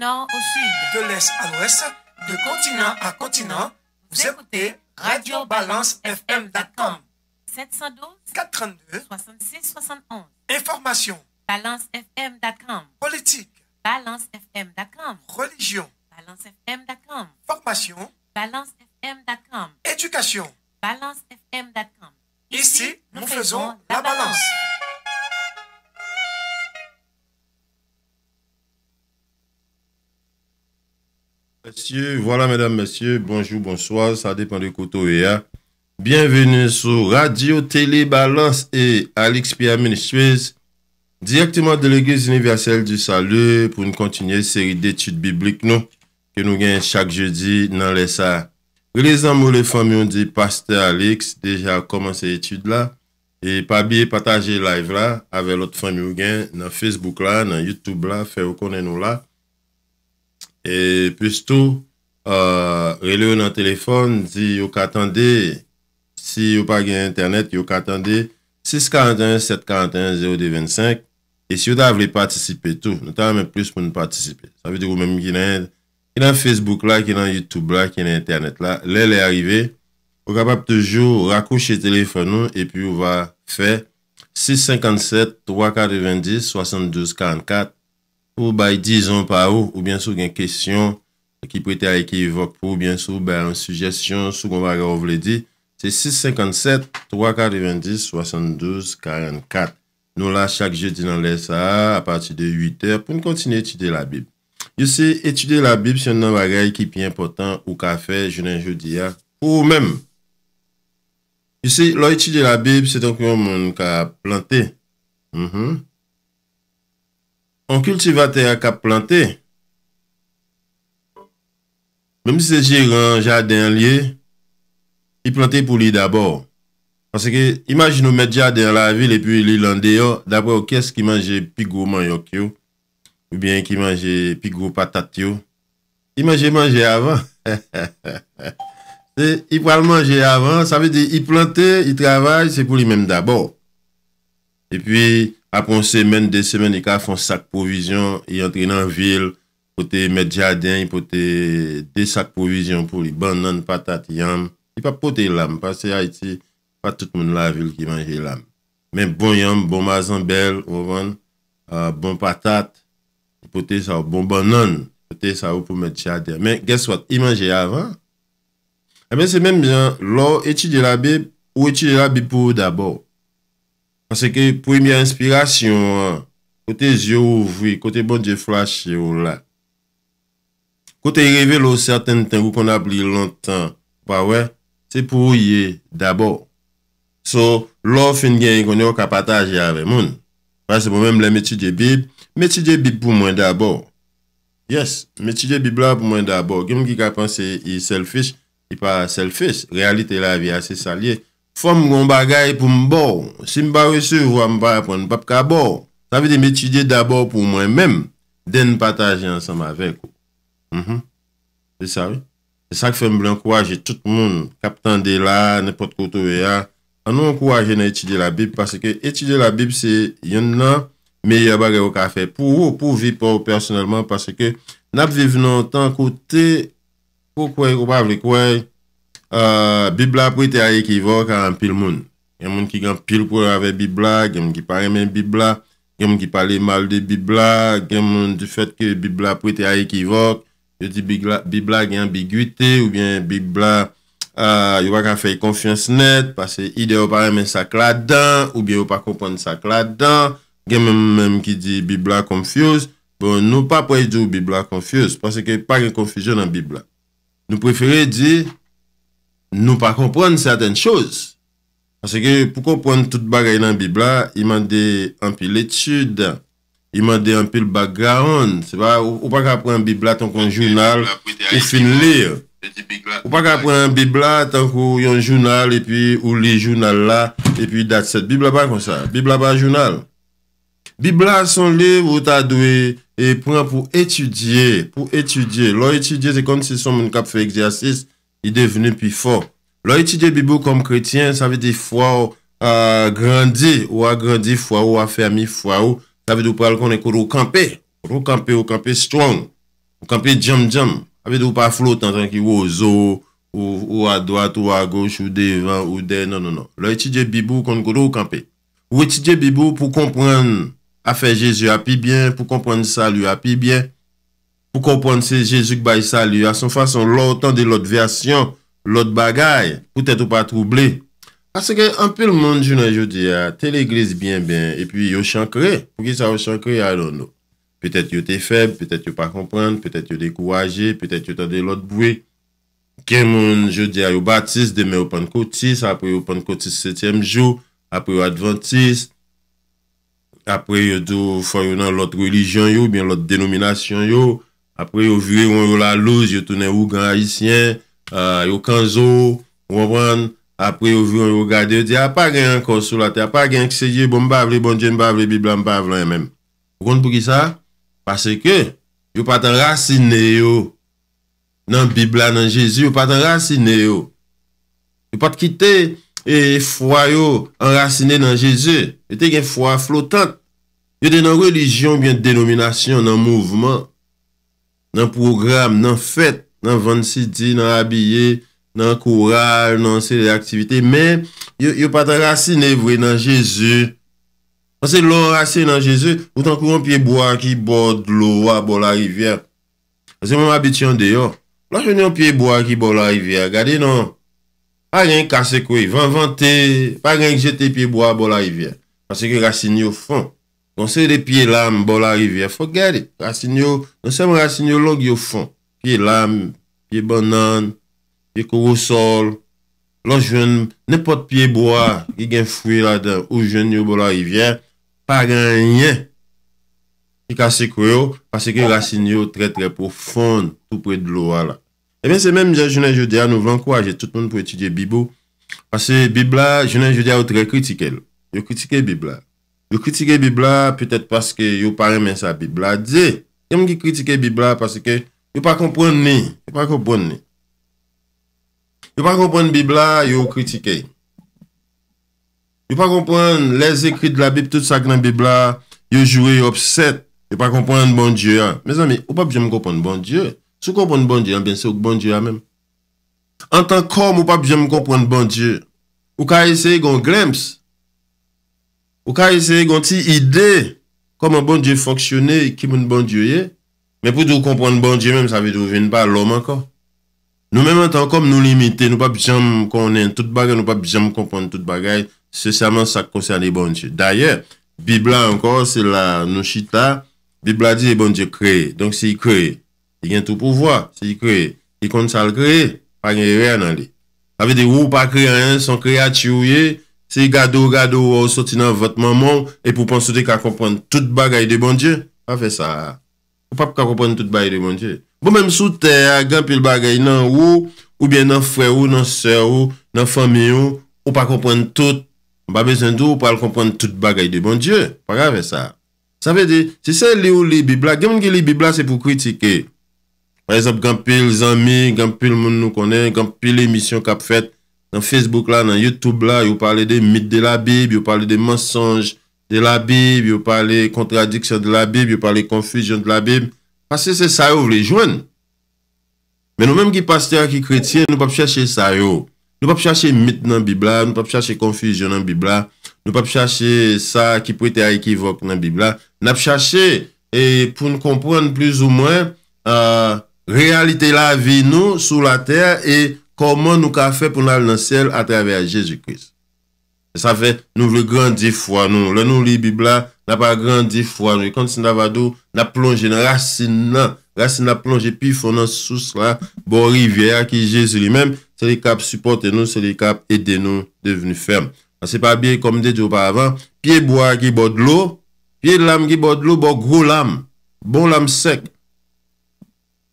sud, de l'est à l'ouest, de continent à continent. Vous écoutez Radio Balance FM.com 712 432 66 71. Information balance fmcom Politique balance fmcom Religion balance fmcom Formation balance fmcom Éducation fmcom Ici, nous, faisons la balance. Mèsyè, voilà mèdam mèsyè, bonjou, bonsoi, sa depande koutou e ya. Bienvenu sou Radio Télé Balance e Alix Pierre Ministre. Direkti mò de l'Eguise Universelle du Salut pou nou kontinye seri d'etude biblik nou ke nou gen chak jeudi nan lè sa. Gè lè zanmou lè fami yon di Pasteur Alix, deja komanse etude la e pabie pataje live la avè lot fami yon gen nan Facebook la, nan Youtube la, fè wè konè nou la E plus tou, euh, rele ou nan telefon, si yo katande, si yo pa gen internet, yo katande 641-741-0225. E si yo davle patisipe tou, nou ta amen plus pou nou patisipe. Sa vide ou menm genen, genen Facebook la, genen Youtube la, genen internet la. Lè lè arrive, ou kapap tejou, rakouche telefon nou, e pi ou va fe 657-3910-7244. Ou bay dizon pa ou, ou bien sou gen kestyon ki prete a eke evok pou, ou bien sou bay an sujestyon sou kon bagay ou vle di. Se 6.57, 3.24, 72.44. Nou la chak je di nan le sa a pati de 8 er pou m kontine etude la bib. You se etude la bib se yon nan bagay ki pi important ou ka fe jenen je di ya pou ou menm. You se lo etude la bib se ton kwen moun ka plante. Mh mm-hmm. mh. On kultivate a ka plante. Mem si se jiran jaden liye, i plante pou li d'abor. Pense ke imaj nou met jaden la vil epi li lande yo, d'abor ou kes ki manje pigou manyok yo, ou bien ki manje pigou patat yo. I manje manje avan. I pral manje avan, sa ve de i plante, i travaj, se pou li menm d'abor. E pi... apon semen, de semen, i ka fon sak provizyon, i antre nan vil, pote met jadyan, i pote de sak provizyon pou li ban nan patat, yam. I pa pote lam, pase Haiti, pa tout moun la vil ki manje lam. Men bon yam, bon mazan bel, euh, bon patat, pote sa ou bon ban nan, pote sa ou pou met jadyan. Men guess what, i manje avan, e eh men semen jan, lor eti de la bi, ou eti de la bi pou d'abou, Pansè ke premye inspirasyon, kote zyo ouvwi, kote bonje flashe ou la. Kote yi revele ou sèten tengou kon ap li lontan, pa we, se pou yi d'abou. So, lò fin gen yi kon yo kapataj ya ve moun. Pansè pou mèm le meti de bib, meti de bib pou mwen d'abou. Yes, meti de bib la pou mwen d'abou. Gèm ki ka pansè yi selfish, yi pa selfish. Realite la vi asè salye. fòm gwen bagay pou m bò, si m bò wè sè wè m bò, pou m pap ka bò, sa vè de m étidè dà bò pou mwen mèm, den patajè ansam avè kò. Se sa wè? Se sa k fèm blan kouwajè tout moun, kapitan de la, nè pot koutou wè ya, anon kouwajè nan étidè la bib, pasè ke étidè la bib, se yon nan meyè bagay wò ka fè, pou wò, pou vi pou wò personelman, pasè ke nap vè vè nan tan koutè, kou kouè, kou pavè kouè, Euh, Biblia pou ite a ekivok an pil moun. Gen moun ki gen pil pou ave Biblia, gen moun ki pare men Biblia, gen moun ki pale mal de Biblia, gen moun di fet ki Biblia pou ite a ekivok, yo di Biblia gen ambiguité ou gen Biblia euh, yo wak an fey konfiyans net, pase ide yo pare men sak la dan, ou gen yo pa kompon sak la dan, gen moun menm ki di Biblia konfiyos, bon nou pa pou e di ou Biblia konfiyos, panse ke pari konfijon an Biblia. Nou preferi di... nou pa komprenn saten chos. Asè ke pou komprenn tout bagay nan Biblat, y man de an pi l'étude, y man de an pi l'bagaron, ou pa ka pren Biblat tankou yon jounal, ou fin lir. Ou pa ka pren Biblat tankou yon jounal, ou li jounal la, et pi dat set. Biblat pa kon sa, Biblat pa jounal. Biblat son liv ou ta dwe, e pren pou etudye, pou etudye. Lò etudye, se kon se son moun ka pou fè egzyasis, I deveni pi for. Lo iti de bibou kom kretien, sa ve de fwa ou a euh, grandi, ou a grandi fwa ou, ou a fermi fwa ou, sa ve de ou pal konen kouro kampe. Kouro kampe, ou kampe strong. Ou kampe jam jam. Sa ve de ou pal flote an tanki ou zo, ou a doat, ou a goch, ou devan, ou den, non, nan nan nan. Lo iti de bibou konen kouro kampe. Ou iti de bibou pou kompren a fe jesu api bien, pou kompren salu api bien. pou kompon se Jezouk bay salu, a son fason lò otan de lòt versyon, lòt bagay, pou tèt ou pa troublé. Ase gen, anpil moun, jounen, jounen, jounen, jounen, jounen, te l'Eglise bien, bien, e pi yo chan kre, pou ki sa yo chan kre, I don't know, pètè yon te feb, pètè yon pa kompren, pètè yon dekourajé, pètè yon te de lòt boué, gen moun, jounen, jounen, jounen, jounen, yo batis, demè yo pan kotis, apre yo pan kotis setem jou, apre yo vye yon yon la lous, yo tounen yon grand hajisyen, yo kanzo, apre yo vye yon yon gade, yo di apak gen yon konsulat, apak gen yon kiseye, bon, bon jen bavle, bibla mbavle, yo mbavle mbavle. O konn pou ki sa? Pase ke, yo pat anrasine yo, nan bibla nan Jezu, yo pat anrasine yo. Yo pat kite, e fwa yo, anrasine nan Jezu, ete gen fwa flotant. Yo den nan relijyon, den denominasyon nan mouvment, Nan program, nan fèt, nan vansidi, nan abye, nan koural, nan sè de aktivite. Men, yo patan rase nevwe nan Jezu. Pansè lò rase nan Jezu, woutan kou an piye bo a ki bod lò a bol a rivè. Pansè moun abityan deyo, lò jouni an piye bo a ki bol a rivè. Gade nan, pa gen kase kwe, van vante, pa gen jete piye bo a bol a rivè. Pansè gen rase ni yo fon. konser de piye lam bo la rivye, forget it, rasyen yo, nonsen m rasyen yo log yo fon, piye lam, piye banan, piye kourousol, lò jwen, nepot piye bo a, ki gen fwi la dan, ou jwen yo bo la rivye, pa gen nyen, ki kase kwe yo, pase ki rasyen yo tre tre profon, tou pre de lo a la. E ben se menm zan jenè jodi a nou vankwa, jen tout moun pou etidye bibou, pase bib la, jenè jodi a ou tre kritike, yo kritike bib la, Yo kritike Biblia, petet paske yo paremen sa Biblia. Dze, yon ki kritike Biblia paske yo pa kompon ni. Yo pa kompon ni. Yo pa kompon Biblia, yo kritike. Yo pa kompon le zekri de la Bib tout sa gran Biblia, yo jure yon obset. Yo pa kompon bon Diyo ya. Me zanmi, bon bon bon ou pa bi jom kompon bon Diyo ya. Sou kompon bon Diyo ya, ben se ou bon Diyo ya men. En tan kom, ou pa bi jom kompon bon Diyo ya. Ou ka yose yon glemsi. Ou ka yose yon ti ide koman bon diyo foksyone, ki moun bon diyo ye, men pou diyo kompran bon diyo menm, sa ve diyo ven pa lom anko. Nou menm anton kom nou limite, nou pa bijan konnen tout bagay, nou pa bijan kompran tout bagay, se sa man sa konserne bon diyo. Daye, Biblia anko, se la Noshita, Biblia diye bon diyo kre, donk si kre, yon tou pou vwa, si kre, yon konsal kre, pa gen re anan li. Sa ve diyo ou pa kre an, son kre ati ou ye, Se yi gado, gado, ou soti nan vat mamon, e pou pan sote ka kompon tout bagay de bon Diyo. Pa fe sa. Ou pa pou ka kompon tout bagay de bon Diyo. Ou bon, mèm sote, a, gampil bagay nan ou, ou bien nan fre ou, nan se ou, nan fami ou, ou pa kompon tout. Ou pa bezen tou, ou pa al kompon tout bagay de bon Diyo. Pa ka fe sa. Sa ve de, se se li ou li Biblia, genm nge li Biblia se pou kritike. Par exemple, gampil zami, gampil moun nou konen, gampil emisyon kap fet, nan Facebook la, nan Youtube la, yo pale de mit de la Bib, yo pale de mensonj de la Bib, yo pale kontradiksyon de la Bib, yo pale konfijyon de la Bib, pase se sa yo vle jwen. Men nou menm ki paste a ki kretien, nou pa p chache sa yo. Nou pa p chache mit nan Bib la, nou pa p chache konfijyon nan Bib la, nou pa p chache sa ki pwete a ekivok nan Bib la, nou pa p chache, e pou nou kompwen plus ou mwen, euh, realite la vi nou, sou la ter, e mwen, Koman nou ka fe pou nan al nan sel atrave a Jezikris? E sa fe nou vle grandifwa nou. Le nou li bibla nan pa grandifwa nou. E konti sin avadou nan plonje nan rasin nan. Rasin nan plonje pi fon nan sous la bon rivye a ki Jezikris li men. Se li kap supporte nou, se li kap ede nou deveni ferme. A se pa biye komi de di ou pa avan. Piye boya ki bod lou. Piye lam ki bod lou bon gros lam. Bon lam sek.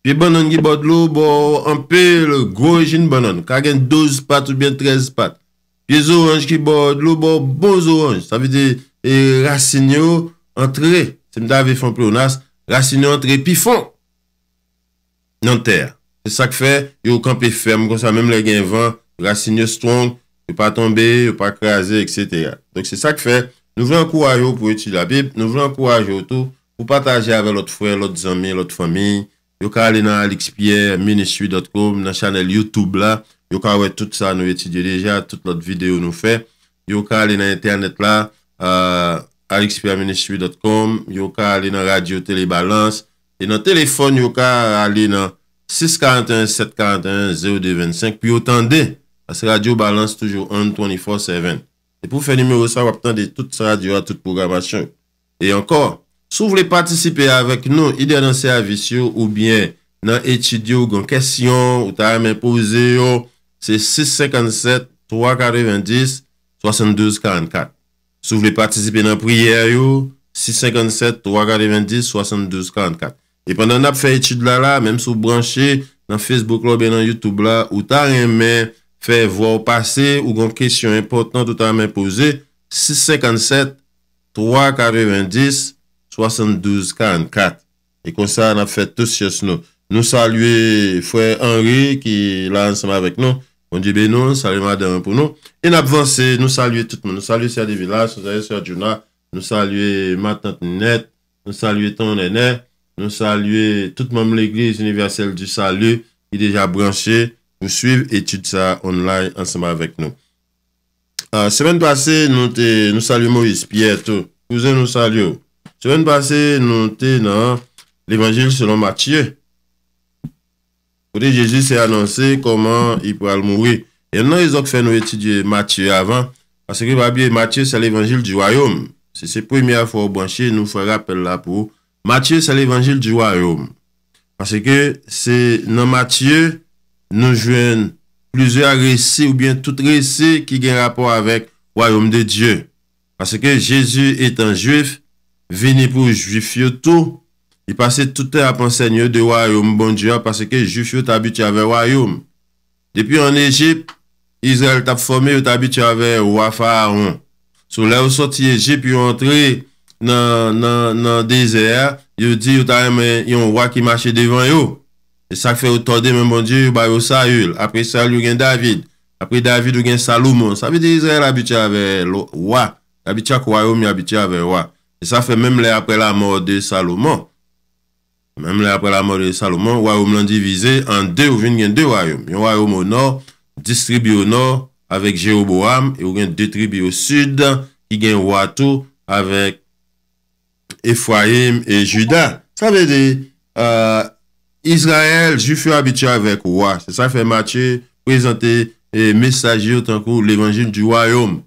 Pi banan ki bote lou, bote anpe le grojine banan. Kagen 12 pat ou bien 13 pat. Pi zoranj ki bote lou, bote bon zoranj. Sa vide, e rasinyo antre. Se mda ve fan plounas, rasinyo antre pi fan nan ter. Se sa k fe, yo kanpe ferm. Kwa sa, menm le gen van, rasinyo strong. Yo pa tombe, yo pa kreaze, etc. Donk se sa k fe, nou vlan kouwajo pou eti la bib. Nou vlan kouwajo tou pou pataje avè lot fwen, lot zanmi, lot fwami. Yo ka alè nan alixpierre-ministry.com, nan chanel YouTube la. Yo ka wè tout sa nou etidye deja, tout lot videyo nou fè. Yo ka alè nan internet la, alixpierre-ministry.com. Yo ka alè nan radio Tele Balance. E nan telefon yo ka alè nan 641-741-0225. Pi yo tande, as radio Balance toujou 1-24-7. E pou fè nimeyo sa wap tande tout sa radio a tout programasyon. E ankor... Sou vle patisipe avek nou, ide nan servisyon ou bien nan etid yo gwen kesyon ou ta remen pose yo, se 657-390-6244. Sou vle patisipe nan priye yo, 657-390-6244. E pandan nap fe etid la la, menm sou branche nan Facebook lo be nan Youtube la, ou ta remen fe vwa ou pase, ou gwen kesyon important ou ta remen pose, 657-390-6244. 72, 44. E kon sa nan fè tous chos nou. Nou saluè Frère Henri ki la ansama vek nou. Kon dibe nou, saluè madame pou nou. E nan avanse, nou saluè tout moun. Nou saluè Sadi Vilas, Sadi Sajouna, nou saluè Matante Nnet, nou saluè Ton Nnet, nou saluè tout moun l'Eglise Universelle du Salut ki deja branchè. Nou suiv etite sa online ansama vek nou. Euh, Semen basè, nou saluè Maurice Pietto. Nou saluè. Swen basen nou te nan l'Evangel selon Matthieu. Kou de Jezu se annanse koman y pou al mouri. En non, nan y zok fè nou etidye Matthieu avan pase ke va biye Matthieu se l'Evangel di wayoum. Se se premiè fò ou banshi, nou fò rappel la pou Matthieu se l'Evangel di wayoum. Pase ke se nan Matthieu nou jwen plouzeur resi ou bien tout resi ki gen rapport avèk wayoum de Diyou. Pase ke Jezu etan Jouif vini pou jifyo tou, yi pase toute ap ansen bon yo de wa yon bon diwa pase ke jifyo tabi tche ave wa yon. Depi an Egypt, Israel tabi fome yo tabi tche ave wa faron. Sou la ou soti Egypt, yo antre nan desea, yo di yo ta yon wa ki mache devan yo. E sak fe yo tode men bon diwa, yo bayo sa yon, apre sa yon yon gen David, apre David yon gen Salomon, sa mi de Israel habi tche ave wa, habi tche ak wa yon mi habi tche ave wa. E sa fè mèm lè apre la mòr de Salomon. Mèm lè apre la mòr de Salomon, wè oum lan divize an dè ou vin gen dè wè oum. Yon wè oum ou nò, distribi ou nò, avèk Jérôboam, e ou gen dè tribi ou sud, i gen wà tou, avèk Efwaim, e Jida. Sa vè de, euh, Israel, jifu abitya avèk wà. Se sa fè matye, prezante, e mesajye ou tankou, l'évangime di wè oum.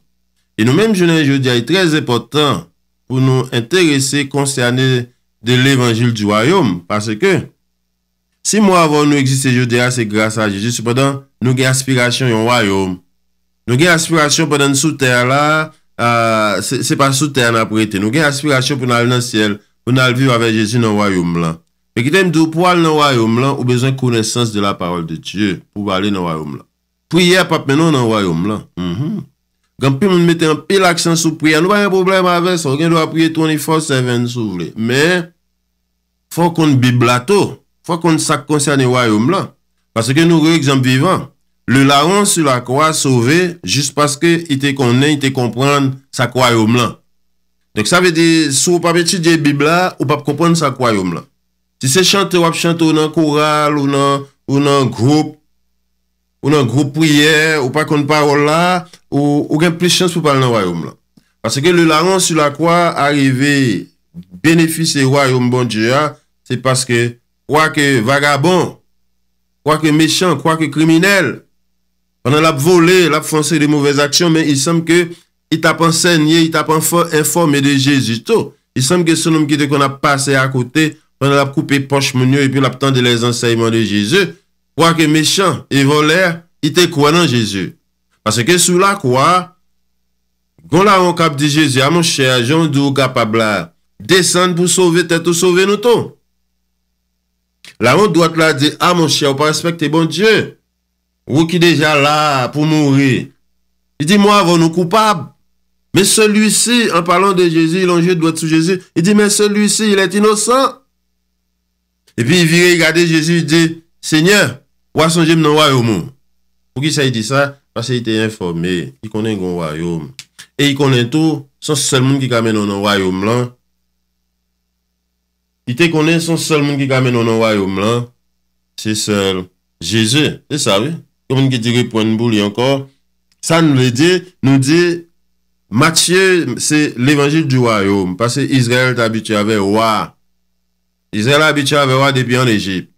E nou mèm jounè, joudia, e trèz epotan, pou nou entere se konserne de l'Evangil di wayoum. Pase ke, si mou avon nou egziste jodea, se grasa Jejou, sou pedan nou gen aspirasyon yon wayoum. Nou gen aspirasyon pedan sou ter la, euh, se pa sou ter na pou ete. Nou gen aspirasyon pou nan al nan siel, pou nan al viv avè Jejou nan wayoum la. Ekidem dou pou al nan wayoum la, ou bezan kounesans de la parol de Diyo pou ali nan wayoum la. Pou ye apap menon nan wayoum la. Mh mh. Ganpil moun mette anpil aksyon sou priya, nou ba yon problem avè, sò gen nou apriye 34-7 sou vle. Mè, fò kon bi blato, fò kon sak konsyane wa yon blan. Pase gen nou re exemple vivan, le laron sou la kwa sove, jist paske ite konnen, ite kompran sa kwa yon blan. Dèk sa ve de sou wap apetit diye bi blan, wap kompran sa kwa yon blan. Si se chante wap chante ou nan koral, ou nan group priye, ou pa kon parola, Ou gen plis chans pou pal nan wayoum la. Pase ke le laran sou la kwa arive benefis se wayoum bon diya, se paske kwa ke vagabon, kwa ke mechant, kwa ke kriminel. Pwana la pou vole, la pou fonse de mouvez aksyon, men isam ke it ap ansenye, it ap informe de Jezu tou. Isam ke son omkite kon ap pase a kote, pwana la pou poupe poch mounyo, epi l ap tende les ansayman de Jezu. Kwa ke mechant, e vole, it ap konan Jezu. Pase ke sou la kwa, kon la an kap di Jezi, ah, ah, bon a mon chè, jan di ou kapab la, desen pou sove, tè tou sove nou tou. La an doat la di, a mon chè, ou pa respekte bon Je, ou ki deja la pou mouri. I di, mwa voun nou koupab, me selu si, an palan de Jezi, ilan je doat sou Jezi, i di, me selu si, il et inosan. E pi, vi rigade Jezi, di, seigneur, wason je m nan waye ou moun. Ou ki sa y di sa, a, Pase yi te informe, yi konen yon rayoum. E yi konen tou, son sel moun ki kamen yon rayoum lan. Yi te konen, son sel moun ki kamen yon rayoum lan. Se sel, Jeze, de sa ve? Yon moun ki dire point bou li ankor. San nou de, nou de, Matye, se l'evangil du rayoum. Pase Israel te habiti ave wa. Israel habiti ave wa depi an Egypt.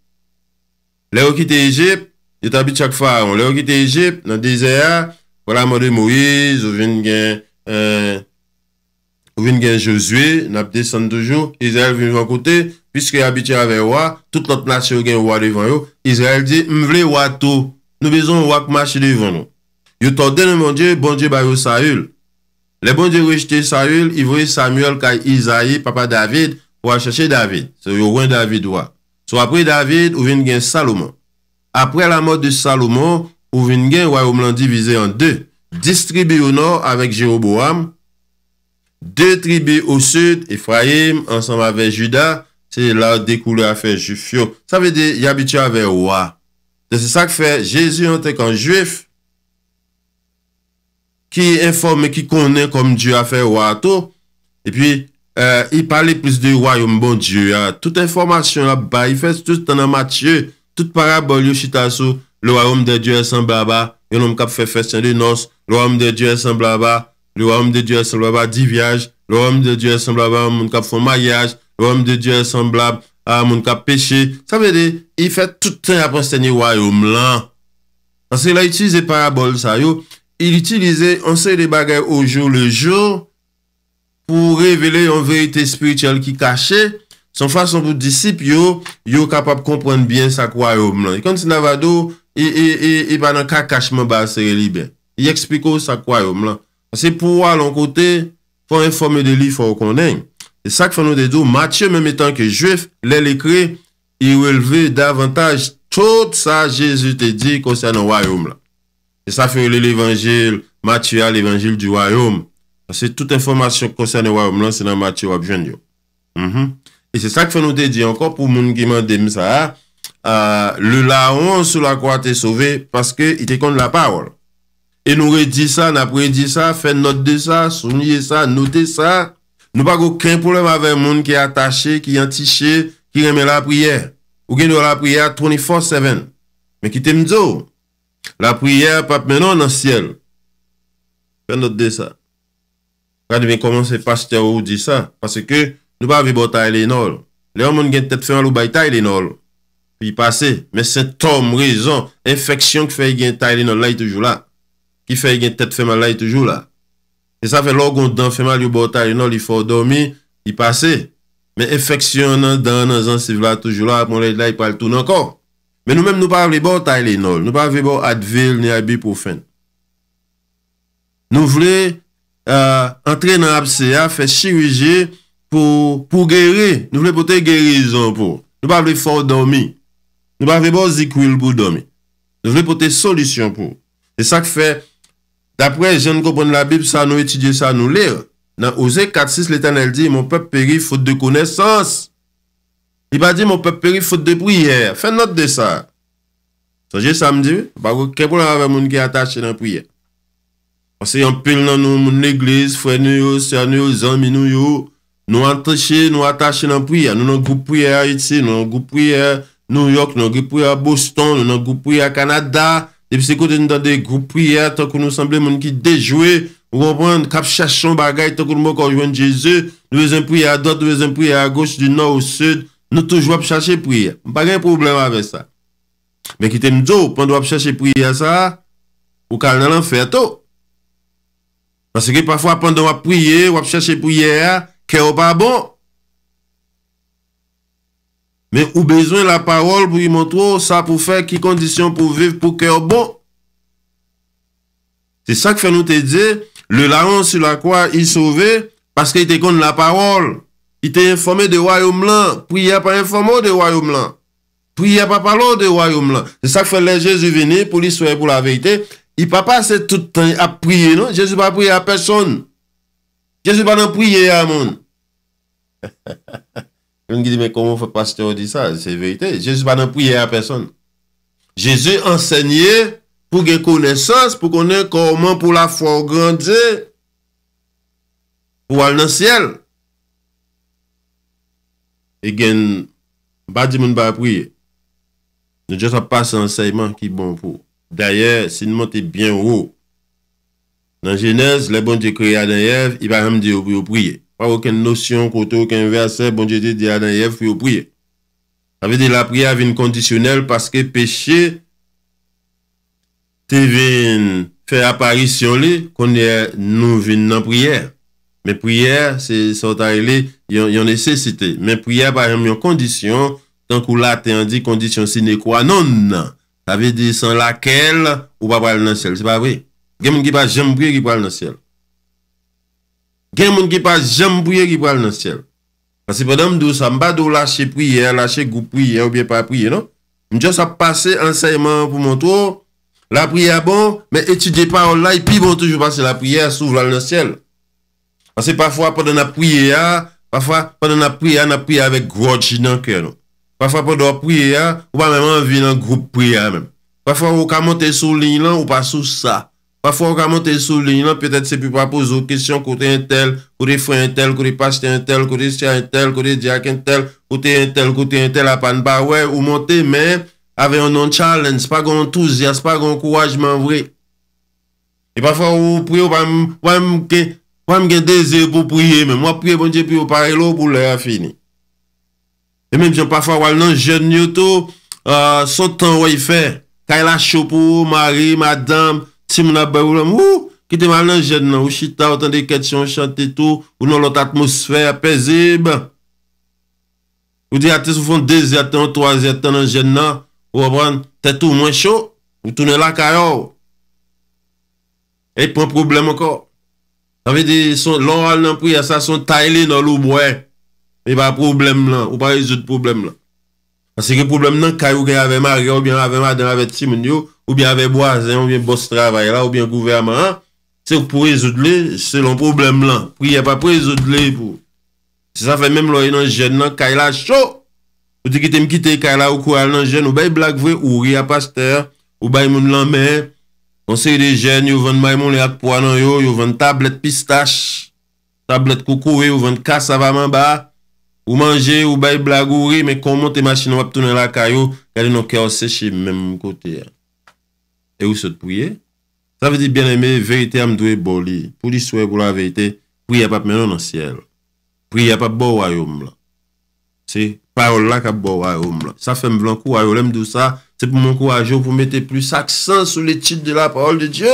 Le ou ki te Egypt, Yo tabi chak fa, lè ou gite Egypt, nan dizè ya, wè la mò de Moïse, ou vin gen Josué, nan ap de Sandoujou, Izrael vin van kote, piske abiti avè wè wè, tout lòt nasye ou gen wè divan yo, Izrael di, m vle wè tou, nou bizon wè k'mashe divan yo. Yo tò de nan mò die, bondye bè yo Saül. Le bondye wè jte Saül, i vwe Samuel kaj Izayi, papa David, wè chache David, wè chache David wè. So apri David, ou vin gen Salomon. apre la mort de Salomon, pou vin gen, woy oum lan divize en 2, distribi ou nor, avek Jero Boam, 2 tribi ou sud, Efraim, ansanm avek Judah, se la dekou le afej Jufyon, sa vede, yabit yo avek woy, se se sa k fe, Jezu yon tek an Juf, ki informe, ki konen, kom diyo afej woy ato, e pi, yi euh, pale plus de woy oum bon diyo, tout informasyon la ba, yi fese tout anan matyeu, Tout parabol yo chita sou, lwa oum de Diyo San Blaba, yon oum kap fefesyan li nons, lwa oum de Diyo San Blaba, lwa oum de Diyo San Blaba divyaj, lwa oum de Diyo San Blaba oum oum kap fomayaj, lwa oum de Diyo San Blaba oum oum kap peche, sa vede, i fe tout ten apos teni wwa oum lan. Anse il a itilize parabol sa yo, il itilize anse li bagay oujou lejou, pou revele yon verite spiritual ki kache, Son fason pou disip yo, yo kapap kompwenn byen sa kwa yom la. E kon ti navadou, e banan e, e ka kachman ba asere li ben. E ekspliko sa kwa yom la. Asi pou wala an kote, pou informe de li pou wakon deng. E sak fanou de dou, matye menm etan ke jwif, lè lè kre, e wèlve davantaj tout sa jesu te di konsen an wakom la. E sa fè ou lè l'evangil, matya l'evangil di wakom. Asi tout informasyon konsen an wakom la, senan matya wapjwen yo. Mh mh. E se sa ki fè nou te di ankon pou moun ki man dem sa, euh, le laon sou la kwa te sove, paske ite kon la parol. E nou re di sa, na pou yon di sa, fè note de sa, sou nye sa, note de sa, nou pa kouken pou lèv avè moun ki atache, ki yon tiche, ki reme la priye. Ou gen nou la priye 34-7. Men ki tem zo. La priye pap menon nan siel. Fè note de sa. Kwa di men komanse paske te ou di sa, paske ke, Nou pa vi bo talenol. Le yon moun gen tet femal ou bay talenol. Pi yi pase. Men sen tom rezon. Enfeksyon ki fe yi gen talenol la yi toujou la. Ki fe yi gen tet femal la yi toujou la. E sa fe logon dan femal yi bo talenol. Yi fò dormi. Yi pase. Men enfeksyon nan dan nan zan siv la toujou la. Pon le yi la yi pal tou nan kor. Men nou menm nou pa vi bo talenol. Nou pa vi bo advil ni abiprofen. Nou vle. Euh, entre nan abse ya. Fe shirije. pou gèri. Nou vle pote gèri zon pou. Nou pa vle fò dòmi. Nou pa vle bo zikwil pou dòmi. Nou vle pote solisyon pou. E sa k fè, dapre jen kòpon la bib sa nou etidye sa nou lè, nan oze 4-6 letan el di, moun pep peri fote de kounesans. Iba di moun pep peri fote de priyè. Fè not de sa. Sanje samdi, pa kèpou la vè moun ki atache nan priyè. Anse yon pil nan nou moun l'eglise, fwen nou yon, sè an nou yon, zan mi nou yon, Nou an tache, nou an tache nan priya. Nou nan goup priya a Yitse, nou nan goup priya a New York, nou nan goup priya a Boston, nou nan goup priya a Kanada. Depi se kou de nou dan de goup priya, to kou nou sanble moun ki dejwe, ou wopan kap chache son bagay to kou nou mou kou jwen Jeze, nou wèzèm priya a dot, nou wèzèm priya a goch, du nor ou sèd, nou touj wap chache priya. Mpa gen problem avè sa. Mwen ki te mdou, pwènd wap chache priya sa, ou kal nan l'anfer to. Pwa se ki pwènd wap priya, wap chache priya a, pas bon. Mais ou besoin la parole pour y montrer ça pour faire qui condition pour vivre pour que bon. C'est ça que fait nous te dire, le larron sur la croix, il sauvé parce qu'il était contre la parole. Il était informé de royaume blanc, puis il pas informé de royaume blanc. Puis pas parlé de royaume blanc. C'est ça que fait les Jésus venir pour l'histoire pour la vérité. Il pas passer tout le temps à prier, non? Jésus pas prier à personne. Jésus pas dans prier à monde. Mwen gidi men kouman fwa pas te odisa Se veyte, Jezu pa nan priye a person Jezu enseyye Pou gen kounesans Pou konen kouman pou la fwo gande Pou al nan siel E gen Ba di moun ba priye Ne djosa pa se enseyman ki bon pou Daye sin moun te byen ou Nan genez Le bon di kouya dayev Iba hamdi yo priye Pa ouken nosyon, koto, ouken versen, bon je di di adan yev, fwi ou priye. Sa vede la priye avine kondisyonel, paske peche te vene fe aparisyon li, konye nou vene nan priye. Men priye, se sotare li, yon esesite. Men priye, par jenmyon kondisyon, tan kou la te yon di kondisyon sine kwa non. Sa vede san lakel, ou pa pal nan sel. Se pa vede, genm ki pa jenm priye ki pal nan sel. Gen moun ki pa jambouye ki pou al nan sèl. Pase padan mdou sa, mba dou lache priye, lache goup priye, oubyen pa priye, non? Mdou sa pase ansèyman pou montou, la priye a bon, men etide pa online, pi montou jwou pase la priye a souv lal nan sèl. Pase pafwa padan na priye a, pafwa padan na priye a, na priye a vek groj nan kè, non? Pafwa padan na priye a, ou pa mèman vi nan goup priye a mèm. Pafwa wou kamote sou lign lan, ou pa sou sa. pa fwa ou ka monte sou lini nan, petète se pi pa pouz ou kisyon, kou te entel, kou te fwen entel, kou te paste entel, kou te sya entel, kou te diak entel, kou te entel, kou te entel apan ba, ou monte men, ave yon non challenge, pa gen entousiasme, pa gen kouajman vre, e pa fwa ou priyo, pou m gen dese pou priye, mwen priye bon diye, pou yon parelo, pou lè a fini, e mèm jen pa fwa wèl nan jen yotou, euh, sotan wèy fè, kaila choupou, mari, madame, Si moun ap bay, wou, ki te man nan jen nan, wou chita, wou tan de ketyon, wou chante etou, wou nan lot atmosfer, pezeb. Wou di ates wou fon dezyat nan, wou twazyat nan nan jen nan, wou wabran, tetou mwen chon, wou tounen la kaya wou. E, pou mwen problem anko. A ve de, son, lor al nan pou, ya sa son taile nan lou mwen. E ba problem nan, wou pa rejout problem nan. Asi ki problem nan, kaya wou gen avèman, gen wou gen avèman den avè ti moun yo, Ou byen aveboaz, ou byen bostravay la, ou byen gouverman. Se ou pou rezoudle, se loun problem lan. Pou yè pa pou rezoudle pou. Se sa fè mèm lò yè nan jèn nan kaila chò. Ou di ki te mkite kaila ou kou al nan jèn. Ou bay blag vwe, ou ri apaster. Ou bay moun lan mè. Konsey de jèn, yow vèn may moun li akpou anan yow. Yow vèn tablet pistache. Tablet koukou yow, yow vèn kasa vaman ba. Ou manje, ou bay blag ou ri. Mè kou mwote mashin wap tounen laka yow. Yè di nou kè ou sechi mèm m E ou sot pou ye? Sa ve di bien eme, verite amdou e boli. Pou di sou e pou la verite, pou ye apap menon nan siel. Pou ye apap bo wayoum la. Si, parol la kap bo wayoum la. Sa fem blan kou, wayoum la mdou sa, se pou mwen kou wajou, pou mette plus aksan sou le tit de la parol de Diyo.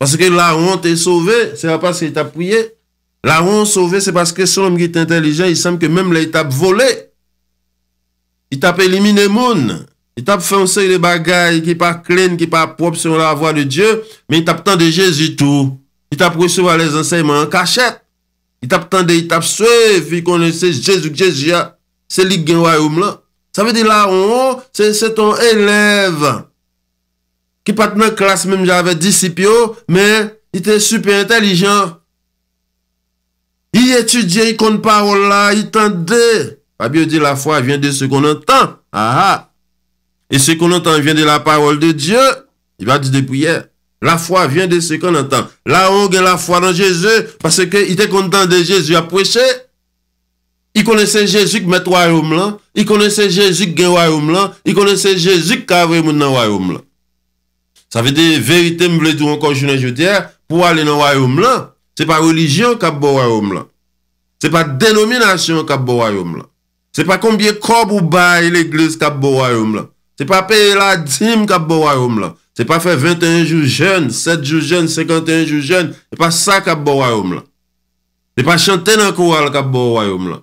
Paske la honte e sove, se va paske e tap pou ye. La honte sove, se paske son om ki te entelijen, se va paske menm le tap vole. I tap elimine moun. I tap fonsek de bagay ki pa klen, ki pa prop se yon la vwa de Diyo. Men i tap tende Jezi tou. I tap resuwa les enseyman kachet. I tap tende, i tap suwe, fi kone se Jezi, Jezi ya. Se lik genwa yon mla. Sa ve di la on, se ton eleve. Ki pat nan klas menm jave disipyo, men ite super entelijan. I etudye, i kone parola, i tende. Fabio ah, di ah. la fwa, vyen de se konen tan. Ha ha. Et ce qu'on entend vient de la parole de Dieu. Il va dire des prières. La foi vient de ce qu'on entend. Là, on a la foi dans Jésus parce qu'il était content de Jésus à prêcher. Il connaissait Jésus qui met le royaume là. Il connaissait Jésus qui a le royaume là. Il connaissait Jésus qui a le royaume là. Ça veut dire, vérité, me veut dire encore, je ne pour aller dans le royaume là. n'est pas religion qui a le royaume là. n'est pas dénomination qui a le royaume là. n'est pas combien de corps ou bail l'église qui a le royaume là. Se pa pe la dhim kap bo a oum la. Se pa fe 21 jou jen, 7 jou jen, 51 jou jen. Se pa sa kap bo a oum la. Se pa chante nan koual kap bo a oum la.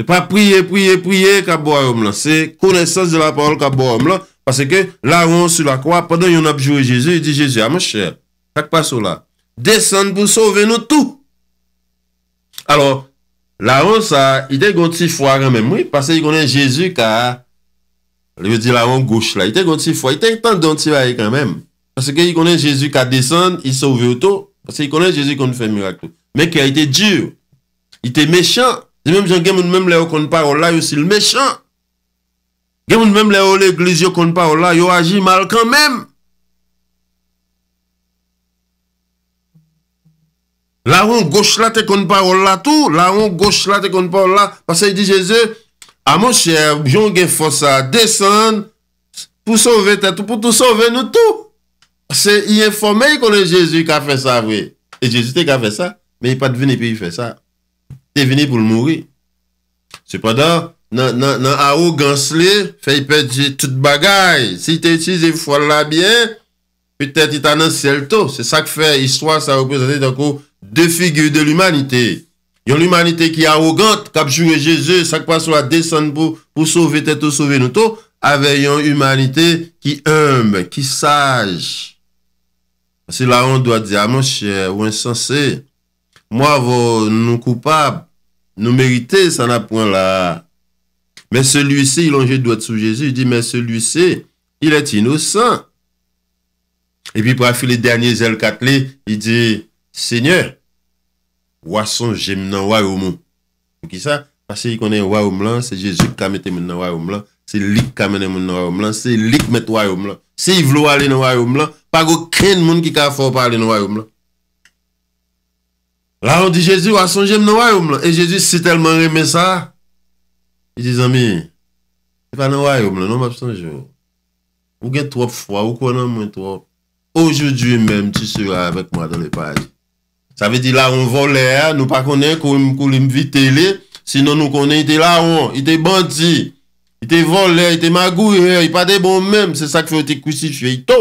Se pa priye, priye, priye kap bo a oum la. Se kounesans de la parol kap bo a oum ah, la. Pase ke la ron sou la koual. Pendan yon apjou e Jezou, e di Jezou a man chè. Chak pa sou la. Descende pou sauve nou tou. Alors, Laon sa, ite gonti fwa gen menm. Ouye, pase yi konen Jezu ka, le me di laon gouch la, ite gonti fwa, ite yi tan donti va yi gen menm. Pase ke yi konen Jezu ka desan, yi souve ou to, pase yi konen Jezu kon fè miraklou. Mèk yi a ite djur, ite mechan, di menm jan gen moun mèm le ou kon par ou la, yu sil mechan. Gen moun mèm le ou lè gliz yo kon par ou la, yu aji mal kan menm. La ou gouch la te kon pa ou la tou. La ou gouch la te kon pa ou la. Pase di Jeze, a mou chè, joun gen fò sa, desen, pou souve te tou, pou tou souve nou tou. Se yè fò mey konen Jeze, ka fè sa wè. E Jeze te ka fè sa, men yè pat veni pou yè fè sa. Te veni pou l'mouri. Se padan, nan a ou gansle, fè yè pet jè tout bagay. Si te chize fò la bien, Pe tèt ita nan sèl tò. Se sak fè, histwa sa reprezentè dèkou dè figy de l'umanite. Yon l'umanite ki arrogante kap jure jèzè sak pa sou la desèn pou souve tèt ou souve nou tò avè yon humanite ki âm, ki saj. Se la an doa dè amon chè, ou en sènsè mò avò nou koupab nou mèritè sa nan pòn lè. Mè sèl lui sè yon jè dòt sou jèzè, yon dè mè sèl lui sè yon jèt inosan. E pi pra fi le dernye zel kat li, i di, seigneur, wason jem nan waj ou moun. Ou ki sa, ase yi konen waj ou moun lan, se Jezu kamete moun nan waj ou moun lan, se lik kamene moun nan waj ou moun lan, se lik met waj ou moun lan. Se yi vlo wale nan waj ou moun lan, pa go ken moun ki ka fwo wale nan waj ou moun lan. La ou di Jezu, wason jem nan waj ou moun lan, e Jezu se telman reme sa, i di zami, se pa nan waj ou moun lan, nan wap son je, ou gen trope fwa, ou konan moun trope, oujoujou mèm ti sè vek mwa do le padi. Sa ve di la ou volè, nou pa konè kou li mvite li, sinon nou konè ite la ou, ite banti, ite volè, ite magou, yi pa de bon mèm, se sakfe ou te kousifye ito.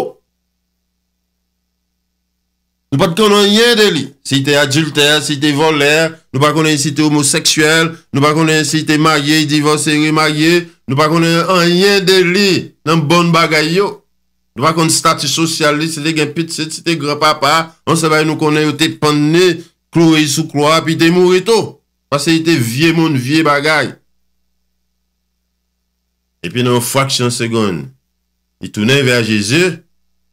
Nou pa konè yen de li, si ite adultè, si ite volè, nou pa konè si ite homoseksuel, nou pa konè si ite magyè, yi divorse, yi remagyè, nou pa konè an yen de li, nan bon bagay yo. Dwa kon stati sosyalist, se te genpit, se te grapapa, an se bay nou konen yo te pandne, kloye sou kloye, pi te mou eto. Pase te vie moun, vie bagay. E pi nan fwak chan segon, i tounen ve a Jezu,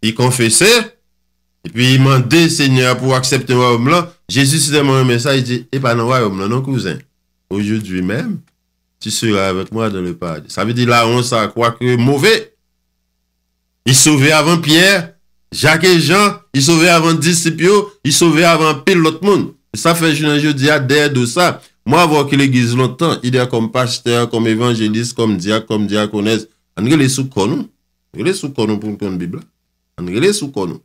i konfese, e pi i mande Seigneur pou aksepte mwa oum lan, Jezu se deman yon mensaj, e pa nan waj oum lan, nan kouzen. Ojudvi men, ti se yon avet mwa dan le pad. Sa vi di la on sa kwa kwe mouvey, I souve avan Pierre, Jacques et Jean, i souve avan Discipio, i souve avan pil lot moun. Sa fe joun anjou diya der do sa, mwa avan ki l'eglise lontan, idya kom paster, kom evanjelis, kom diya, kom diya konez, angele sou konon. Angele sou konon pou mpoun bibla. Angele sou konon.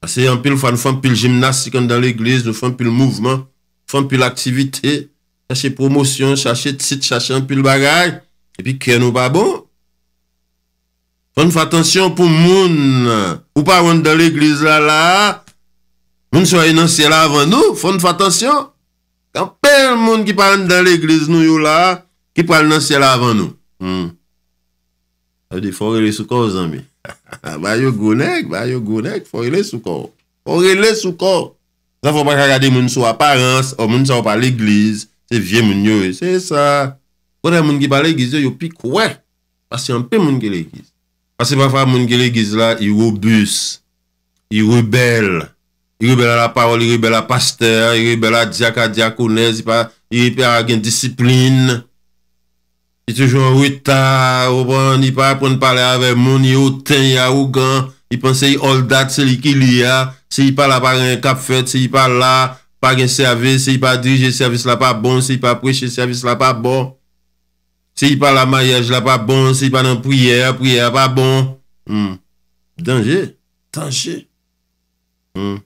Ase anpil fan, fanpil jimnastik an dan l'eglise, fanpil mouvman, fanpil aktivite, chache promosyon, chache tit, chache anpil bagay, epi kè nou babon, Fon f'atansyon pou moun ou pa woun de l'eglize la la, moun sou a yon ansye la avan nou, fon f'atansyon, kan pel moun ki pa woun de l'eglize nou yo la, ki pa woun ansye la avan nou. Fote hmm. fòre le soukò, zanbe. Ba yo gounèk, ba yo gounèk, fòre le soukò. Fòre le soukò. Zan fò pa kagadi moun sou aparense, ou moun sou pa l'eglize, se vye moun yo e, se sa. Kone moun ki pa l'eglize yo yopi kouè, pasi anpe moun ki l'eglize. Pase pa fwa moun ki li gizla, i roubus, i roubel, i roubel a la parol, i roubel a pasteur, i roubel a diaka diakounez, i roubel a gen disiplin. I toujou an wita, ou ban, i pa apoun pale ave moun, i ou ten ya ou gan, i pan se yi holdat se li ki li ya, se yi pala pa gen kap fet, se yi pala pa gen serve, se yi pa dirije service la pa bon, se yi pa preche service la pa bon. si yi pa la mayaj la pa bon, si yi pa nan priyè, priyè la pa bon. Hmm. Danjè. Tanjè. Hmm.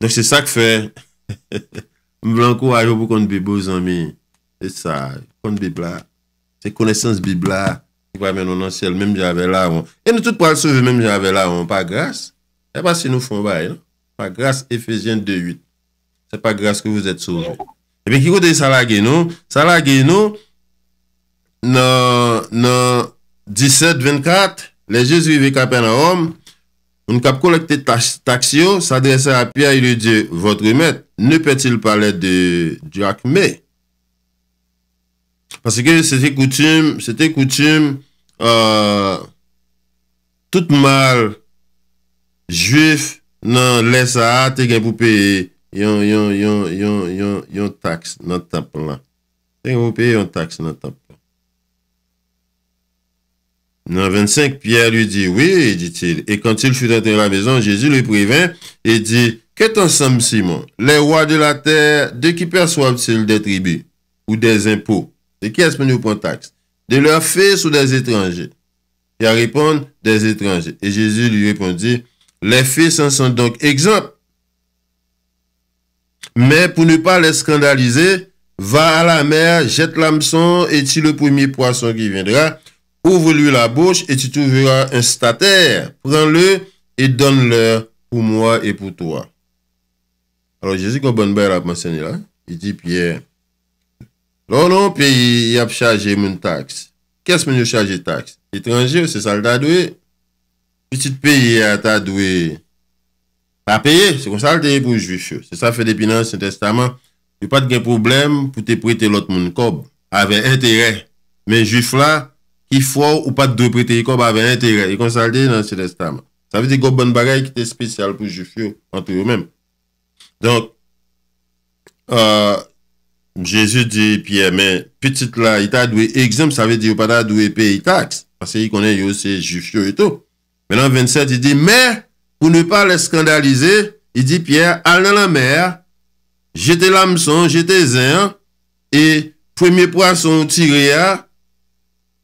Donc, c'est sa k fè. M wè l'encouraj wè pou kont bibou, zanmi. C'est sa. Kont bib là. C'est konesans bib là. Y wè mè nan ansel, mèm jè avè la avon. Y wè nou tout pral soujè, mèm jè avè la avon. Pa grâs. Y wè pas si nou fon bay. Pa grâs, Efesien 2.8. Se pa grâs ki wè zèt soujè. Y wè ki kote salage nou. Salage nou. Salage nou. nan 17-24, le Jezu vi kapen a om, un kap kolekte taksyon, sa adrese a Pia, ili di, vod remet, nou petil pale de Drakme. Pase ke se te koutim, se te koutim, tout mal, juif, nan lesa, te gen pou pe, yon, yon, yon, yon, yon, yon taks nan tap la. Te gen pou pe yon taks nan tap la. Dans 25, Pierre lui dit, oui, dit-il. Et quand il fut entré à la maison, Jésus lui prévint et dit, qu'est sommes, Simon? Les rois de la terre, de qui perçoivent-ils des tribus ou des impôts? De qui est-ce que nous prenons taxe? De leurs fils ou des étrangers? Pierre répond, des étrangers. Et Jésus lui répondit, les fils en sont donc exemples. Mais pour ne pas les scandaliser, va à la mer, jette l'hameçon et tue le premier poisson qui viendra ouvre lui la bouche, et ti touvera un statèr. Pren lè, et donne lè, pou moi et pou toi. Alors, jési kon bonne bè, rapman sèni la, et di Pierre, lò non, peyi ap chage moun taks. Kè s moun yo chage taks? Etrangè, se sal ta dwe, pe ti te peyi, a ta dwe. Ta peyi, se kon sal teye pou juifè. Se sa fè depinans, se testament, pe pat gen problem, pou te prete lòt moun kob, avè interè. Men juif la, i fwo ou pat do prete, i kon ba ave intere, i konsalde nan si destanman. Sa ve de go bon bagay ki te spesyal pou Jufyo, an tou yo menm. Donk, jesu di, Pierre, men, petit la, i ta dwe, ekzemp, sa ve de ou pa ta dwe pe itaks, ase yi konen yo se Jufyo etou. Menan 27, i di, men, pou ne pa le skandalize, i di, Pierre, al nan la mer, jete lamson, jete zin, e, premye prason, tiria, a,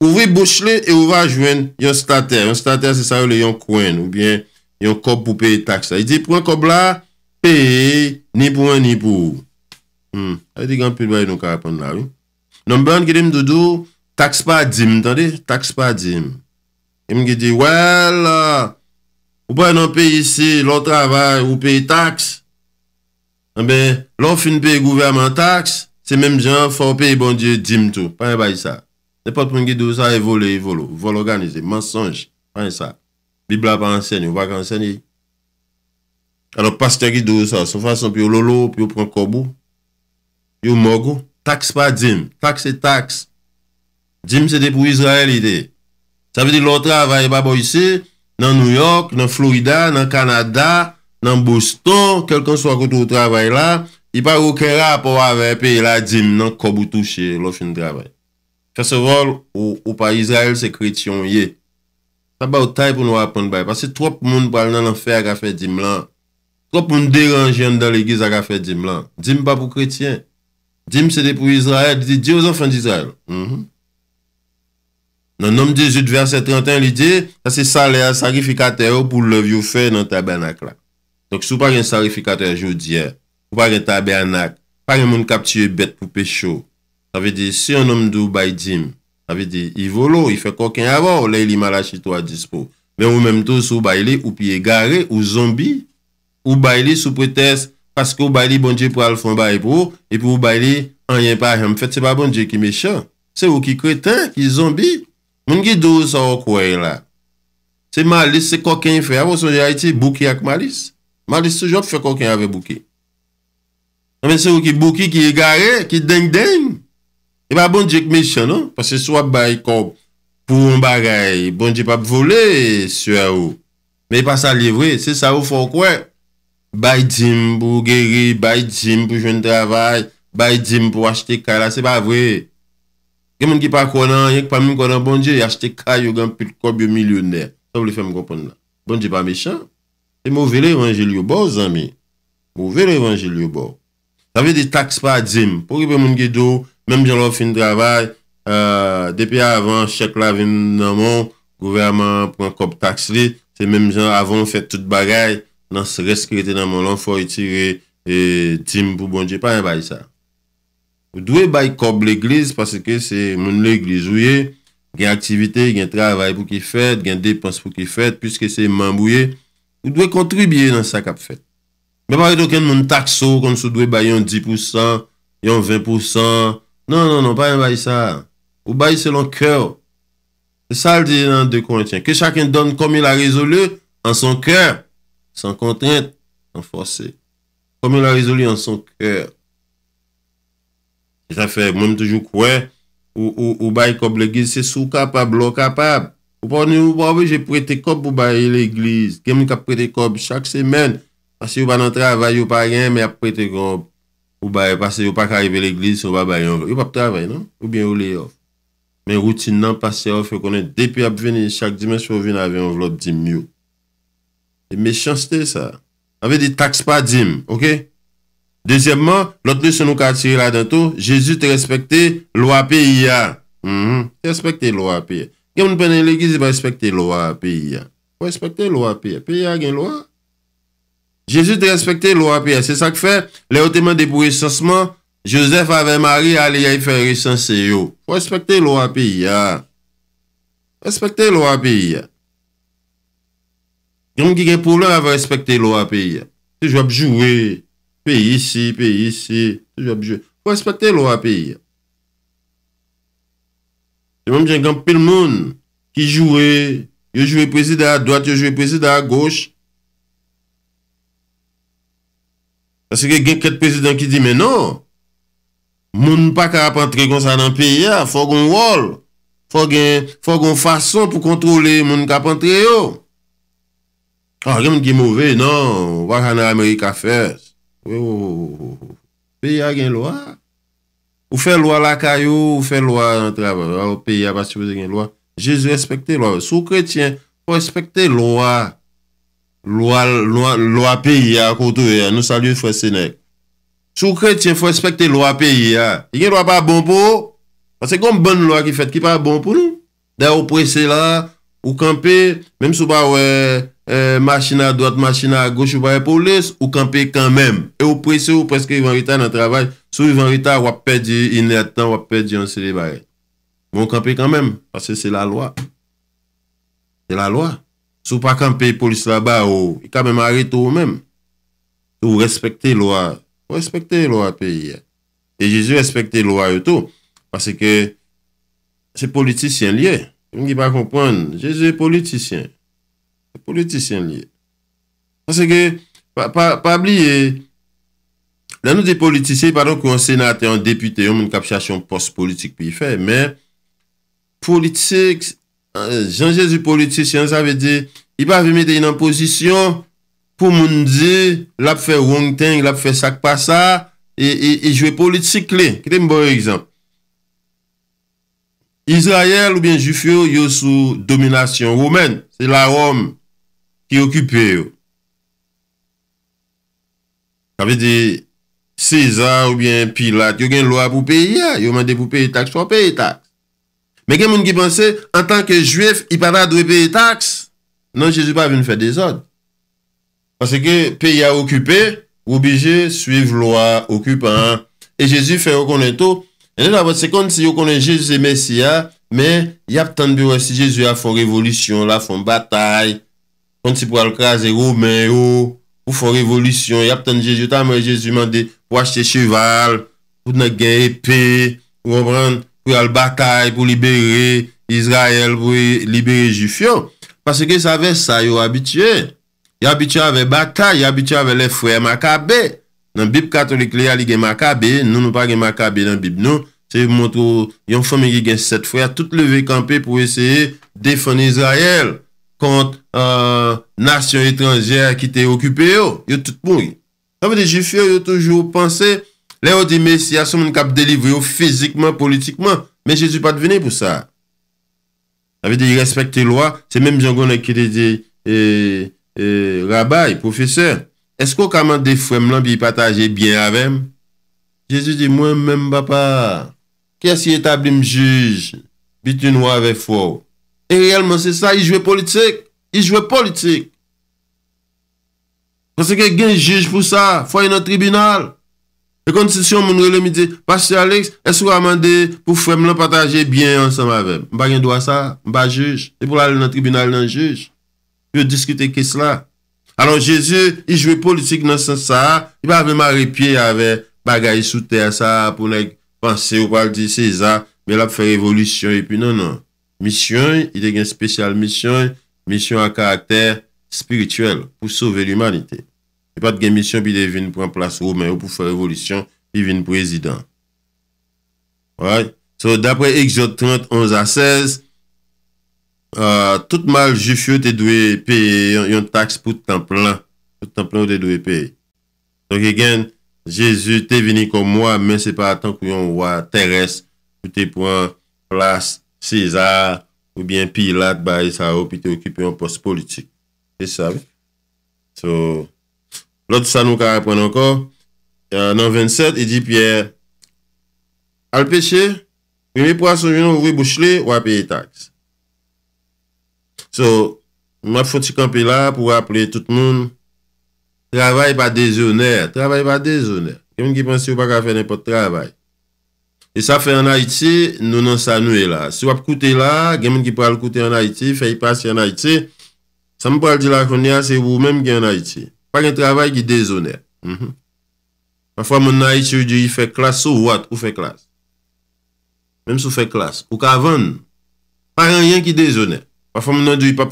Ouvi bouchle e ouva jwen yon staten. Yon staten se sayo le yon kwen. Ou bien yon kop pou pey taks. E di pou an kop la, pey ni pou an ni pou. A di gan pey ba yon ka apon la. Nan ban ki di mdou dou, taks pa jim. Tan di? Taks pa jim. E mdi di, well, euh, ou bay nan pey isi, lò travay, ou pey taks. An eh ben, lò fin pey gouvernment taks, se menm diyan, fò pey bon diye jim tou. Pan e bay sa. Ne pat pou yon gidou sa, yon volo, yon volo. Volo ganize, mensonj. Fany sa. Biblia pa anseni, wak anseni. Ano, paske gidou sa. Son fason, pi yon lolo, pi yon pren kobo. Yon mogo. Taks pa jim. Taks e taks. Jim se de pou Israelite. Sa vede lò travay babo isi, nan New York, nan Florida, nan Kanada, nan Boston, kel kon swa koutou travay la, yon pa yon kera pou avè pe, la jim nan kobo touche lò fin travay. Fese vol ou pa Israel se kretyon ye. Sa ba ou tay pou nou apon bay. Pase trop moun pal nan anfer a ga fe dim lan. Trop moun deranje an dan l'egiz a ga fe dim lan. Dim pa pou kretyen. Dim se de pou Israel. Di di yo zon fan di Israel. Mhm. Nan nom 18 verset 31 li di. Sa se sale a sarifikate yo pou lev yo fe nan tabernak la. Donk sou pa gen sarifikate a joudier. Sou pa gen tabernak. Pa gen moun kaptye bet pou pechou. Sa ve de, se yon nom do bay di m, sa ve de, yi volo, yi fe koken ava, ou la yi li mala chito a dispo. Men ou menm to, sou bay li, ou pi e gare, ou zombi, ou bay li sou pretez, paske ou bay li bonje pou alfomba e pou, epi ou bay li, an yen pa yon. Fet se pa bonje ki mechon, se ou ki kretan, ki zombi, moun ki dou sa ou kwe la. Se malis, se koken fe, avos moun di a iti bouki ak malis, malis sou jop fe koken ave bouki. Men se ou ki bouki, ki e gare, ki deng deng, E pa bon di ek mechan, non? Pas se swa bay kob pou an bagay. Bon di pa pou vole, siwa ou. Men y pa sa livwe, se sa ou fok wè. Bay dim pou geri, bay dim pou jwen travay, bay dim pou achete kala, se pa vwe. Gen moun ki pa konan, yen ki pa moun konan, bon di, achete kala, yon gen pi de kob bon yo milyonè. Se moun li fem kòpon la. Bon di pa mechan, se mou ve le evanjil yo bo, zanmi. Mou ve le evanjil yo bo. Sa ve de taks pa dim, pou ki pe moun ki do, Mem jan lò fin travay, euh, depi avan, chèk la vin nan moun, gouverman pran kop taks li, se mem jan avan fè tout bagay, nan se reskrete nan moun, lan fò y tire e, tim pou bonje, pa yon bay sa. Ou dwe bay kop l'eglise, paske se moun l'eglise ou ye, gen aktivite, gen travay pou ki fèd, gen depans pou ki fèd, pwiske se mambouye, ou dwe kontribye nan sa kap fèd. Me pari do ken moun takso, kon sou dwe bay yon 10%, yon 20%, Non, non, non, pa yon bayi sa. Ou bayi se lon kèw. Sa l di nan de kontyen. Ke chakèn don kom yon la rezolu an son kèw. San konten, an forse. Kom yon la rezolu an son kèw. E sa fè moun toujou kwen. Ou bayi kob l'eglise. Se sou kapab, lo kapab. Ou pan yon ou pa vè, jè prete kob pou bayi l'eglise. Kèm yon ka prete kob chak semen. Asi ou ban an trabaye ou pa yon, mè ap prete kob. Ou baye pase, ou pa karibe l'eglise, ou ba baye yon vlop. Ou pa pte avay, nan? Ou bien ou liye of. Men rutin nan pase of, yo konen depi ap veni, chak dimes po veni avye yon vlop e di myo. E mechanste sa. Avedi taks pa dim, ok? Dezyabman, lotne se nou ka atire la danto, Jezu te respekte lo api ya. Mm-hmm. Te respekte lo api ya. Gen moun penen l'eglise, di ba respekte lo api ya. Bo respekte lo api ya. Pe ya gen lo api ya. Jezou te respekte lo api ya. Se sa ke fe, le o teman de pouri san seman, josef ave mari, ali a yi ferri san seyo. Po respekte lo api ya. Po respekte lo api ya. Yon ki gen pou la, ava respekte lo api ya. Se jwab jwou e, pe yisi, pe yisi, se jwab jwou e, po respekte lo api ya. Se moun jen kan pe l moun, ki jwou e, yo jwou e prezida a doat, yo jwou e prezida a goch, Asi gen ket prezident ki di menon, moun pa ka apantre kon sa nan piya, fò gen wòl, fò gen fò gen fason pou kontrole moun ka apantre yo. A gen moun ah, gen mouve, nan, wak anè Amerika fèz, piya gen lòa, ou fè lòa lakayou, ou fè lòa, piya ba si fò gen lòa, jesu espèkte lòa, sou kretien, fò espèkte lòa. Lwa peyi a koutou e, nou salye fwè sènek. Sou kre tiè fwè spekte lwa peyi a. E gen lwa pa bon pou bon ou, anse kom bon lwa ki fèt ki pa bon pou nou. De ou prese la, ou kampe, mèm sou pa ou machina doat, machina goch, ou pare pou lès, ou kampe kanmèm. E ou prese ou preske i van rita nan travaj, sou i van rita wap pè di inè tan, wap pè di anse li bare. Voun kampe kanmèm, anse se la lwa. Se la lwa. sou pa kan pe polis la ba ou, i kamen ma reto ou men, ou respekte lo a, respekte lo a pe ye, e Jezu respekte lo a yo to, pase ke, se politisyen liye, mwen ki pa kompon, Jezu e politisyen, se politisyen liye, pase ke, pa, pa, pa, pa bliye, la nou de politisyen, pardon kon senate, an depute, an moun kapsyasyon post politik pe yi fe, men, politisyen, Jean-Jésus politik, si an sa ve de, i pa ve me de yon an posisyon, pou moun de, la pe fe wongteng, la pe fe sakpasa, e jwe politik le. Kete mboye ekzamp. Izayel ou bien Jufyo, yo sou dominasyon roumen. Se la oum ki okupe yo. Sa ve de, Sezan ou bien Pilat, yo gen lwa pou peyi ya. Yo mande pou peyi taks, pou peyi taks. Mè gen moun ki panse, an tan ke Juev, i padad wè peye taks, nan Jésus pa ven fè dezod. Pase ke peye a okupè, wè bi jè suiv lwa, okupè an. E Jésus fè wè konen to, enè la vò se konen si wè konen Jésus se Mesia, men, yap tan bi wè si Jésus a fon revolisyon la, fon batay, kon si pou al kaze, ou men ou, ou fon revolisyon, yap tan Jésus, ta mè Jésus man de, wè chè cheval, wè nan gen epè, wè bran, pou yal batay, pou libere Israel, pou libere Jufyon. Pase ke sa ve sa yo abitye. Yo abitye ave batay, yo abitye ave le fwe makabe. Nan bib katolik li yal i gen makabe, nou nou pa gen makabe nan bib nou. Se yon fome gen set fwe a tout leve kampe pou eseye defon Israel kont nasyon etranzyer ki te okupe yo. Yo tout moun. Kwa mwen de Jufyon yo toujou panse... Lè ou di mesi, asou moun kap delivri ou fizikman, politikman. Men, jesou pa dvene pou sa. Avedi, yi respekte lwa. Se menm jongon lè ki li di, e, e, rabay, profeseur, esko kamande fwem lan bi pataje biye avèm? Jesou di, mwen menm bapa, kè si etabli m juj, bi tu nou avè fwo. E, realman, se sa, yi jwe politik. Yi jwe politik. Konse ke gen juj pou sa, fwa yon nan tribunal. E kondisyon moun rele mi de, Pache Alex, esou a mande pou fwem lan pataje bien ansem avem. Mba gen do a sa, mba juj. E pou la lan tribunal nan juj. Pyo diskute kes la. Alon Jezu, i jwe politik nan san sa, i ba ave maripye ave bagay sou te a sa, pou lek panse ou pal di se za, me la pou fwe revolusyon, e pi nan nan. Misyon, i de gen spesyal misyon, misyon an karakter spirituel, pou souve l'umanite. E pat gemisyon pi de vin pran plas Roumen ou pou fò revolution, pi vin prezidant. Ouay? So, dapre exot 30, 11 a 16, tout mal jifyo te dwe pe yon taks pou tan plan. Pou tan plan ou te dwe pe. Donc, again, jesu te vini kon mwa, men se pa tan kou yon wwa teres, pou te pran plas Cezar, ou bien pilat bari sa ou, pi te okipe yon pos politik. E sab? So... La tout sa nou ka apwen anko, nan 27, e di Pierre, al peche, mweni pou aso jenon vwe bouchle, wapye e taks. So, mwen fwoti kampe la pou waple tout moun, travay pa dezoner, travay pa dezoner. Gemen ki pansi w pa ka fwe nepo travay. E sa fwe anay ti, nou nan sa nou e la. Si wap koute la, genmen ki pral koute anay ti, fwe yi pasi anay ti, sa mwen pral di la konya, se wou menm ki anay ti. Pari yon travay ki dezoner. Parfoy moun an iti ou di yi fe klas ou wat ou fe klas. Mem sou fe klas. Ou ka van. Pari yon yon ki dezoner. Parfoy moun an di yi pa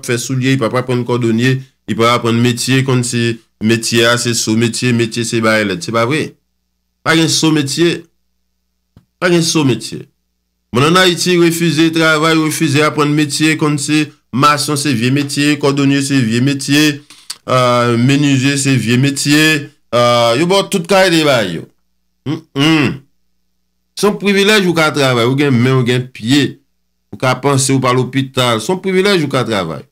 fe soulye, yi pa pa pren kordonye, yi pa pa pren metye kond se metye a se sou metye, metye se ba elen. Se pa vre? Pari yon sou metye. Pari yon sou metye. Moun an iti refize travay, refize a pren metye kond se mason se vie metye, kordonye se vie metye. Euh, Menize se vie metye euh, Yo bo tout ka e de bay yo Son privilej ou ka travay Ou gen men, ou gen piye Ou ka panse ou pa l'opital Son privilej ou ka travay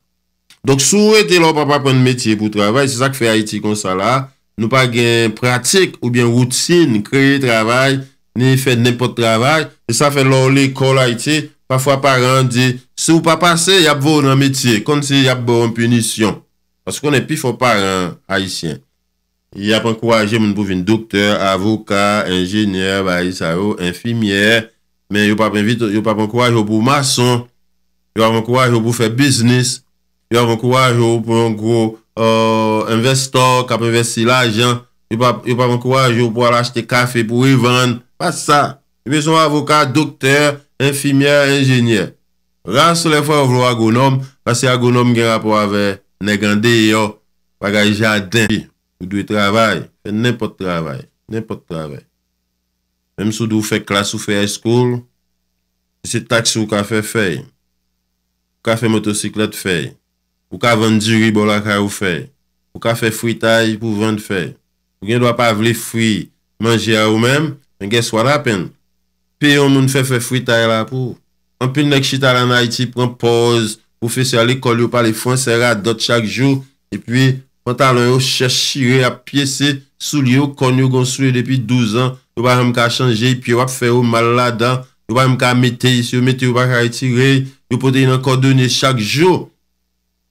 Donk sou ete lor pa pa pon metye pou travay Se sa ke fe a iti kon sa la Nou pa gen pratik ou gen routine Kreye travay Ne fe nepo travay E sa fe lor le kol a iti Pafwa pa rande Se ou pa pase yap bon an metye Kon se yap bon punisyon Pas konè pi fò par an hajisyen. Y apen kouwaje moun pou vin doktè, avokat, enjinyè, ba yi sa yo, enfimyè. Men yon papen kouwaje ou pou mason. Yon apen kouwaje ou pou fè biznis. Yon apen kouwaje ou pou yon gros investor, kapen versi l'ajan. Yon apen kouwaje ou pou ala achete kafe pou yi van. Pas sa. Yon pi sou avokat, doktè, enfimyè, enjinyè. Ransou le fò yon vlo agounom. Ransou yon agounom gen rapo avek. Ne gande yo, waga yi jaden, wou dwey travay. Fè nèmpot travay, nèmpot travay. Mèm sou dwey wou fè klas wou fè eskoul, fè se taksy wou ka fè fèy, wou ka fè motosiklet fèy, wou ka vènd zirib wou la ka wou fèy, wou ka fè fwitay wou vènd fèy. Wou gen dwa pa vle fwi manje a wou mèm, men guess what happen? Pi yon moun fè fwe fwitay la pou. An pi nèk chita la naiti pran poz, pou fese al ekol yo pa le fwansera adot chak jyo, epwi pantalon yo cheshi re ap pyesi, sou li yo kon yo gonsou li depi 12 an, yo pa yon mka chanje, epi yo ap fe yo malada, yo pa yon mka metey, si yo metey yo pa kare tire, yo pote yon akodone chak jyo,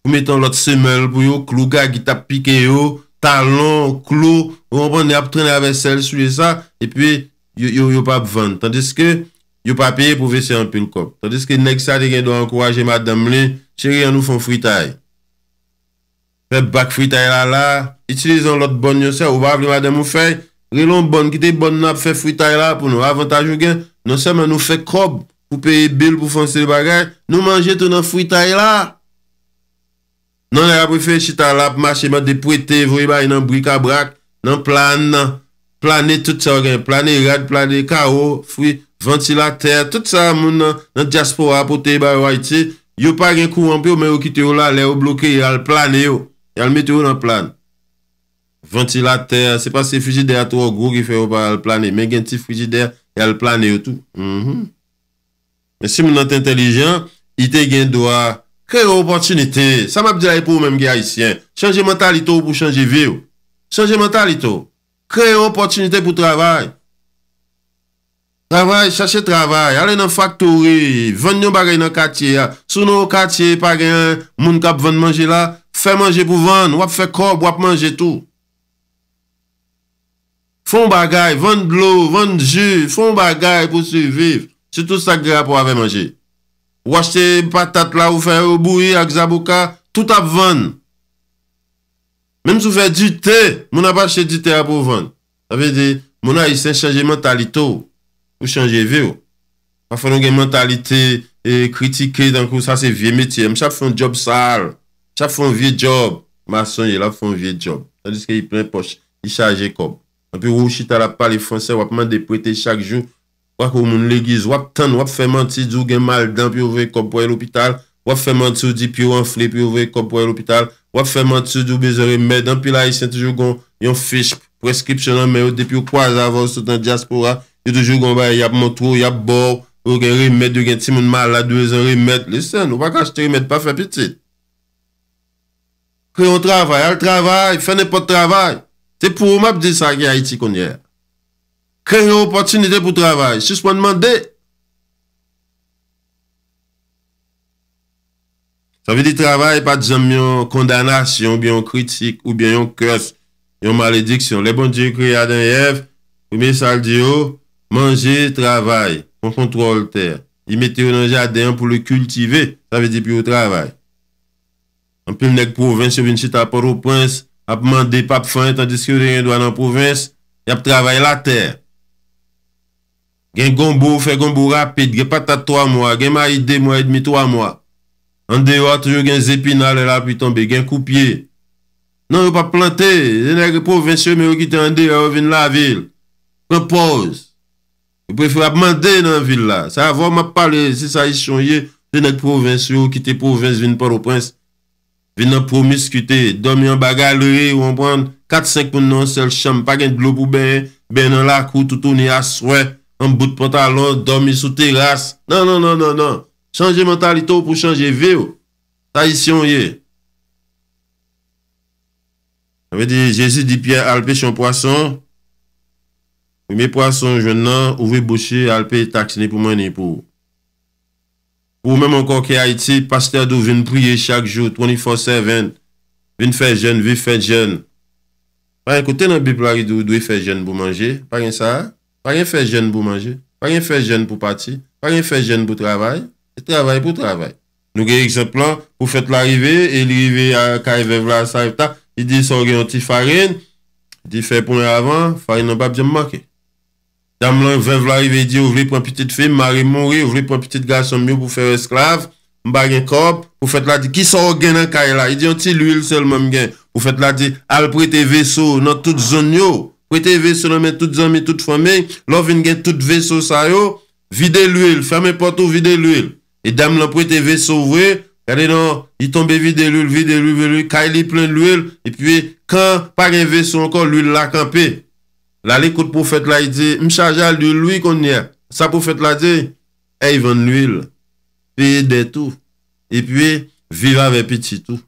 pou meton lot semel pou yo klou ga gita pike yo, talon, klou, yo ap trene avè sel sou li sa, epi yo ap vende, tandiske, Yo papye pou vese yon pin kop. Tandis ki nek sa de gen do ankoraje madame li, cheri an nou fon fritay. Fè bak fritay la la, itilizan lot bon yon se, ou wav li madame ou fè, re lon bon, kite bon nan ap fè fritay la, pou nou avantaj yon gen, non se men nou fè kop, pou peye bil pou fon se bagay, nou manje tout nan fritay la. Nan yon ap wifè chita la, pou mache ma depwete, vwe ba yon nan bri kabrak, nan plan nan, planen tout sa gen, planen rad, planen kao, fritay, Ventilater, tout sa moun nan diaspora pou te ba yo a iti, yo pa gen kou anpyo men yo kite yo la, le yo bloke, yo al plane yo, yo al mete yo nan plane. Ventilater, se pa se fiji de ato, yo gro ki fe yo pa al plane, men gen ti fiji de ato, yo al plane yo tou. Mhm. Men si moun nan te entelijan, ite gen doa, kreyo opotunite, sa ma pide la epou mèm gen haisyen, chanje mentalito pou chanje vi yo, chanje mentalito, kreyo opotunite pou travay, Travay, chache travay, ale nan faktouri, ven nyon bagay nan katye ya. Sou nou katye, pa gen, moun kap ven manje la, fe manje pou ven, wap fe kob, wap manje tou. Fon bagay, ven blou, ven jy, fon bagay pou suiviv. Se tout sa gra pou ave manje. Wache patate la, ou fe obouye, ak zabouka, tout ap ven. Menm sou fe di te, moun apache di te apou ven. A ve de, moun a yi sen chanje mentalito ou. Ou chanje ve ou? Wafan nou gen mentalite e eh, kritike Dan kou sa se vie metye M chan fon job sal Chan fon vie job M asan ye la fon vie job Sadi se ke yi plen poch Yi chanje kob An pi rou chita la pali franse Wap man depwete chak joun Wap kon moun legiz Wap tan wap fèman ti djou gen mal Dan pi ouve kob pou el opital Wap fèman ti djou di pi ou an fli Pi ouve kob pou el opital Wap fèman ti djou bezore med Dan pi la yi sè ti jougon Yon fèch preskripsyonan Men ou depi ou kwa zavans Soutan diaspora Yo toujou gombe a yap montrou, yap bo, ou gen rimet, ou gen timoun mal la, dwezen rimet, lisen, ou baka jte rimet pa fè piti. Kreyon travay, al travay, fè nè pot travay, te pou ou map di sa ki a iti konye. Kreyon opotinite pou travay, si sou mwen dman de. Sa vi di travay, pa di zem yon kondanasyon, ou bien yon kritik, ou bien yon kref, yon malediksyon, le bon di krey aden yev, ou bien saldi yo, Manje, travay, kon kontrol ter. Y mette yo nan jadeyan pou le kultive, sa ve di pi yo travay. Anpil nek provinsyon vin chita par ou prins, ap mande pap fany, tandis ki yo reyen do anan provins, yap travay la ter. Gen gombo, fe gombo rapid, gen pata 3 mwa, gen maide mwa, edmi 3 mwa. An deyo a toujou gen zepina non, le la pi tombe, gen koupye. Nan yo pa plante, gen nek provinsyon me yo ki te an deyo, an deyo a vin la vil, kon posi. Ou pou e fwe ap mande nan vil la. Sa avon map pale si sa isyon ye. Ve nèk provins yo. Kite provins. Ve nèk promis kite. Domi an baga lue. Ou an pran. Kat 5 moun nan sel chanm. Pa gen glop ou ben. Ben nan lak ou toutouni aswe. An bout pantalon. Domi sou teras. Nan nan nan nan nan. Chanje mentalito pou chanje ve yo. Sa isyon ye. An ve de. Jezi di pier alpe chan poason. Nan nan nan nan nan. Ou mi prason jen nan, ou vi bouchi, alpe taks ni pou mani pou. Ou menm ankon ke Haiti, pasteur dou vin priye chak jou, 24-7, vin fè jen, vin fè jen. Pari, kote nan biplari dou, dwi fè jen pou manje, pari sa, pari fè jen pou manje, pari fè jen pou pati, pari fè jen pou travay, et travay pou travay. Nou gen eksepla, pou fèt l'arive, elrive a kaj vev la sa, il di son gen ti farin, di fè pou men avan, farin nan ba bjen maki. Dam lan ven vla yve ydi ou vli pou an pitit fi, mari mori, ou vli pou an pitit ga son mi ou pou fe esklav, mba gen kop. Ou fet la di, ki sa ou gen an kay la, ydi an ti l'huil sel mam gen. Ou fet la di, al prete vesou nan tout zon yo, prete vesou nan men tout zon men, tout famen, lo ven gen tout vesou sayo, vide l'huil, ferme poto vide l'huil. E dam lan prete vesou we, kade nan, yi tombe vide l'huil, vide l'huil, vide l'huil, kay li plen l'huil, e pwi kan pari vesou an kon l'huil la kampe. La likout pou fèt la yi di, m chajal di lwi kon nye, sa pou fèt la di, e yi vend l'uil, piye detou, e piye viva ve piti tou,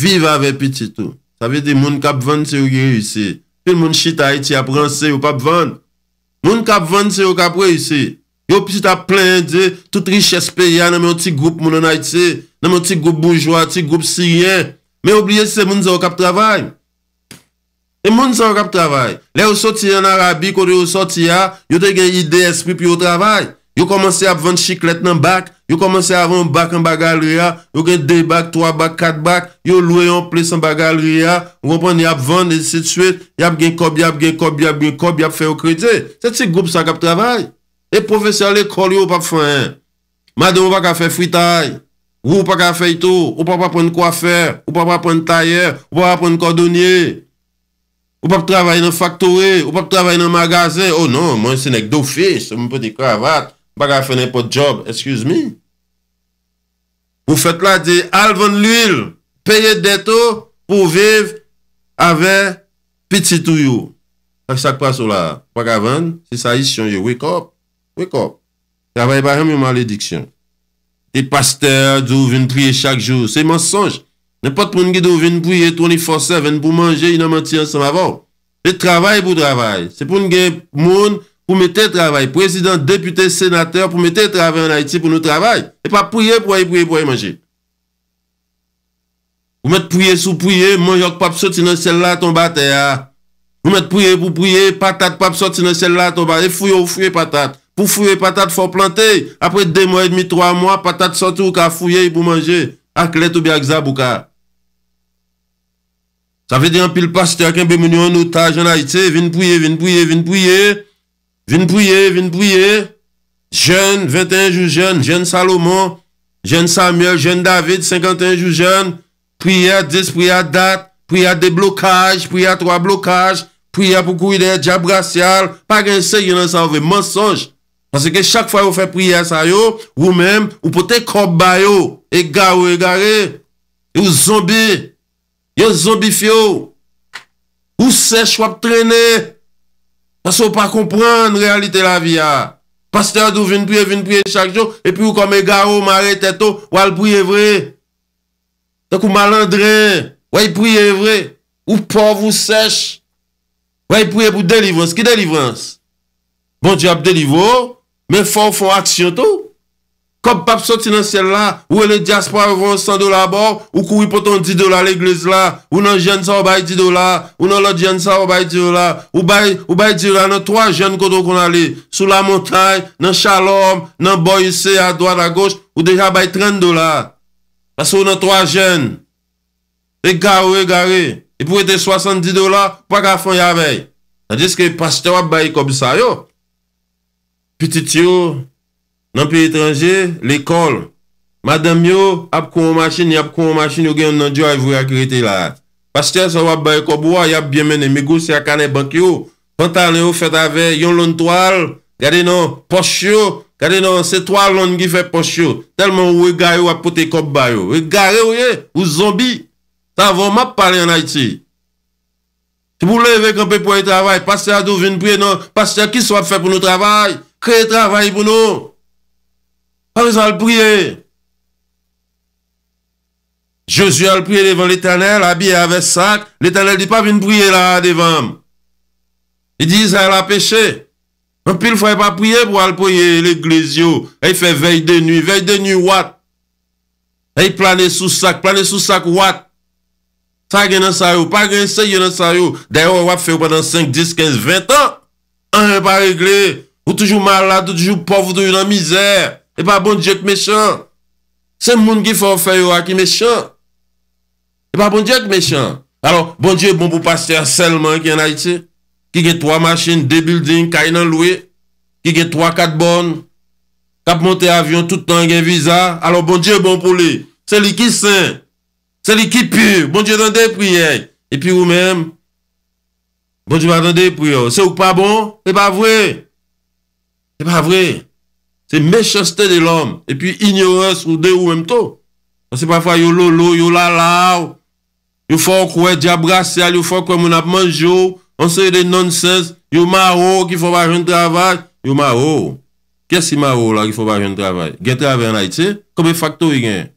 viva ve piti tou. Sa vye di moun kap vend se yo gen yi yisi, piye moun chita yi ti ap rense yo pa vend, moun kap vend se yo kap re yisi, yo piti ta plen di, tout richespe ya nan moun ti goup moun anay ti, nan moun ti goup mounjwa, ti goup siryen, me oubliye se moun ze yo kap travaym. E moun san wak ap travay. Le ou soti an Arabi kode ou soti a, yo te gen ide espri pi yo travay. Yo komanse ap vant chiklet nan bak, yo komanse avan bak an bagal riyan, yo gen dey bak, twa bak, kat bak, yo lwe yon ples an bagal riyan, yo pon yon ap vant, et si tsu et, yon ap gen kob, yon ap gen kob, yon ap gen kob, yon ap fe yon kreté. Se ti goup san wak ap travay. E profesyon le kol yo wap fwen. Maden wap a fe fwitay. Wou wap a fe ito. Wap a pa pon kwa fer. Wap a pa pon tayer. Ou pa ki travaye nan faktore, ou pa ki travaye nan magaze, ou oh nan, mwen se nek dofis, se mwen peti kravat, mwen pa ki fene po job, excuse mi. Ou fet la di, alvan l'il, peye deto pou vive avè piti tou you. Fèk sa kwa sou la, pa ki avan, se sa isyon, you wake up, wake up. Travaye pa remi ou malediksyon. Ti pasteur, di ou vin priye chak jou, se mensonj. Nè pat pou nge do ven pou ye, toni fosa ven pou manje, yon nan manti ansan avon. Se travay pou travay. Se pou nge moun pou mette travay. Prezident, depute, senater pou mette travay an Haiti pou nou travay. E pa pou ye pou aye pou aye manje. Ou mette pou ye sou pou ye, mwen yok papso tine sel la ton ba te ya. Ou mette pou ye pou pou ye, patat papso tine sel la ton ba. E fuyo ou fuyo patat. Pou fuyo patat, fò plantey. Apre de mwa et demi, troa mwa, patat soti ou ka fuyo yi pou manje. Ak let ou biak zabou ka. Sa fe di an pil pasteur, kenbe mouni an otaj an hajite, vin pouye, vin pouye, vin pouye, vin pouye, vin pouye, jen, 21 jou jen, jen Salomon, jen Samuel, jen David, 51 jou jen, pouye a 10, pouye a dat, pouye a de blocaj, pouye a 3 blocaj, pouye a pou kouy de diabrasyal, pa gen se yon an sa ouve mensonj, panse ke chak fwa ou fe pouye a sa yo, ou men, ou pote kobay yo, e gare, e gare, ou zombi, Yo zombi fyo, ou sech wap trene, taso w pa komprende realite la vi a. Pasteur dou vin priye, vin priye chak joun, epi w kom e garou, mare, teto, w al priye vre. Takou malandre, w ay priye vre, ou pov ou sech, w ay priye pou delivrans, ki delivrans? Bon di ap delivro, oh. men faw faw aksyento, Kop pap soti nan sèl la, ou e le diaspora ronsan do la bor, ou koui poton 10 do la l'eglise la, ou nan jen sa ou bay 10 do la, ou nan lot jen sa ou bay 10 do la, ou bay 10 do la nan 3 jen koto kon ali, sou la montay, nan shalom, nan boyise a doa da goch, ou deja bay 30 do la. La sou nan 3 jen. E gare, e gare. E pou ete 70 do la, pou ak a fon yavey. Nan dis ki paste wap bayi kobisa yo. Peti tiyo. nan pi etranje, l'ekol, madame yo, ap koumou machin, ap koumou machin, yo gen nan diwa, yo vwe akurite la. Pastel, sa wap baye kobwa, yap bien mene, mi gous ya kane bank yo, pantal yo, fet ave, yon lon toal, gade nan, posyo, gade nan, se toal lon gi fe posyo, telman we gare yo ap pote kobwa yo, we gare yo ye, ou zombi, ta avon map pale an Haiti. Ti mou leve, vek an pe pouye travay, Pastel, a dou vin pouye nan, Pastel, ki swap fe pou nou travay Parizal priye. Josu al priye devan l'Eternel, abye avè sak, l'Eternel di pa vin priye la devan. I diz a la peche. An pil foye pa priye pou al priye l'Eglésio. E y fè vey de nui, vey de nui wat. E y plane sou sak, plane sou sak wat. Sak yon an sa yo, pake yon se yon an sa yo. Deyo wap feyo panan 5, 10, 15, 20 an. An yon pa regle. Wou toujou malade, wou toujou pof, wou toujou nan mizer. E pa bon dièk mechan. Se moun ki fò fè yo a ki mechan. E pa bon dièk mechan. Alors, bon dièk bon pou pasè a selman ki en Haiti. Ki gen 3 machin, 2 building, kainan loué. Ki gen 3, 4 born. Kap monte avyon, toutan gen visa. Alors, bon dièk bon pou li. Se li ki sè. Se li ki pû. Bon dièk rande prièk. E pû ou mèm. Bon dièk rande prièk. Se ou pa bon, se pa vwèk. Se pa vwèk. Se mechoste de l'om, e pi ignores ou de ou mwem to. Se pa fwa yon lolo, yon lalaw, yon fwa kwe diabrasyal, yon fwa kwe moun ap manjou, an se yon de non-sense, yon ma ou ki fwa pa jen trabay, yon ma ou. Kè si ma ou la ki fwa pa jen trabay? Gè te avè anay, tse? Koube fakto yon gen?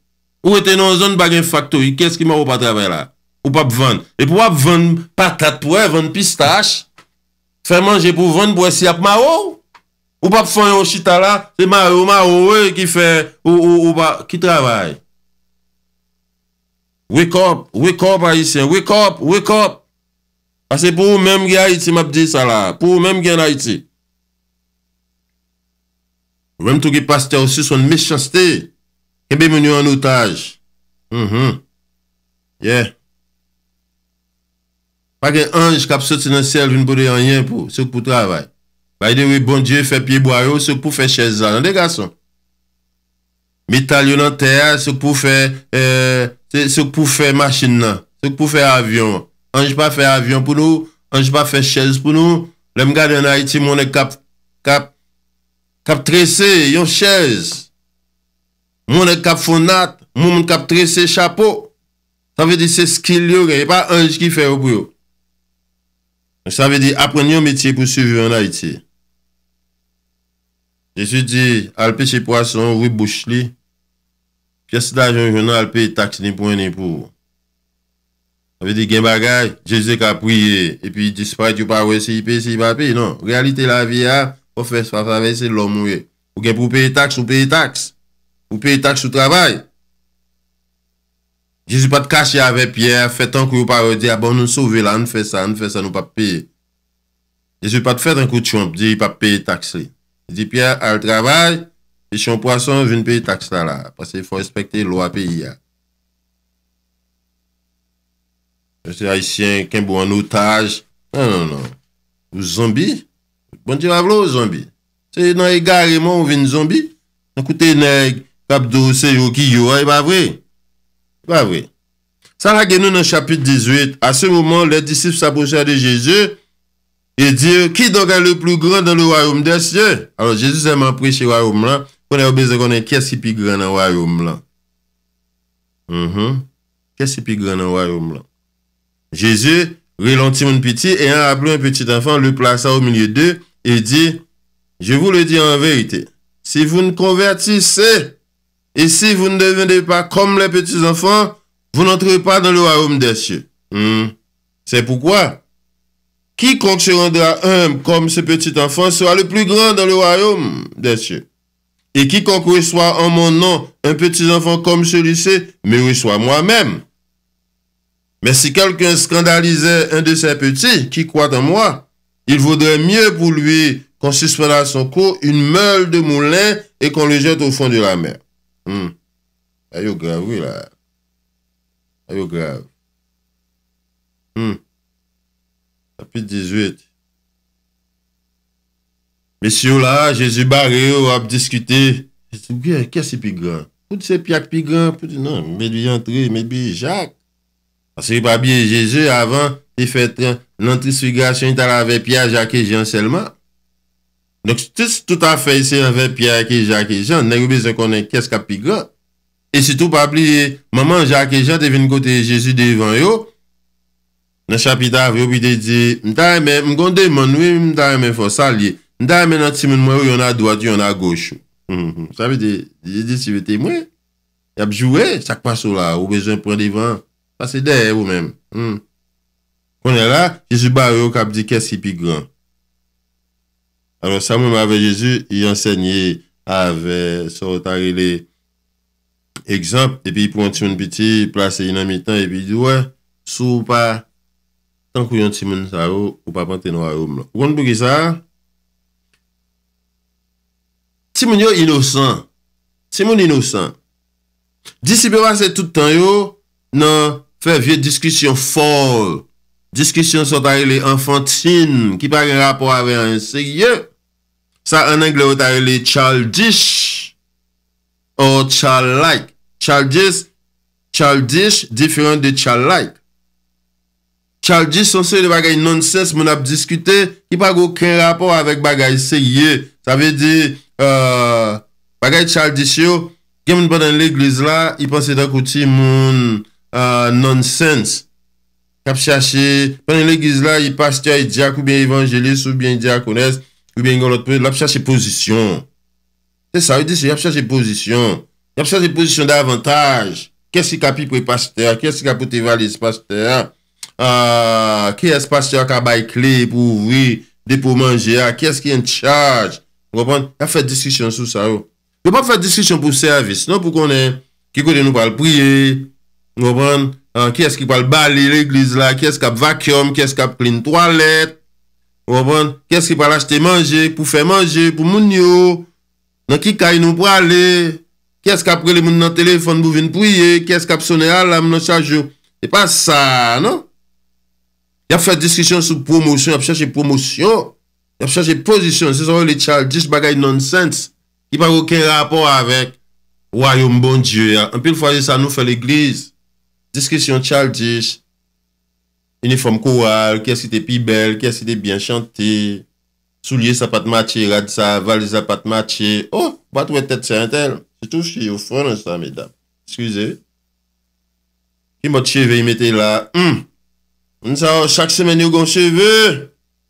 Ou ete nou zon bagen fakto yon? Kè si ki ma ou pa trabay la? Ou pa p'van? E pou ap van patat pouè, van pistache, fè manje pou van pou esi ap ma ou? Ou pa pou fon yon chita la, se ma ou ma ouwe ki fe, ou ou ou ba ki travay. Wake up, wake up Haitien, wake up, wake up. Ase pou ou menm gen Haiti map di sa la, pou ou menm gen Haiti. Ou menm tou ki paste osi son meschanste, kebe menyo an otaj. Hmm hmm, yeah. Pa gen anj kap soti nan sel vin bodi anyen pou, souk pou travay. Ba yi de wè bon diè fè piye bwa yo, souk pou fè chèz zan, lè gason. Mi tal yon an ter, souk pou fè, souk pou fè machin nan, souk pou fè avyon. Anj pa fè avyon pou nou, anj pa fè chèz pou nou, lèm gade yon ha iti mounen kap, kap, kap trese, yon chèz. Mounen kap fonat, mounen kap trese chapo, sa vè di se skil yo, yon pa anj ki fè yo pou yo. Sa vè di apren yon metye pou suivi yon ha iti. Je su di, alpe se poason, rup bouch li, piye si la janjou nan alpe e taks li pou ene pou. A ve di gen bagay, Je su ka priye, e pi despay ki ou pa we se ipe se ipe api, non. Realite la vi a, ou fe se pa fa ve se lom we. Ou gen pou pe e taks, ou pe e taks. Ou pe e taks ou travay. Je su pat kache ave pier, fe tan ki ou pa re di, abon ah nou sou velan, fe san, fe san ou pa pe. Je su pat fet an kout chomp, di, ou pa pe e taks li. Di pya al travaj, li chan po asan, vin pe tak stala. Pase fwa respekte lo api ya. Mwen se aisyen, ken bo an otaj. Nan nan nan. Ou zombi? Bon di wav lo ou zombi? Se nan e gareman ou vin zombi? Nan koute nek, kab do se yo ki yo, e ba vwe? Ba vwe. Sa la genou nan chapit 18, a se moman, le disip sa boche de Jezeu, et Dieu, qui donc est le plus grand dans le royaume des cieux. Alors Jésus a chez le royaume là. On a besoin de connaître qui est le plus grand dans le royaume là. Mm-hmm. Qu'est-ce Qui est le plus grand dans le royaume là? Jésus ralentit mon petit et en appelant un petit enfant, le plaça au milieu d'eux et dit, je vous le dis en vérité, si vous ne convertissez et si vous ne devenez pas comme les petits enfants, vous n'entrez pas dans le royaume des cieux. Mm. C'est pourquoi Quiconque se rendra humble comme ce petit enfant sera le plus grand dans le royaume des cieux. Et quiconque reçoit en mon nom un petit enfant comme celui-ci, me reçoit moi-même. Mais si quelqu'un scandalisait un de ses petits qui croit en moi, il vaudrait mieux pour lui qu'on suspende à son cou une meule de moulin et qu'on le jette au fond de la mer. Hum. Aïe grave, oui là. Aïe grave. Hmm. Pide 18. Mesyou la, Jezu bagye yo ap diskute, Jezu gen, kese pi gran? Ou di se pi ak pi gran? Non, medbi entre, medbi jak. Asi ki pa biye Jezu avan, di fet nan tris figasyon, ni tala ave pi ak jak e jan selman. Donk, tout a feyse ave pi ak jak e jan, nekoube se konen kese ka pi gran. E sitou pa pli, maman jak e jan te ven kote Jezu devan yo, nan chapit avyo pi de di, mta eme, mgon de man wè, e, mta eme fò salye, mta eme nan timoun mwen wè, yon a doa di, yon a goch. Hmm, hmm. Sa vi di, di di si vete mwen, yap jwè, chak pa sou la, ou bejwen pren divan, pa se der wè wè mèm. Hmm. Konè e la, jizou bar yo kap di kes ki pi gran. Anon sa mwen mwen ave jizou, yon se nye ave sorotari le ekzamp, epi yon pon timoun piti, plase yon nan mitan, epi yon di wè, sou pa, Tan kou yon timoun sa yo ou pa pante nou a oum la. Woun pou ki sa? Timoun yo inousan. Timoun inousan. Disipewa se toutan yo nan fe vie diskisyon fol. Diskisyon so ta yon le enfantine ki pa gen rapor ave an se ye. Sa aneng le yo ta yon le chaldish. Ou chal like. Chaldish. Chaldish diferent de chal like. Chaldi son se yon bagay non-sense moun ap diskute, i pa go kre rapor avek bagay segye. Sa ve di, euh, bagay chaldi se yo, gen moun banan l'eglize la, i panse dan koti moun euh, non-sense. Yab chache, banan l'eglize la, yi pastya, yi diak, ou bien evanjelis, ou bien diak kones, ou bien yon lotpe, yab chache pozisyon. Se sa, yi di se yab chache pozisyon. Yab chache pozisyon davantage. Kese kapi pou yi e pastya, kese kapi pou te valise pastya, Ah, ki es pasyo akabay kle pou ouvi, de pou manje a, ki es ki en charge, yo bon, a fè diskisyon sou sa yo, yo bon fè diskisyon pou servis, non pou konen, ki kote nou pal priye, yo bon, ki ah, es ki pal bali l'egliz la, ki es kap vakyom, ki es kap klin toalet, yo bon, ki es ki pal achete manje, pou fè manje, pou moun yo, nan ki kay nou pou ale, ki es kap prele moun nan telefon, moun vin priye, ki es kap sone alam, moun nan charge yo, e pa sa, non, Y ap fè diskisyon sou promosyon, y ap chèche promosyon. Y ap chèche posisyon. Se son wè lè chaldish bagay non-sense. Y pa wè okè rapon avèk. Wè yon bon dieu ya. Anpè lè fwa jè sa nou fè l'eglise. Diskisyon chaldish. Uniforme kowal. Kès ki te pi bel. Kès ki te byan chante. Soulyè sa pat matye. Rad sa vali sa pat matye. Oh, bat wè tèt se yon tel. Se tou chè yon fon an sa, medam. Sksize. Ki mòt cheve yon metè la. Hmm. Moun sa ou chak semen yon goun cheve,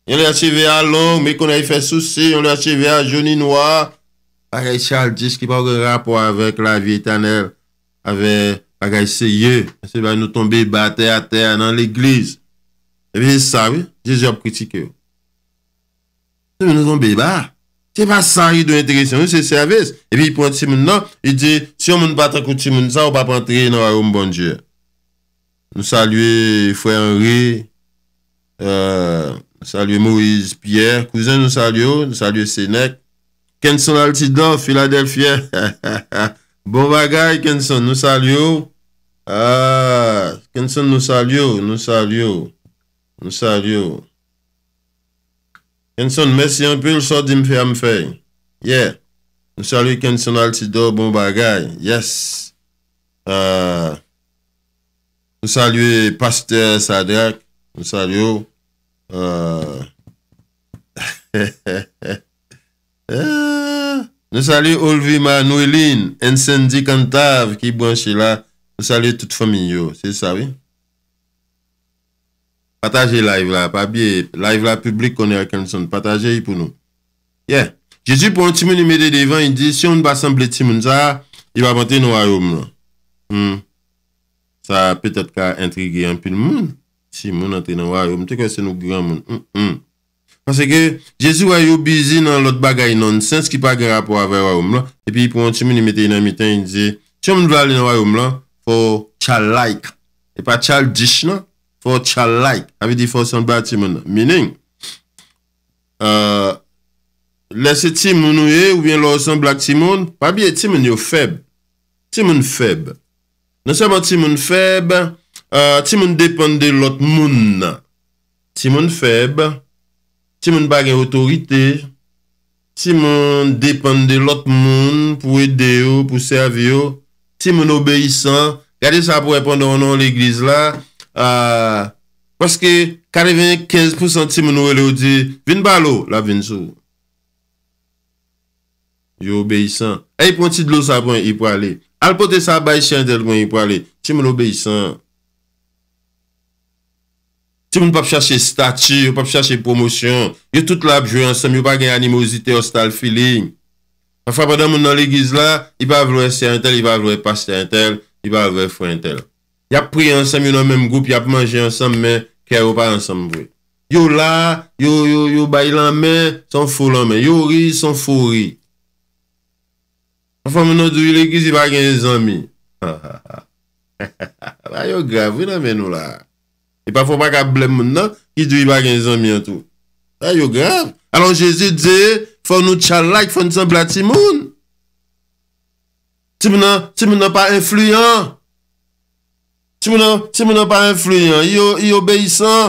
yon lè cheve a long, mè kou nè yon fè souci, yon lè cheve a jouni noa, pa kè yon chaldis ki pa ou gen rapou avèk la vie etanel, pa kè yon seye, se va yon nou ton beba te a te a nan l'eglize. E pi se sa, diyo jop kritike. Se mi nou ton beba, se pa sa yon dou intresyon, se se avès, e pi yon pou an ti moun nan, yon di, se yon moun patra kouti moun, sa ou pa patre nan ou mbon diyo. Nou salye Frè Henry, nou euh, salye Moïse Pierre, kouzen nou salye ou, nou salye Sénèque, Kenson Altidore, Philadelphia, ha ha ha, bon bagay Kenson, nou salye ou, ha ah, ha ha, Kenson nou salye ou, nou salye ou, nou salye ou, Kenson, mesi anpil, so di mfè, mfè, ye, nou salye Kenson Altidore, bon bagay, yes, ha ah. ha ha, Nou salye Paster Sadek. Nou salye yo. Nou salye Olvi Manouiline. En Sendi Kantav ki bon chila. Nou salye tout fami yo. Se salye. Pataje live la. Pa biye live la publik konye akansan. Pataje yi pou nou. Ye. Je zi pou an timon yi mede devan. Yi di si yon basan ble timon sa. Yi va bante nou a yom la. Hmm. Sa petet ka entrigye anpil moun. Ti moun entri nan waj oum. Teke se nou gran moun. Pase ge, Jezi wanyo bizi nan lot bagay non sens ki pa gera pou avay waj oum la. E pi pou an ti moun imete inan mitan, inzi, chan moun vali nan waj oum la? Fou chal like. E pa chal dish na? Fou chal like. Avi di fousan bat ti moun la. Mining, euh, lese ti moun ouye, ou vyen lousan blak ti moun, pa biye ti moun yo feb. Ti moun feb. Non seman ti moun feb, euh, ti moun depan de lot moun. Ti moun feb, ti moun bagen otorite, ti moun depan de lot moun pou ede yo, pou serve yo. Ti moun obeysan, gade sa pou repande ronon l'iglise la. Paske 45% ti moun ouwele ou di, vin balo la vin sou. Yo obeysan, e eh, yi pon ti de lot sa pon, e yi pou aley. Alpote sa bay siyantel mwen yon pwale, si moun obeysan. Si moun pap chache stati, yon pap chache promosyon. Yon tout lab jwe ansam, yon pa gen animozite, hostal, filin. An fwa padan moun nan legiz la, yon pa vlouen siyantel, yon pa vlouen pas siyantel, yon pa vlouen fwantel. Yon ap pri ansam, yon nan menm goup, yon ap manje ansam men, kè yon pa ansam vwe. Yon la, yon bay lan men, son fwo lan men. Yon ri, son fwo ri. An fòm nou dwi li ki si pa gen zanmi. Ayo gav, vi nan men nou la. E pa fòm pa ka ble moun nan ki si dwi pa gen zanmi an tou. Ayo gav. Alon Jezi dze, fòm nou chalak, fòm nou san blatimoun. Timoun nan, timoun nan pa influyon. Timoun nan, timoun nan pa influyon. Iyo, iyo beysan.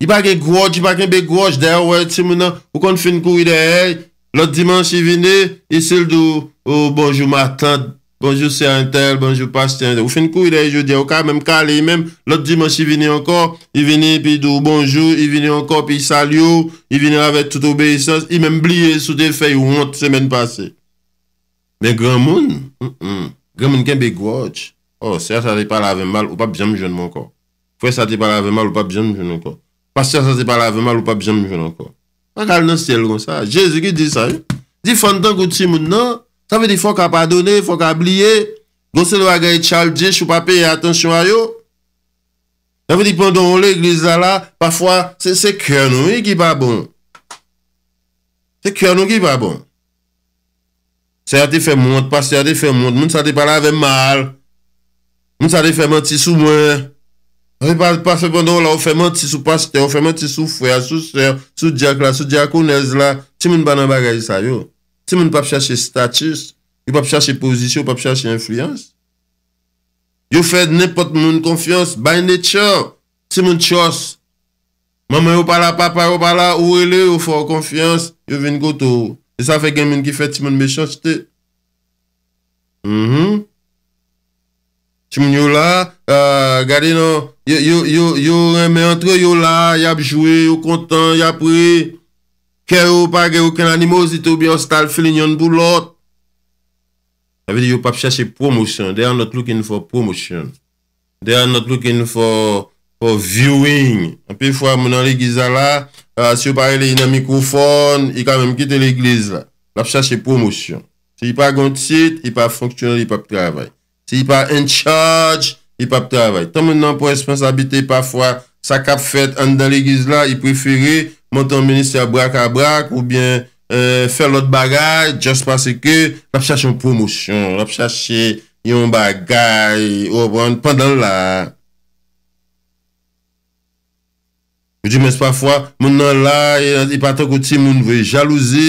Ipa gen gouj, ipa gen be gouj. Dey wè, timoun nan, pou kon fin kou ideyè. Lot dimans yi vine, yi sel dou, bonjou matan, bonjou seyantel, bonjou pasyen, ou fin kou yi la yi jou diya, ou ka mèm kalè yi mèm, lot dimans yi vine ankon, yi vine, pi dou bonjou, yi vine ankon, pi salyo, yi vine avè tout obeysans, yi mèm bliye sou de fè yi wont semen pase. Mèm gran moun, gran moun ken be gouache, oh, seyantel sa te palave mal, ou pa bijan mou joun mou ankon, fèy sa te palave mal, ou pa bijan mou joun ankon, pasyen sa te palave mal, ou pa bijan mou joun ankon, Akal nan stel kon sa. Jezi ki di sa yo. Eh? Di fondan kouti moun nan. Sa ve di fok apadone, fok abliye. Gose lo a gaye chalje, chou pa peye atensyon a yo. Sa ve di pandon ou le iglize la la. Pafwa se kre nou eh, ki pa bon. Se kre nou ki pa bon. Se a te fe moun, pas se a te fe moun. Moun sa te parave mal. Moun sa te fe moun ti sou moun. Ou feman ti sou pastor, ou feman ti sou fwe, sou diak la, sou diak ou nez la, ti moun banan bagay sa yo. Ti moun pap chache status, yo pap chache pozisyon, yo pap chache enflyans. Yo fe nepot moun konfians, by nature, ti moun chos. Maman yo pala, papa yo pala, ou ele, yo fo konfians, yo vin koto. E sa fe gen moun ki fe ti moun mechans te. Mhm. Ti moun yo la. Euh, Gade nou, yon reme entre yon la, yon apjwe, yon kontan, yon apwe, kè ou pa gè ou ken animoz, yon tou bi anstal filin yon boulot. Avè di yon pa p chache promosyon, they are not looking for promosyon. They are not looking for viewing. An pe fwa mounan li gizala, euh, si ou pa elè yon mikrofon, yon ka mèm kite l'iglize la. La p chache promosyon. Si yon pa goun tit, yon pa fonksyon, yon pa p travay. Si yon pa en charge... I pa p'te avay. Ton moun nan pou esponsabite, pa fwa, sa kap fèt, an dan le giz la, i preferi, moun ton menis ya brak a brak, ou bien, euh, fè lout bagay, just pase ke, la p'chache yon promosyon, la p'chache yon bagay, ou bon, pandan la. Ou di mwen se pa fwa, moun nan la, i patan kouti moun vwe jalouse,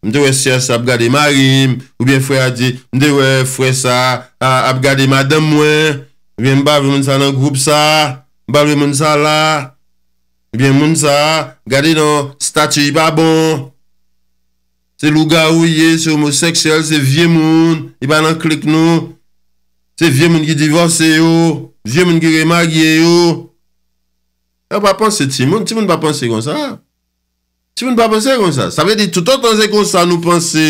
mwen dewe sias ap gade ma rim, ou bien fwe a di, mwen dewe fwe sa, ap gade ma demwen, Viye mba, viye moun sa nan groub sa. Mba, viye moun sa la. Viye moun sa. Gade nan statu yi ba bon. Se luga ou ye, se homoseksuel, se vie moun. Yi ba nan klik nou. Se vie moun ki divose yo. Vie moun ki remage yo. Ewa pa panse ti moun. Ti moun pa panse kon sa. Ti moun pa panse kon sa. Sa ve di tout an tan se kon sa nou panse.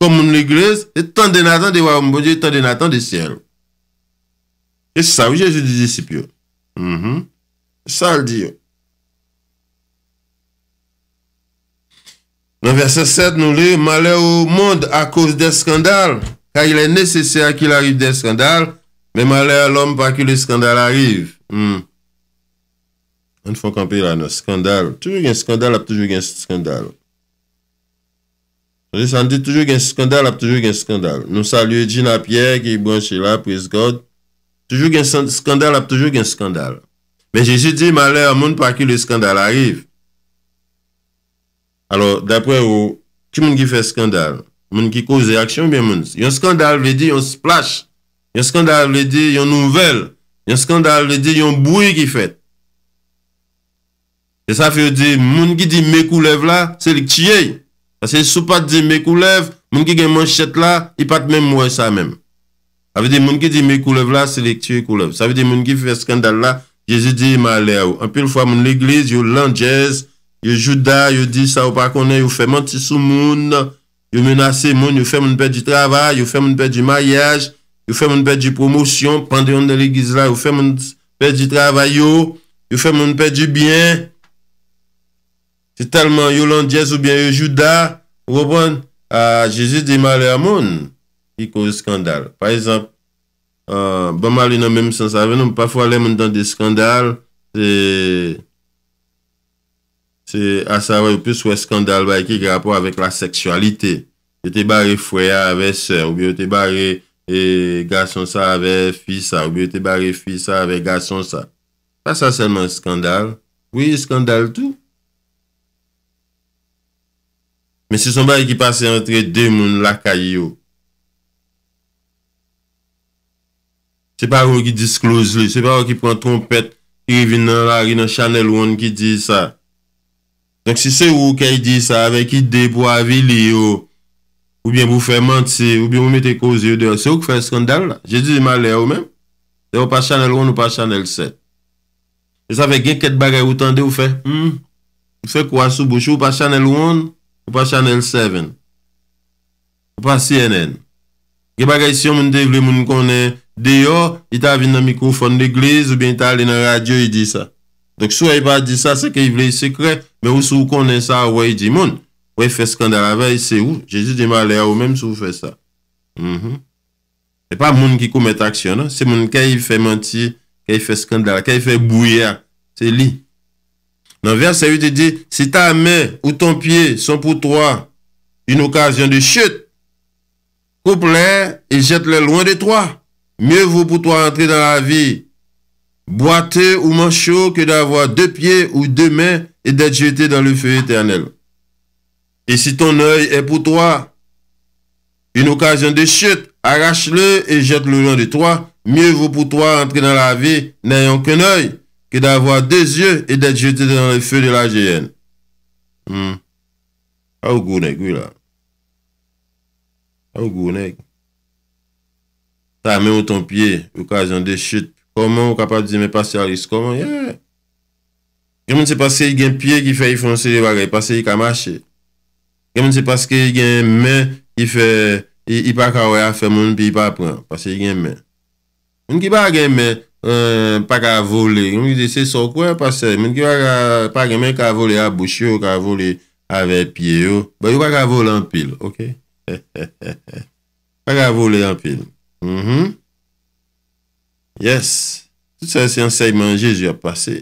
Kon moun l'iglese. E tan dena tan de wawamboje, tan dena tan de siel. E sa ou Jejou di disipyo. Sa ou di yo. Nan verse 7 nou li, malè ou moun a kous de skandal, ka il e nesesè a ki l'arif de skandal, men malè l'om pa ki le skandal arrive. An mm. fò kampè la nan skandal. Toujou gen skandal ap toujou gen skandal. An di toujou gen skandal ap toujou gen skandal. Nou sa li ou jejou la pierre ki yi branche la prez god. Toujou gen skandal ap toujou gen skandal. Ben jesu di ma lè a moun pa ki le skandal arive. Alo, dapre ou, ki moun ki fè skandal, moun ki kouze aksyon, yon skandal lè di yon splash, yon skandal lè di yon nouvel, yon skandal lè di yon bouye ki fèt. E sa fè yon di, moun ki di mekou lev la, se li kchyey. Asè sou pat di mekou lev, moun ki gen moun chèt la, yon pat mèm mwè sa mèm. Sa vede moun ki di me koulev la, selektiwe koulev. Sa vede moun ki fè skandal la, jezi di imalè a ou. Anpil fwa moun l'igliz, yo lanjez, yo juda, yo di sa ou pa konen, yo fè mantisou moun, yo menase moun, yo fè moun pè di travay, yo fè moun pè di mayaj, yo fè moun pè di promosyon, pandyon de l'igliz la, yo fè moun pè di travay yo, yo fè moun pè di byen. Se talman yo lanjez ou byen yo juda, wopon, a jezi di imalè a moun. ki kouz skandal. Par exemple, ban mali nan menm sens avè, nan pafwa lè menn dan de skandal, se, se asavè ou pè sou skandal, wè ki grapò avèk la seksualite. Yo te barè fweya avè sè, ou yo te barè gason sa avè fi sa, ou yo te barè fi sa avè gason sa. Pas sa sèlman skandal, wè skandal tou. Mè se son barè ki pase entre dè moun lakay yo, Se pa wou ki disclose li, se pa wou ki pran trompet, ki revi nan la, ki nan chanel 1 ki di sa. Donk si se wou ki di sa, avek ki de pou avili yo, ou bien pou fè manti, ou bien pou mette kozi yo dewa, se wou ki fè skandal la. Je di zi malè wou men, se wou pa chanel 1 ou pa chanel 7. Se e sa ve gen ket bagay wou tende, wou fè, wou hmm? fè kwa sou bouchou, wou pa chanel 1, wou pa chanel 7. Wou pa CNN. Ge bagay si yon moun devli moun konen, De yo, it avi nan mikrofon l'eglize ou ben it avi nan radyo, i di sa. Donk sou a yi pa di sa, se ke yi vle yi sekre, men ou sou konnen sa, ou a yi di moun, ou a e yi fe skandal avay, se ou, jesu di ma le a ou menm sou fe sa. Mhm. Se pa moun ki koumet aksyon, non? se moun ke yi fe menti, ke yi fe skandal, ke yi fe bouyer, se li. Nan vers ayou te di, se ta me ou ton pie son pou toa yi n okasyon de chet, koup le, e jet le loin de toa. Myevou pou twa rentre nan la vi, boate ou manchou, ke d'avwa de pie ou de men, e d'ajete dan le feu eternel. E si ton oeil e pou twa, in okasyon de chute, arache le, e jete lounan de twa, myevou pou twa rentre nan la vi, n'ayon ken oeil, ke d'avwa de zye, e d'ajete dan le feu de la jeyen. Hmm. A ou gounen kou la? A ou gounen kou? Ta men ou ton piye, ou kajan de chute. Koman ou kapat di zi men pase a ris koman? Ye. Gen moun se pase gen piye ki fe yi fon se li waga, yi pase yi ka mache. Gen moun se pase gen men ki fe, yi pa ka woy a fe moun pi yi pa pran. Pase gen men. Moun ki ba gen men euh, pa ka vole, gen moun ki zi se so kwen pase, moun ki ba gen men ka vole a bouchi ou, ka vole ave piye ou, ba yi pa ka vole an pil, ok? Pa ka vole an pil ou. Mm-hmm. Yes, tout sa yon sey manje Je a pase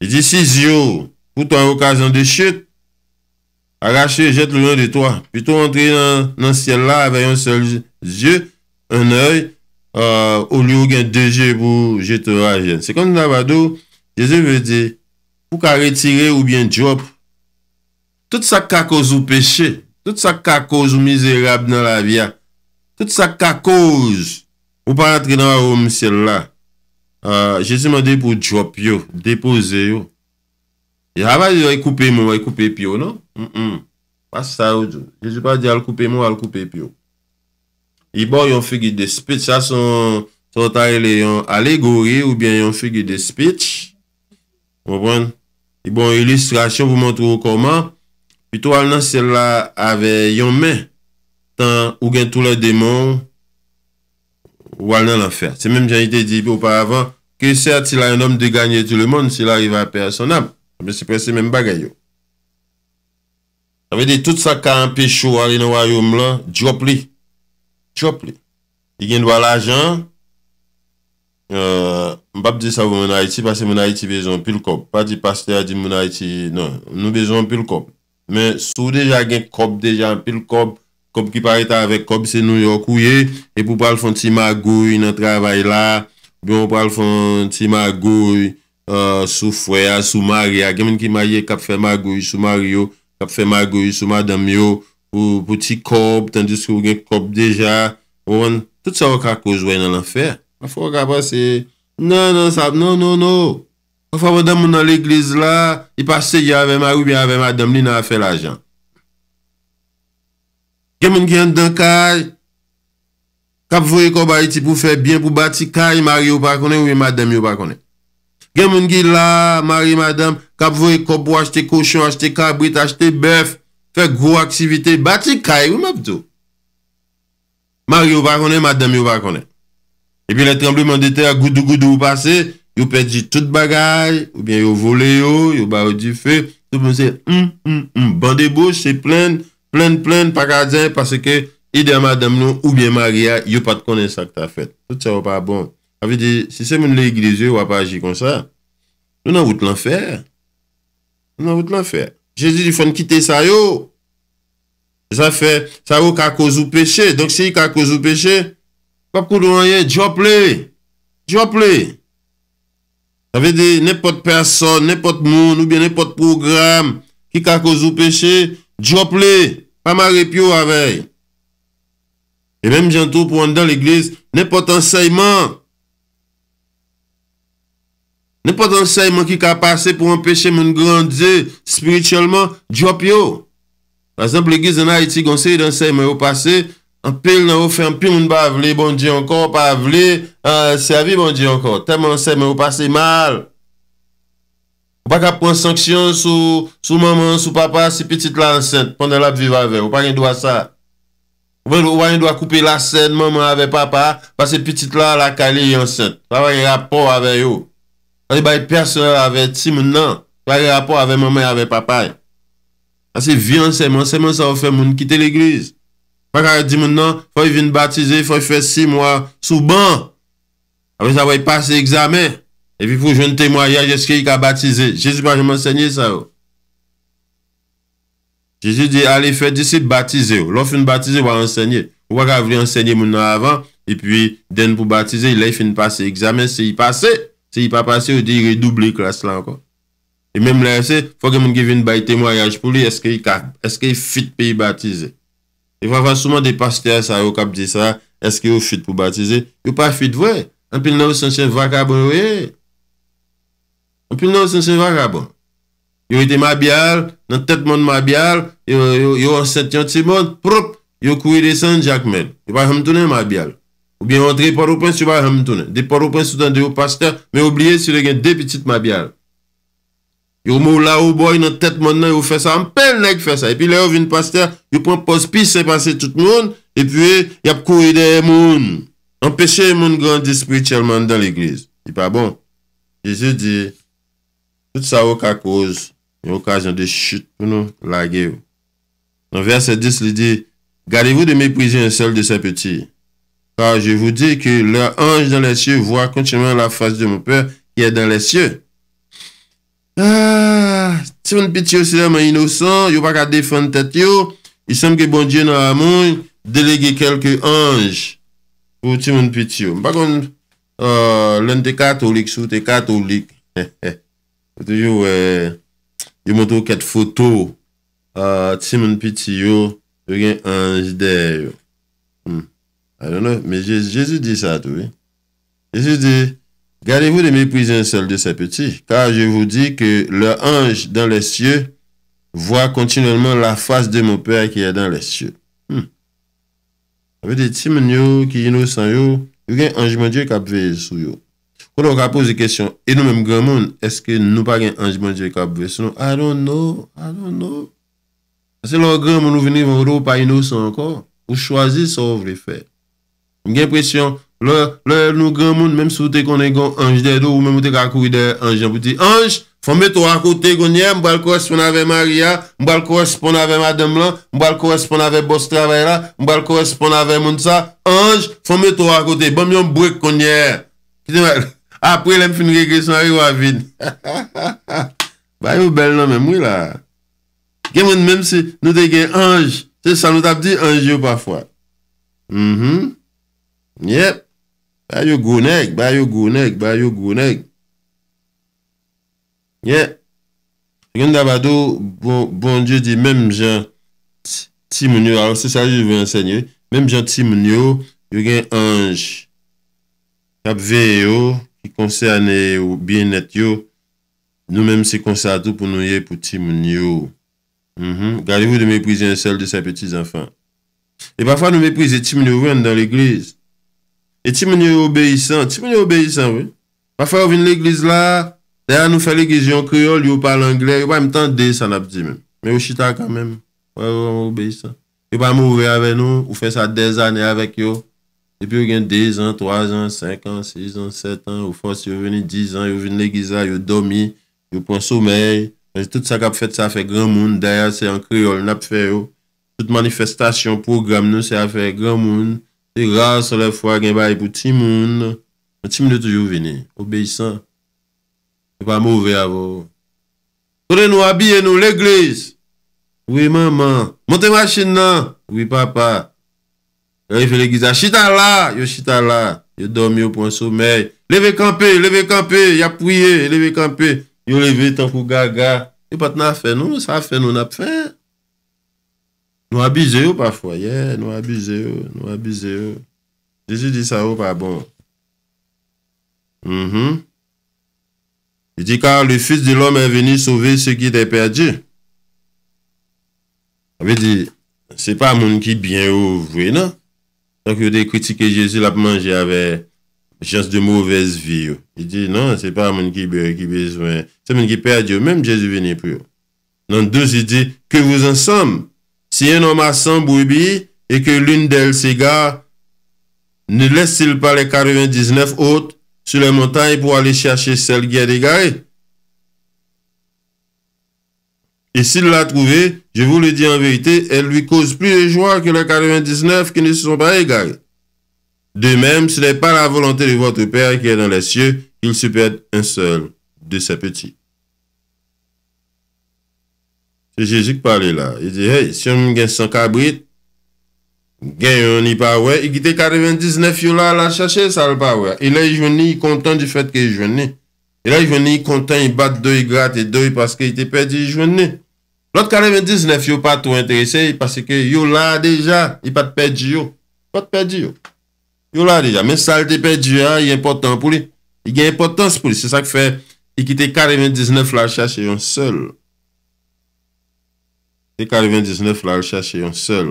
Je di si zio Pout an okazyon de chet Arache, jet loun an de toa Pout an entre nan siel la Aveyon sel zio An oy Oli ou gen deje pou jet loun an deje Se kon nabado, je ze ve de Pou ka retire ou bien jop Tout sa kakouz ou peche Tout sa kakouz ou mizerab Nan la via Toute sa kakouj. Ou pa natre nan oum sel la. Jezi mwen de pou drop yo. Depoze yo. Ya ava yon yon koupe moun. Yon koupe pyo non. Pas sa oujou. Jezi pa di al koupe moun al koupe pyo. Ibon yon figi de spitch. Sa son ta ele yon alegori. Ou bien yon figi de spitch. Mwen bon. Ibon ilistration pou montrou koman. Pi to al nan sel la ave yon men. tan ou gen tou la demon, ou al nan l'anfer. Se menm gen ite di bi ou paravan, ke se ati la yon nom de ganyer di le mon, si la yon va apè a son ap, se prese menm bagay yo. Se menm dey tout sa ka an pi chou, al yon wanyo mlan, diop li. Diop li. Y gen dwa l'ajan, mbap dey sa wou moun ha iti, pa se moun ha iti bezon pil kop. Pa di paste a di moun ha iti, nou bezon pil kop. Men sou deja gen kop, deja pil kop, Kob ki pare ta avek kob se nou yon kouye. E pou pal fon ti magoy nan travay la. Bi yon pal fon ti magoy euh, sou fwaya, sou marye. Gen men ki maye kap fe magoy sou marye yo. Kap fe magoy sou madame yo. Po ti kob, tan di sou gen kob deja. Ou an, tout sa wak a kozwe nan l'anfer. A fwa wak a pase, nan nan sap, nan nan nan. A fwa wak dan moun nan l'eglize la. I pase yon avek magoy, yon avek madame li nan afe l'ajan. Gen moun gen dan kaj, kap vwoye ko ba iti pou fè bien pou bati kaj, mari ou pa kone, ou e madem ou pa kone. Gen moun gen la, mari ou pa kone, kap vwoye ko pou ashte koshon, ashte kabrit, ashte bef, fè gro aktivite, bati kaj, ou mabdou. Mari ou pa kone, madem ou pa kone. E pi le trembleman de te a goudou goudou ou pase, yo pedi tout bagaj, ou bien yo vole yo, yo ba ou di fe, tout moun se, bandi bou, se plen, Plen, plen, pakadzen, paseke, idè madèm nou, oubyè Maria, yò pat konè sa kta fèt. Tout sa wè pa bon. Avè di, si se moun lè iglizè, wè pa agi kon sa, nou nan wout l'enfer. Nou nan wout l'enfer. Jezi di fòn kite sa yo. Sa fè, sa yo kakouz ou peche. Donk si yi kakouz ou peche, wap koulou an yè, diop lè. Diyop lè. Avè di, nepot person, nepot moun, oubyè nepot program, ki kakouz ou peche, ki kakouz ou peche Djo ple, pa ma repyo avey. E menm jantou pou an dan l'iglis, ne pot an seyman. Ne pot an seyman ki ka pase pou an peche moun grandze, spiritualman, djo pyo. Par exemple, l'iglis an ha iti gonseri an seyman yo pase, an pel nan wou fe an pi moun ba vle, bon di an kon, pa vle, euh, se avi bon di an kon, tem an seyman yo pase mal. Ou pa ka pronsanksyon sou maman, sou papa, se pitit la ansen, pande la bivave. Ou pa gen do a sa. Ou pa gen do a koupe la sen maman ave papa, pa se pitit la la kale yon sen. Sa wak yon rapor ave yo. Ani ba yon perso ave ti moun nan, sa wak yon rapor ave maman ave papay. Asi vi ansen moun, ansen moun sa wafen moun kite l'eglize. Ou pa ka gen di moun nan, foy vin batize, foy fwe si moun, sou ban. Ani sa wak yon pase examen. Epi pou jwen te mwayaj, eske yi ka batize. Jezi kwa jwen mwense nye sa yo. Jezi di, alè fè disi batize yo. Lò fè yon batize, wè ense nye. Wè kwa vè lè ense nye moun nan avan, epi den pou batize, lè fè yon pase. Eksamen se yi pase, se yi pa pase, wè di yi redoublè kras la ankon. E mèm lè se, fò gè mwen give yon baye te mwayaj pou li, eske yi fit pè yi batize. Epi wè fè souman de pastè sa yo, kap di sa yo, eske yi fit pou batize. Yo pa fit wè, anpè lè w Anpil nou san se va ka bon. Yo ite mabyal, nan tet moun mabyal, yo an set yon timon, proup, yo kouye de san jakmel. Yo pa hamdounen mabyal. Ou bien vantre por ou pons, yo pa hamdounen. De por ou pons, sou dan de yo pasteur, me oubliye si le gen depitit mabyal. Yo mou la ou boy nan tet moun nan, yo fe sa, anpelle nek fe sa. E pi le yo vin pasteur, yo pon pospis, se pase tout moun, e pi yo kouye de moun. Anpeche moun gande spiritualman dan l'iglize. Di pa bon? Je se di... Pout sa wak a kouz, yon wak a jan de chout pou nou lage ou. Nan verse 10 li di, gadevou de me ah, prize yon sel de se peti. Kwa je vou di ki lè anj dan lè sye vwa kontinouan la fas de moun pèr yè dan lè sye. Timon piti ou se lè man inousan, yon wak a defan tèt yo. Yon semke bon diyo nan amoun, delege kelke anj pou timon piti ou. Mpa kon lè nte katolik, sou te katolik. He he he. Yo eh, mwoto ket foto timon piti yo, yo gen anj de yo. Hmm. I don't know, men Jezus di sa tou. Eh. Jezus di, gadevou de mi prizen sel de se peti, ka jevou di ke le anj dan les ye, vwa kontinouman la fas de mwopè ki ya dan les ye. Hmm. Ave de timon yo ki yinou san yo, yo gen anj mwondye kap veye sou yo. Po nou ka pose kèsyon, e nou mèm gèmoun, eske nou pa gen Anjman Djekabwe, senon, I don't know, I don't know. Se lò gèmoun nou veni vò rò pa inousan ankon, ou chwazi sa wò vre fè. Mèm gen presyon, lò nou gèmoun, mèm sou te konen gèmoun, Anj de dou, mèm ou te kakoui de Anj, anpouti. Anj, fò mè tou akote gounye, mbèl korespon avè Maria, mbèl korespon avè madèm lan, mbèl korespon avè bòs travè la, mbèl korespon avè moun sa. Anj, fò mè tou akote, bèm yon apre lem fin ge gresman yo avid ba yo bel nan men mou la gen moun menm se nou de gen anj se sa nou tap di anj yo pa fwa mhm yep ba yo gounek yep gen dabado bon, bon diyo di menm jan ti moun yo alo se sa yo vwe ensegne menm jan ti moun yo yo gen anj tap ve yo konserne ou binet yo, nou menm se konser tou pou nou ye pou timoun yo. Mhm. Gadevou de me prize yon sel de sa peti zanfan. E pa fwa nou me prize timoun yo ven dan l'eglise. E timoun yo obeysan. Timoun yo obeysan, wey. Pa fwa yo vin l'eglise la, dè ya nou fè l'eglise yon kriol, yo pa l'anglè, yo pa im tan deysan ap di men. Men yo chita kan men. Yo pa mou vey avè nou, ou fè sa dez anè avèk yo. Depi yo gen 10 an, 3 an, 5 an, 6 an, 7 an, yo fons yo veni 10 an, yo veni le giza, yo domi, yo pon soumey. Toute sa kap fèt sa fè gran moun, daya se an kriol nap fè yo. Toute manifestasyon, program nou se a fè gran moun. Se rase le fwa gen bay pou ti moun. Ti moun yo tou yo veni, obeysan. Se pa mouvè avò. Tote nou abye nou l'eglise. Oui maman, monte mwache nan. Oui papa. Yon yon fè le gizan, chita la, yon chita la, yon domi yon pon soumey, leve kampe, leve kampe, yon apouye, leve kampe, yon leve tankou gaga, yon pat nan fè nou, sa fè nou, nan fè. Nou abize yo pa fwa, ye, nou abize yo, nou abize yo. Je ju di sa yo pa bon. Mm-hmm. Je di ka, le fils de l'homme est veni sauver se ki te perdi. A ve di, se pa moun ki bien ou vwe nan. Donk yo de kritike Jezu la pmanje ave chans de mouvez vi yo. Je di, non, se pa moun ki beri ki bezwen, se moun ki perdi yo, menm Jezu veni pou yo. Non, dou, je di, ke vouz ansam, si yon nom asan boubi, e ke loun del sega, ne lesil pale karuen diznef ot, sou le montay pou ale chache sel gya de gaye. Et s'il l'a trouvé, je vous le dis en vérité, elle lui cause plus de joie que les 99 qui ne se sont pas égarés. De même, ce n'est pas la volonté de votre Père qui est dans les cieux qu'il se perde un seul de ses petits. C'est Jésus qui parlait là. Il dit, hey, si on gagne 100 cabrites, gagne on pas ouais, il quitte 99 il là, la chercher ça le pas Et là, il content du fait qu'il venu. Et là, il est content, il bat deux, il gratte et deux parce qu'il était perdu, il Lot 99 yo pa tou interese, pase ke yo la deja, yo pa te pedi yo. Yo la deja, men sal te pedi, yon important pou li. Yon important pou li, se sa kfe, yon ki te 99 la chache yon sel. Te 99 la chache yon sel.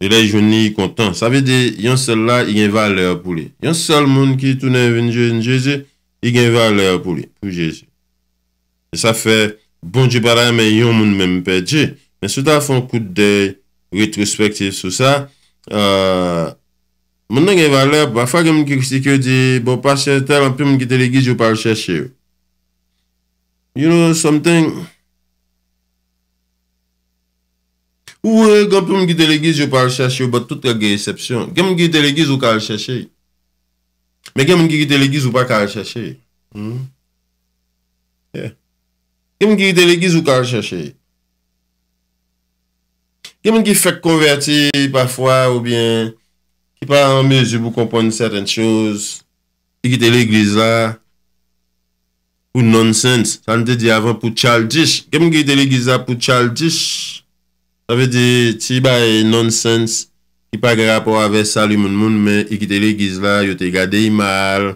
E la yon ni yon kontan. Sa ve de, yon sel la, yon valer pou li. Yon sel moun ki toune vende jezi, yon valer pou li. Se sa fe, Bon, di baray men yon moun men mi pe di. Men sou ta foun kout de retrospektif sou sa. Moun nan gen valer, ba fwa gen moun ki kistik yo di, bo pa chè tel, anpè moun ki telegiz yo pa lè chè chè yo. You know something? Ou e, euh, anpè moun ki telegiz yo pa lè chè chè yo, bat bon, tout gen gen esepsyon. Gen moun ki telegiz yo ka lè chè chè yo. Me gen moun ki telegiz yo pa ka lè chè chè yo. Yeah. Kèmèn ki itè lè giz ou kèmèn chèchè? Kèmèn ki fèk konverti pafwa ou bien ki pa an mezi pou kompon certain chouz. I kitè lè giz la pou non-sens. Sa an te di avan pou chaldish. Kèmèn ki itè lè giz la pou chaldish. Sa vè di, ti ba e non-sens. Ki pa gre apò ave salu moun moun men i kitè lè giz la, yo te gade yi mal.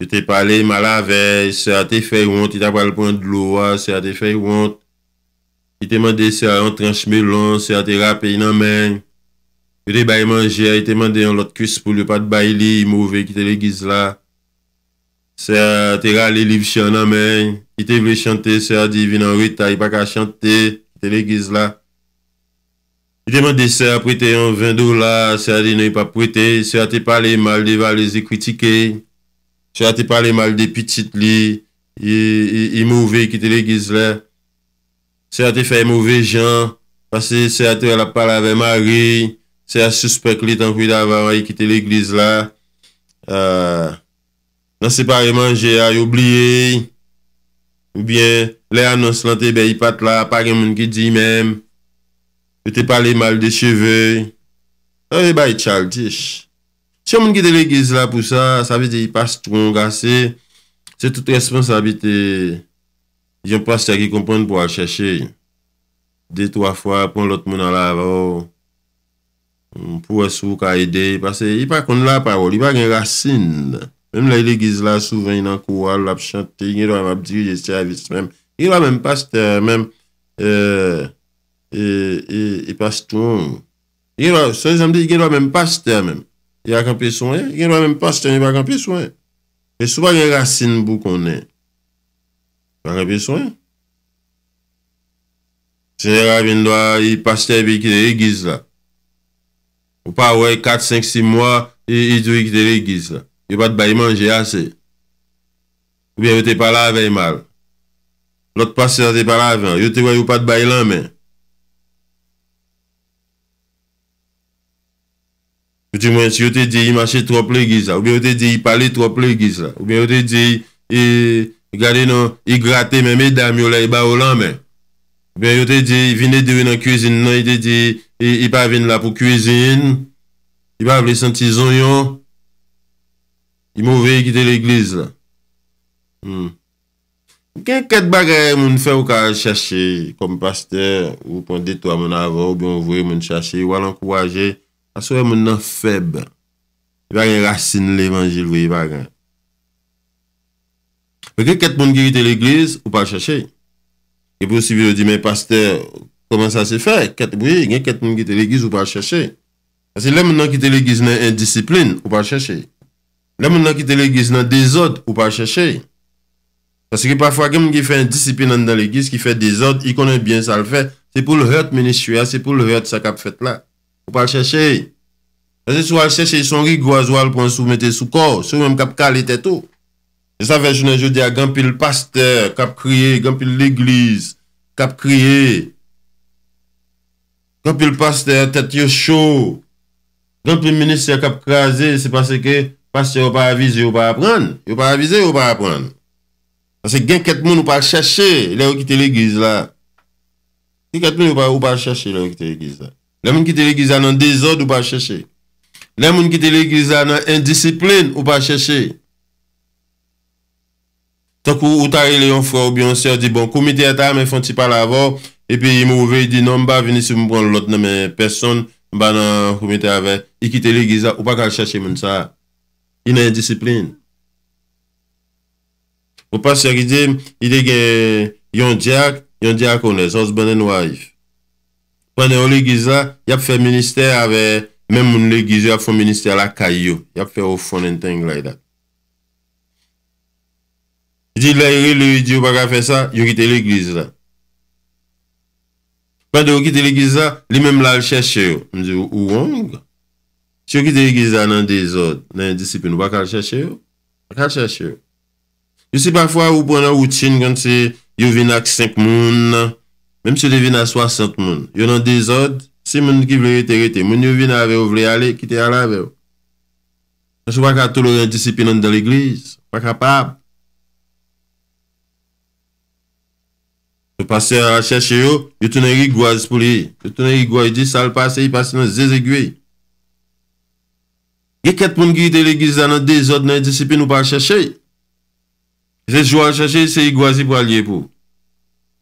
Y te pale malavey, se a te fey wont, y te apal pon dlo wa, se a te fey wont. Y te mande se a an tranche melon, se a te rapi nan men. Y te bay manje, se a te mande an lot kus pou li pat bay li, mou vey ki te non, le giz la. Se a te rale liv chan nan men, se a te vle chante, se a di vin an wita, y pa ka chante, se a te le giz la. Y te mande se a prete an vendou la, se a di nan y pa prete, se a te pale mal deva le ze kritikey. Se a te euh, non, pale mal de pitit li, e mouvè ki te l'eglize la. Se a te fè mouvè jan, se a te wè la pale avè mari, se a suspèk li tan koui d'avè wè ki te l'eglize la. Nan se pare manje a yobliye, oubyen, le anons lan te be yipat la, pa gen moun ki di mèm, se te pale mal de cheve, se oh, te pale mal de cheve, Se yon moun gite le gizla pou sa, sa vit e yi pas tronk ase, se tout responsabite yon pastor ki kompon pou al cheshe. Dey to a fwa, pon lot moun ala la ou, mm, pou wè sou ka ede, yi pas kon la parol, yi pas gen rasin. Mèm la yi le gizla souven yi nan kou al, l ap chante, yi gen wè mèm ap diri de servis mèm. Gen wè mèm pastor mèm, yi pas tronk. Gen wèm pastor mèm. Ya akampi souwen? Genwa men pasten, ya akampi souwen. E souwa gen racine bou konen. Ya akampi souwen? Senye la vin doa, yi pasten bi ki de regiz la. Ou pa woy, kat 5-6 mwa, yi idwi ki de regiz la. Yo pat bay manje yase. Ou bien, yo te pala avey mal. Lot pasten te pala avey an. Yo te woy, yo pat bay lan men. Yo te woy, yo te woy. Di mwen si yote di yi mache trople igiz la, ou bi yote di yi pale trople igiz la, ou bi yote di yi gade non, yi grate menme dam yo la, yi ba o lan men. Ou bi yote di yi vine diwen nan kwezin non, yi te di yi pa vin la pou kwezin, yi pa vle senti zon yon, yi mou ve yi kite l'igliz la. Kè kèd bagè moun fè w ka chèche, komi paster, ou ponte to a moun avon, ou bi yon vwe moun chèche, w al ankou wajè. So yon moun nan feb Yon racine l'Evangil Yon moun nan Fekè ket moun ki te l'Eglise Ou pa chache Yon e pou sivyo di men paste Koman sa se fè Ket moun ki te l'Eglise ou pa chache Fekè lè moun nan ki te l'Eglise nan indiscipline Ou pa chache Lè moun nan ki te l'Eglise nan dezod Ou pa chache Fekè pafwa gen moun ki fè indiscipline nan l'Eglise Ki fè dezod Yon konen bien sa l'fè Se pou l'hèd menishwè Se pou l'hèd sa kap fèt la Ou pa chèche. Se sou al chèche, son rigou azou al poun sou mette sou kor. Sou mèm kap kalite tout. E sa vè jounè joudè a gampi l'pasteur kap kriye. Gampi l'iglise kap kriye. Gampi l'pasteur tèt yo chou. Gampi l'ministre kap krasè. Se passe ke, passe yo pa avize yo pa apren. Yo pa avize yo pa apren. Se gen ket moun ou pa chèche. Le ou ki te l'iglise la. Gen ket moun ou pa chèche. Le ou ki te l'iglise la. Lè moun ki te le giza nan dezod ou pa chèche. Lè moun ki te le giza nan endisipline ou pa chèche. Tok ou ou tari le yon fwa ou biyon sè di, bon, koumite a ta, men fwanti pa lavo, epi yon mou vey di, non, mba vini si mbon lot nan men person, mba nan koumite avè, yon ki te le giza, ou pa kal chèche moun sa. Yon endisipline. Ou pa sè ki di, yon diak, yon diak ou ne, zons bènen waj. Wane ou li giz la, yap fe minister ave, men moun li giz yo ap fe minister la kay yo. Yap fe ou fon enteng like dat. Jid la, yi li, yi di ou baka fe sa, yon ki te li giz la. Wane ou ki te li giz la, li men moun la l chèche yo. M di yo, ou wong? Si yon ki te li giz la nan dezod, nan disipin, ou baka l chèche yo? Baka l chèche yo. Yon si bafwa ou pwè nan utin, yon si yon vin ak senk moun nan, Mem se li vin a 60 moun, yo nan 10 od, se moun ki vle rete rete, moun yo vin a ve ou vle ale, kite a la ve ou. Nan se wak a tou lor nan disipin nan de l'eglis, wak a pab. Yo pase a chache yo, yo tounen rigwazi pou li. Yo tounen rigwazi, sal pase, yi pase nan zezegwe. Ye ket pou nkite l'eglis nan nan 10 od nan disipin ou pa chache. Se jwa chache, se rigwazi pou alye pou.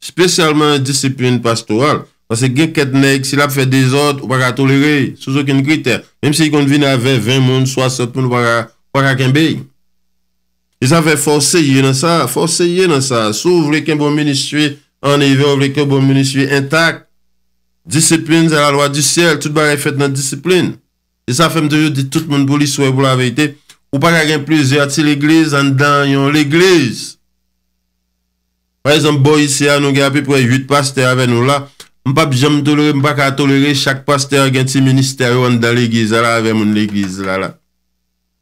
Spesyalman disiplin pastoral. Pase gen ketnek sil ap fe dezod ou baka tolere sou jokin kriter. Mem si kon vin ave 20 moun, 60 moun ou bon bon baka kenbe. Yon sa fe forceye nan sa. Forceye nan sa. Sou vleken bon ministri an evi vleken bon ministri intak. Disiplin zel alwa di siel. Tout baka efet nan disiplin. Yon sa fe mte yo di tout moun boli sou e bou la veyte. Ou baka gen plize ati l'eglize an dan yon l'eglize. Par exemple, Boïsia, nou gen api pou e 8 paste avè nou la, m pap jèm tolere, m pa ka tolere, chak paste a gen ti minister yon da l'egize la avè moun l'egize la la.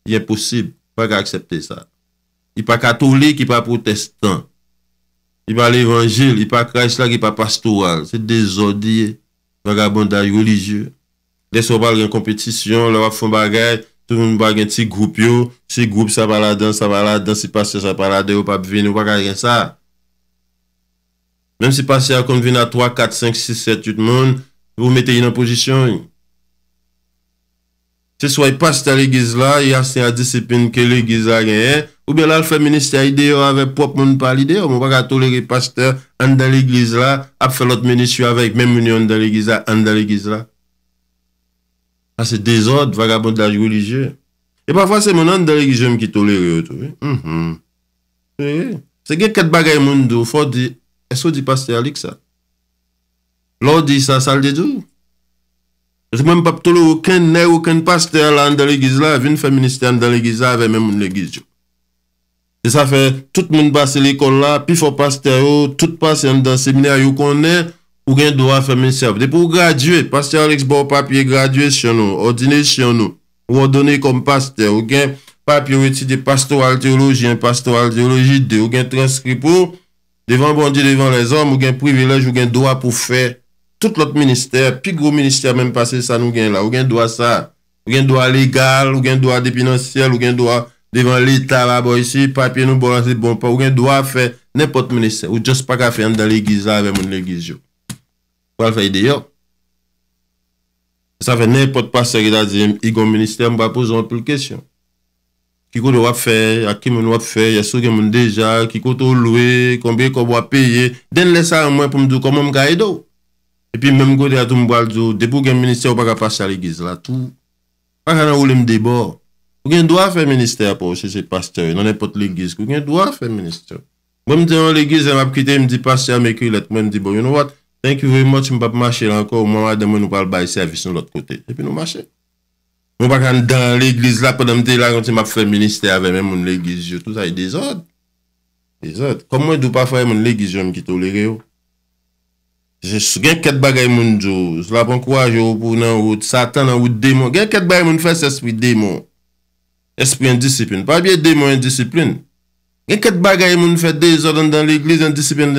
Yè posib, pa ka aksepte sa. Y pa katolik, y pa protestant. Y pa l'evangil, y pa krasla, y pa pastoral. Se dezodi, yon vaga bonda yon ligye. Deso bal gen kompetisyon, lè wafon bagay, tou m ba gen ti goup yo, ti goup sa bala dan, sa bala dan, si paste sa bala dan, ou pap ven, ou pa ka gen sa. Menm si pase a konvina 3, 4, 5, 6, 7 yot moun, vou mette yon an pozisyon yon. Se swa yon pastor yon giz la, yon asen a disipin ke yon giz la genyen, ou be la l fè minister yon deyo ave pop moun pali deyo, moun wak a toleri pastor an da yon giz la, ap fè lot menis yon avek menmoun yon deyo an da yon giz la, an da yon giz la. A se dezod, wak a bon da yon religye. E pa fwa se moun an deyo giz yo mki toleri yon tovi. Se gen ket bagay moun do, fwa di... Eso di paste Alik sa? Lò di sa salde djou? Ese mèm pape tolou, ou ken ne non, non, ou ken paste la andele giz la, vèm fèmine stè andele giz la, vèm mèm moun legiz djou. E sa fè, tout moun base l'ikon la, pi fò paste yo, tout paste yon dan seminer yon kon ne, ou gen do a fèmine sèv. Depo ou graduè, paste Alik bo papye graduè chè nou, ordine chè nou, ou wò donè kom paste, ou gen papye wè ti de pasto al teolojien, pasto al teolojide, ou gen transkri pou, Devan bondi, devan rezom, ou gen privilej, ou gen doa pou fè tout lot minister, pi gro minister menm pase sa nou gen la. Ou gen doa sa, ou gen doa legal, ou gen doa depinansyel, ou gen doa devan lita vabo isi, papye nou boransi bon, bon pa, ou gen doa fè nepot minister. Ou jos pa ka fè yon dalegiz la ve moun legiz yo. Kwa l fè ide yo? Sa fè nepot pase ki da zi yon minister mba pou zon pou l kesyon. ki kou de wap fè, akim moun wap fè, yasou gen moun deja, ki kou tou louè, konbè konbè wap payè, den lè sa an mwen pou mdou kon moun gaèdò. E pi mèm gòdè atoun mboal djou, debou gen minister ou baka pasya legiz la tout. Fak anan ou lèm debò. Kou gen dò a fè minister apò, se se pastor, nan epot legiz, kou gen dò a fè minister. Gòm dè an legiz, m ap kite mdi pasya meki let mwen dibò. Bon, you know what, thank you very much mbap mashè lankò ou mwan wadè mwen nou pal bayi servis nou lot kote. E Mwen pa kan dan l'eglis la pe dan mte la kon ti mak fe minister ave men mwen l'eglis yo, tout sa yi dezod. Dezod, kon mwen dup pa fay mwen l'eglis yo mkito l'eglis yo. Gen ket bagay mwen jo, la pon kwa yo pou nan wot satan nan wot demon, gen ket bagay mwen fay se espri demon, espri yon disiplin, pa biye demon yon disiplin. Gen ket bagay mwen fay dezod an dan l'eglis yon disiplin,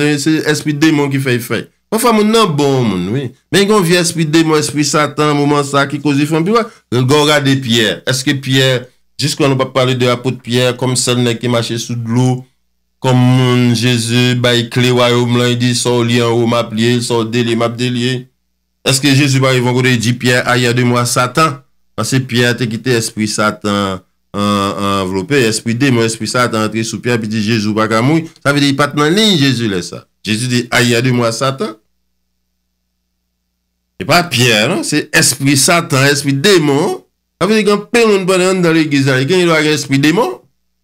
espri demon ki fay fay. Mwen fwa moun nan bon moun. Men yon vi espri demon, espri satan, moun man sa ki kouzi fwen. Pi wè? Le gora de pierre. Eske pierre, jis kwa nou pa pale de apote pierre, kom sel ne ki mache sou d'lou, kom jesu bay kle wè ou mwen yon di sou li an ou map liye, sou dele map deleye. Eske jesu bay yon koude di pierre a yon de mwen satan? Pase pierre te kite espri satan an envelopè. Espri demon, espri satan entri sou pierre pi di jesu baka moun. Sa vide yon pat nan lin jesu lè sa. Jezi di aya di mwa satan. E pa pier an, se espri satan, espri demon, avyo di gen peloun pwane andale gizale. Gen yi do a gen espri demon?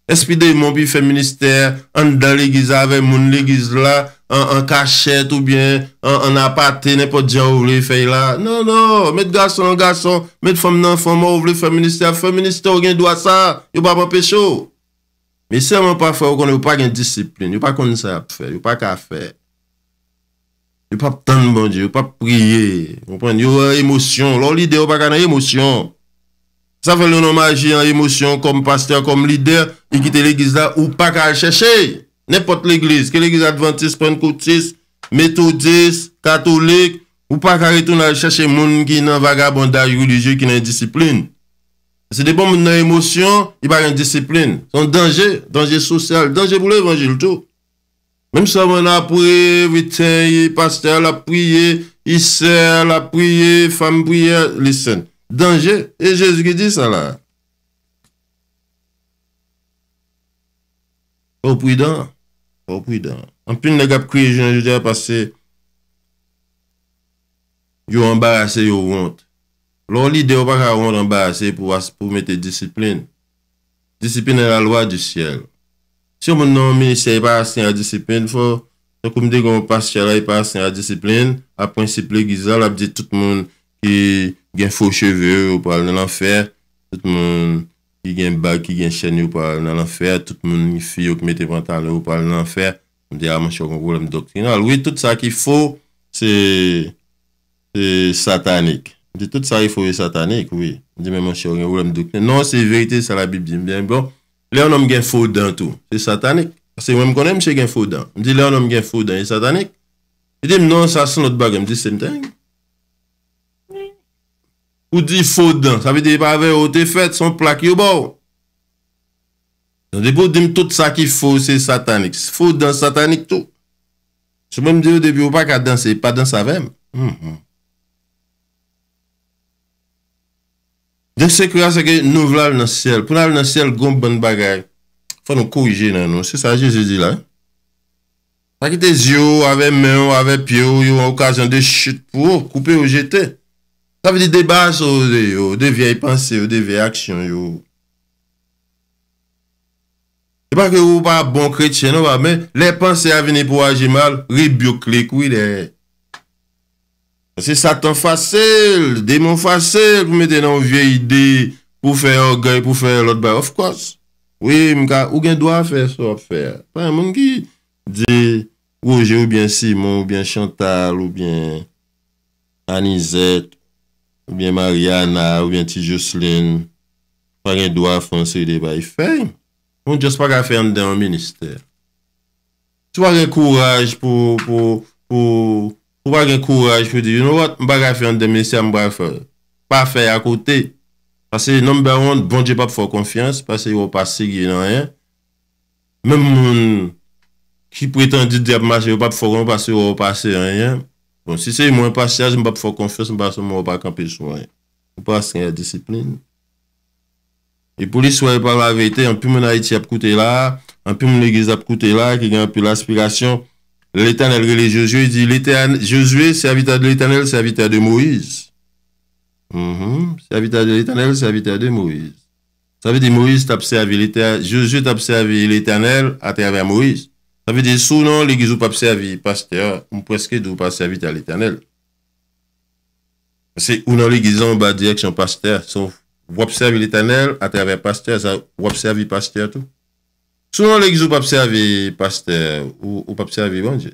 Espri demon pi feminister, andale gizave, mounle gizla, an kache tout bien, an apate, nepo diya ou vle fey la. Non, non, met gason an gason, met fom nan fom ou vle feminister. Fominister ou gen do a sa, yo pa pa pechou. Men seman pa fè ou konnen ou pa gen disipline, ou pa konnen sa ap fè, ou pa ka fè. Ou pa tan ban di, ou pa priye, yon emosyon, lò lide ou pa ka nan emosyon. Sa fè lè nan maji nan emosyon, kom pasteur, kom lider, yon ki te legiz la, ou pa ka chèche. Nèpot l'eglise, ke legiz Adventist, Pankoutist, Methodist, Katolik, ou pa ka retoun nan chèche moun ki nan vagabon da yon religio ki nan disipline. Se depon moun nan emosyon, y pa yon disipline. San denje, denje sosyal, denje pou lè evanjil tou. Mem sa moun apouye, vitèye, pastel apouye, isè, apouye, fam pouye, listen, denje, e Jezou ki di sa la. Pou pou yi dan, pou pou yi dan. Anpil negap krije, jen jou di apase, yon embarese, yon wonte. Lò lide ou pa ka woun rambase pou mette disipline. Disipline e la lwa di sèl. Se ou moun nan moun minisèl, e pa asen a disipline, fò, se koum dey kon moun pasèl a, e pa asen a disipline, aprensiple gizal, apdey tout moun ki gen fò cheve, ou pa al nan anfer, tout moun ki gen bag, ki gen chen, ou pa al nan anfer, tout moun ki fiyo ki mette pantalè, ou pa al nan anfer, moun dey a man chok moun koulem doktinal. Oui, tout sa ki fò, se satanik. Mwen di tout sa yi fo yi satanik, wè. Mwen di mè mè mè chè wè yon wè mdouk. Non, se bon, non, veyite oh, bon. sa la bibi mwen di mwen. Mwen biyon, lè an om gen fò dan tou. Se satanik. Mwen konè mwen se gen fò dan. Mwen di lè an om gen fò dan. Se satanik. Mwen di mè nan sa snot baga. Mwen di same tank. Mwen di fò dan. Sa vi di pa vey ote fet, son plak yon bo. Mwen di pou dim tout sa ki fò. Se satanik. Se fò dan satanik tou. Se mwen di ou debi ou pa ka dan, se pa dan sa vey mwen. Mwen se kre a seke nouv la v nan sel, pou la v nan sel goun ban bagay, fwa nou korije nan nou, se sa je se di la. Sa ki te zio, ave men, ave pyo, yo an okasyon de chute pou ou, koupe ou jete. Sa fi de debas ou de yo, de vieye panse ou de vieye aksyon yo. Se pa ke ou pa bon kretye nan wap, men, le panse avine pou waje mal, ri bioklik wile e. Se satan fasel, demon fasel, pou mè den nan vye ide pou fè yon gay pou fè yon lot bay, of course. Ou gen do a fè sou a fè? Fè yon moun ki di, ou gen ou bien Simon, ou bien Chantal, ou bien Anizet, ou bien Mariana, ou bien ti Jusline, pou a gen do a fè yon ide bay fè yon? Moun just pa ga fè yon den yon minister. Sou a gen kouraj pou... Pou pa gen kouraj mwen di, you know what, mba ga fe yon demisi a mba ga fe, pa fe a kote. Pase number one, bon je pa pou fok konfians, pase yo pa se gen an ye. Men moun ki pretendi di ap mache, yo pa pou fok an, pase yo pa se an ye. Bon, si se yo mwen pa se an, mba pou fok konfians, mba se mwen pa kape sou an ye. Mwa pa se gen a disipline. E pou li sou an yon pa la veyte, an pi mwen a iti ap kote la, an pi mwen le giz ap kote la, ki gen an pi l'aspirasyon. L'Eternel gwele Josue, di Josue servite a de l'Eternel, servite a de Moïse. Mm-hmm. Servite a de l'Eternel, servite a de Moïse. Sa ve di Moïse t'abserve l'Eternel, Josue t'abserve l'Eternel atè avè Moïse. Sa ve di sou nan li gizou pabserve l'Eternel, mpweske d'ou pabserve l'Eternel. Se ou nan li gizou an ba direkj an Pastè, sou wapserve l'Eternel atè avè Pastè, sa wapserve Pastè tout. Souman le gizou pa pservi pasteur ou pa pservi banje.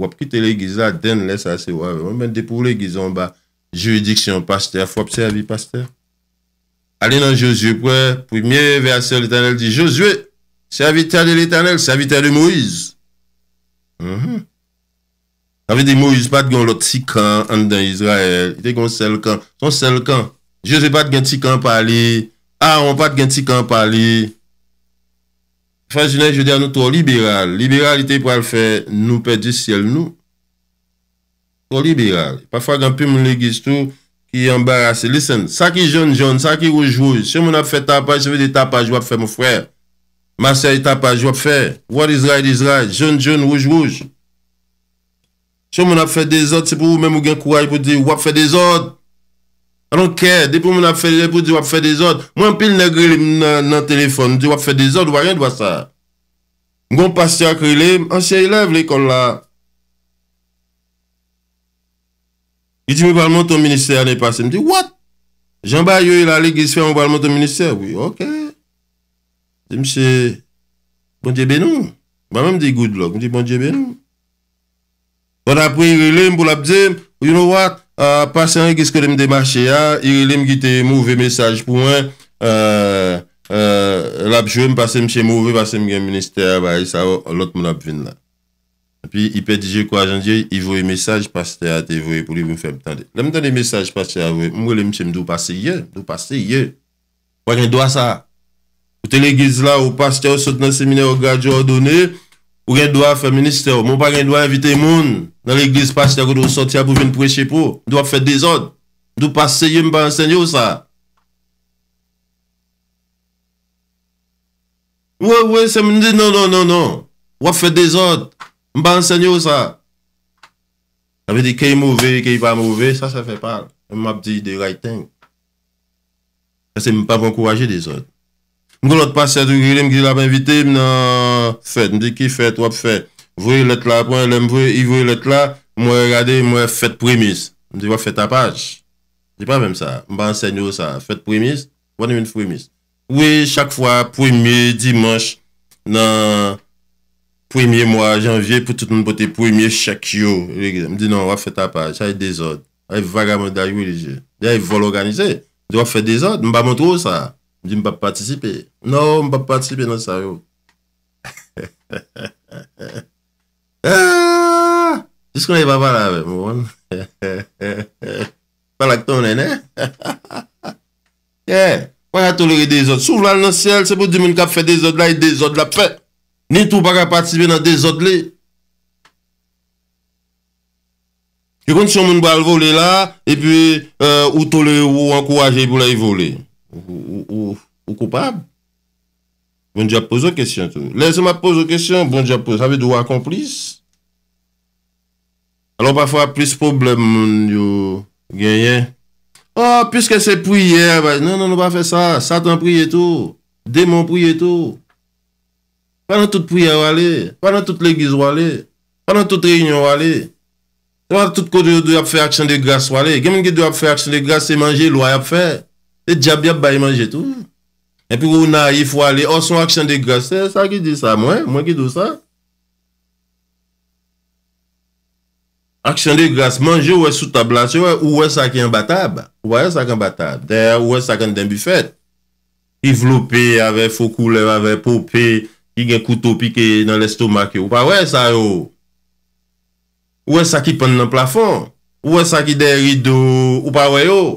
Wap kite le gizou la den lesa se wav. Mwen depou le gizou an ba juridiksyon pasteur. Fwa pservi pasteur. Ali nan Josue pouè. Primiè verse l'Eternel di. Josue, serviteur de l'Eternel, serviteur de Moïse. Mm-hmm. Savi de Moïse pat gen l'ot si kan an den Israel. I te kon sel kan. Ton sel kan. Josue pat gen ti kan pali. A, on pat gen ti kan pali. Frans jounen je de an nou tro liberal. Liberal ite pou al fe nou pedi si el nou. Tro liberal. Parfois genpil moun legistou ki y embarase. Listen, sa ki joun joun, sa ki rouge rouge. Se moun ap fe tapaj, se vede tapaj wap fe mou frè. Ma sè yi tapaj wap fe. Wap di zray di zray. Joun joun rouge rouge. Se moun ap fe dezod, se pou mè mou gen kouay pou di wap fe dezod. Anon kè, depou moun ap fè, depou di wap fè de zòd, mwen pil negre li nan telefon, di wap fè de zòd, wajen dwa sa. Mgon pasè akri li, ansè ilèv lè kon la. Giti mwen valmant ton minister anè pasè, mwen di wot? Jamba yo ila li gisi fè an valmant ton minister, woui, ok. Di msè, bon dje benou, mwen mè mdi goud lò, mwen di bon dje benou. Bon apri ili li mbou la bzèm, you know what? Euh, euh, euh, a pase an, keske dem de mase a, i lem gite mou ve mesaj pou an, labjouen m pase mse mou ve, pase m gen minister, baye sa ou, lot moun ap vin la. An pi, i pet dije kwa jan dije, i vwe mesaj, pase te a, te vwe pou li vwe fèm tade. Dem tane mesaj pase a, mwe lem chem dou pase ye, dou pase ye. Wajen dwa sa. Ou tele giz la, ou pase te a, sot nan seminer, ou gajou, ou donè, Ou gen do a fe minister, moun pa gen do a evite moun. Nan l'eglise pasi la kou do soti a bou ven preche pou. Moun do a fe dezod. Moun do pa seye mba enseyo sa. Ou e ou e se meni di nan nan nan nan. Moun do a fe dezod. Mba enseyo sa. A ve di ke yi mouve, ke yi pa mouve. Sa se fe pal. Moun ap di de right thing. Sa se mou pa vankouraje dezod. Goun lout pasèd ou gilèm, gilèm invité, m nan fèd. M di ki fèd, wap fèd, vwe let la pwen, lèm vwe, i vwe let la, m wè gade, m wè fèd pwimis. M di wap fèd apaj. Di pa mèm sa, m ban sènyo sa, fèd pwimis, wè nèm fwimis. Ou e chak fwa, pwimis, dimansh, nan pwimis mwa janvye, pou tout m bote pwimis chak yo. M di nan non, wap fèd apaj, sa e dezod, sa e vagam m dayou lije. Ya e vol organizè, di wap fèd dezod, m ban moutrou sa. M di m pap patisipe. No, m pap patisipe nan sa yon. Jis ah! kon yon vapa la ve, moun. Pal ak ton ene. Kwa yon tolere dezod. Sou vlal nan siel, se pou di moun ka fe dezod la, yon e dezod la. Ni tou baka patisipe nan dezod le. Ki kon si yon moun bal vole la, e pi euh, ou tolere ou wankouwaje yon pou la yon vole. Ou koupab? Bon diap pose ou kèsyan. Lè se ma pose ou kèsyan, bon diap pose. Ave dwa akomplis? Alon pa fwa plis problem yon genyen. Oh, piskè se pouye, nan nan nan pa fwe sa, satan pouye tou. Demon pouye tou. Panan tout pouye wale, panan tout legiz wale, panan tout reynyon wale, panan tout kodou yon dwe ap fwe akchande gras wale. Gèmen gè dwe ap fwe akchande gras se manje, lwa ap fwe. Te dja byap bay manje tou. Hmm. En pi wou na yi fwa li, oson oh, aksyon degras, se sa ki di sa mwen, mwen ki dou sa. Aksyon degras manje ouwe sou tablasyon, ouwe e sa ki yon batab. Ouwe sa ki yon batab. De ouwe sa ki yon dembifet. Evlopi ave fokouler, ave popi, ki gen koutou pike nan le stomak yo. Ouwe sa ki yon. Ouwe sa ki pen nan plafon. Ouwe sa ki deri do, ouwe sa ki yon.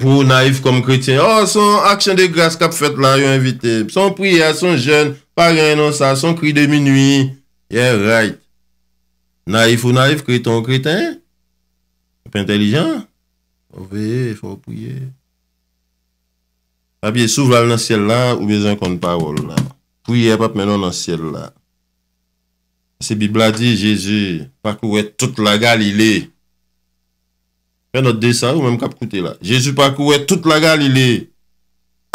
Pou naif kom kretien, oh son aksyon de gras kap fet la yo invite, son priye a son jen, pa rey non sa, son kri demi nwi, yeah right. Naif ou naif kreton kreten, ap entelijan, o veye, foun priye. A piye souval nan siel la, ou bezan kon parol la. Priye pap menon nan siel la. Se bibla di, Jezu, pa kouwe tout la galile, Fè not de sa ou mèm kap koutè la. Jésus pa kouè tout la gal ilè.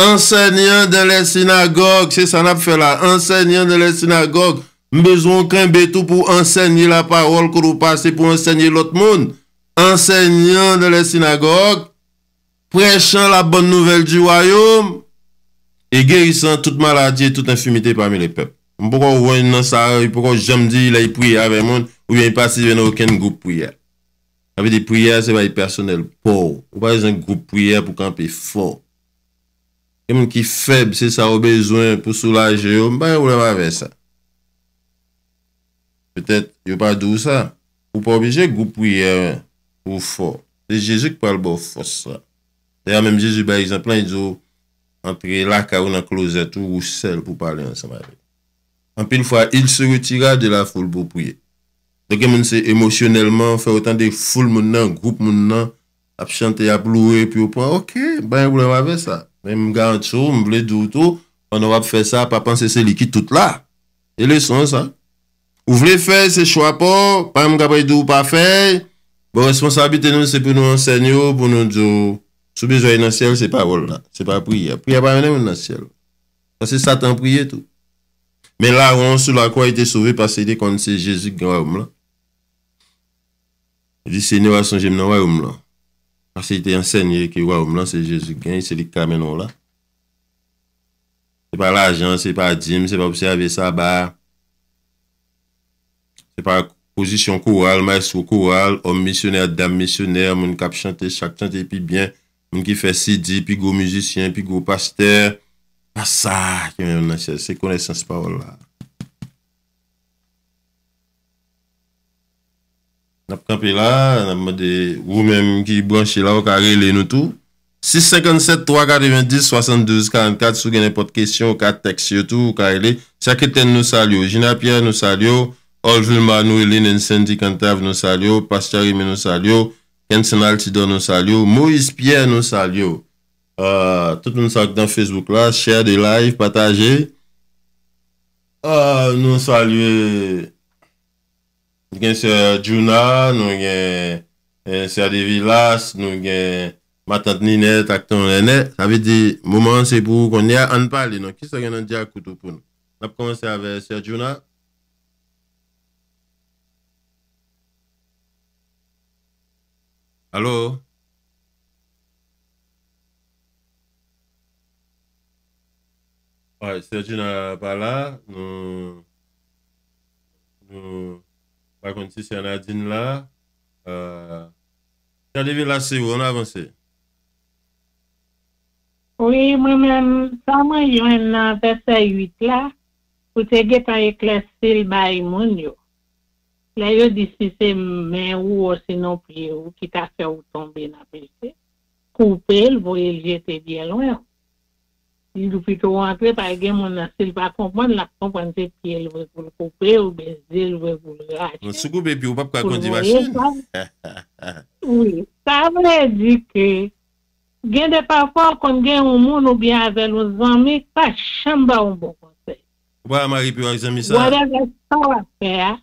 Ensenyen de le sinagogue. Se san ap fè la. Ensenyen de le sinagogue. Mbezoun kèm betou pou enseynye la parol kou lou passe. Pou enseynye lot moun. Ensenyen de le sinagogue. Prechan la bon nouvel di wayoum. E gè yi san tout maladi et tout infimité parmi le pep. Mpou kon wè yi nan sa. Mpou kon jèm di lè yi pou yi avè moun. Ou yi passe yi vè nan okèn goup pou yi avè. Ape de priya se ba yi personel pou. Ou pa yi zan goup priya pou kampi fò. Kèmoun ki feb se sa ou bezwen pou soulaje yo, mba yi wè wè wè wè sa. Petèt yo pa dou sa. Ou pa obije goup priya pou fò. Se Jezou k pal bo fò sa. Dè ya mèm Jezou, ba exemple, an yi zo entre laka ou nan klozet ou roussel pou pali ansan wè. An pi nfwa, il se rutira de la fòl bo priya. deke moun se emosyonelman, fe wotan de foul moun nan, group moun nan, ap chante, ap loue, pi ou pan, ok, bayan wou la wave sa, bayan mga an chou, mwen vle doutou, an wap fe sa, pa panse se likid tout la, e le son sa, wou vle fe se chwa po, bayan mga bayan doutou pa fe, bon responsabite nou se pou nou ansegno, pou nou doutou, sou bezoy nan sien, se pa wola, se pa priya, priya pa mwen ansegno, se satan priye tout, men la woun sou la kwa ite souve, pa se ide kon se je Di sè nè wa sòn jèm nan wè oum lan. Asè yè tè yon sè nè wè oum lan, sè jèzou gen, sè li kame nou la. Sè pa la jan, sè pa dim, sè pa ou sè avè sa ba. Sè pa kouzisyon kouwal, mè sou kouwal, om misyonè, dam misyonè, moun kap chante, chak chante, moun ki fè sidi, pi go mizisyen, pi go pasteur. Asè yon nan sè, sè kone sè s'pawol la. Nap kanpe la, nanman de ou menm ki branche la ou ka rele nou tou. 6.57, 3.90, 72, 44, sou gen apot kestyon ou ka teksyon tou ou ka rele. Sakiten nou salyo, Gina Pierre nou salyo, Olvin Manou, Elin Nsenti Kantav nou salyo, Pastya Rime nou salyo, Kent Senal Tidon nou salyo, Moïse Pierre nou salyo. Euh, tout nou salyo dan Facebook la, share de live, pataje. Euh, nou salyo... Nou gen Serjouna, nou gen eh, Serdi Vilas, nou gen eh, Matantini net ak ton re net. Sa ve di, mouman se pou konye an pali nou. Kisa gen an di ak koutou pou nou? Nap komanse ave Serjouna? Alo? Alo? A, Serjouna pala. Nou... Bakon ti si an adin la, chandevi la si ou, an avanse. Ouye, mwen men, sa mwen yon nan 38 la, pou te getan e klasil bayi moun yo. La yo disi se men ou o senon pli ou, kita se ou tombe na pelte. Koupe el, vou el jete bien lwen yo. li lupi tou ankre pa gen moun nasil pa kompon la kompon se piye lupi pou lupi pou lupi ou bezil lupi pou lupi ou bezil moun soukou bepi ou pap kwa kondi vachil oui, sa vre di ke gen de pa fon kon gen ou moun ou biyazel ou zanmi pa chan ba ou bon konsey ou ba amari pi ou anzami sa ou ba anzami sa ou afer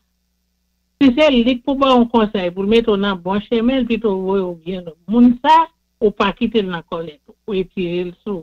si se lik pou ba ou konsey pou mwen tou nan bon chemel pi tou woy ou gen nou moun sa ou pa kitel nan kolek ou e kirel souk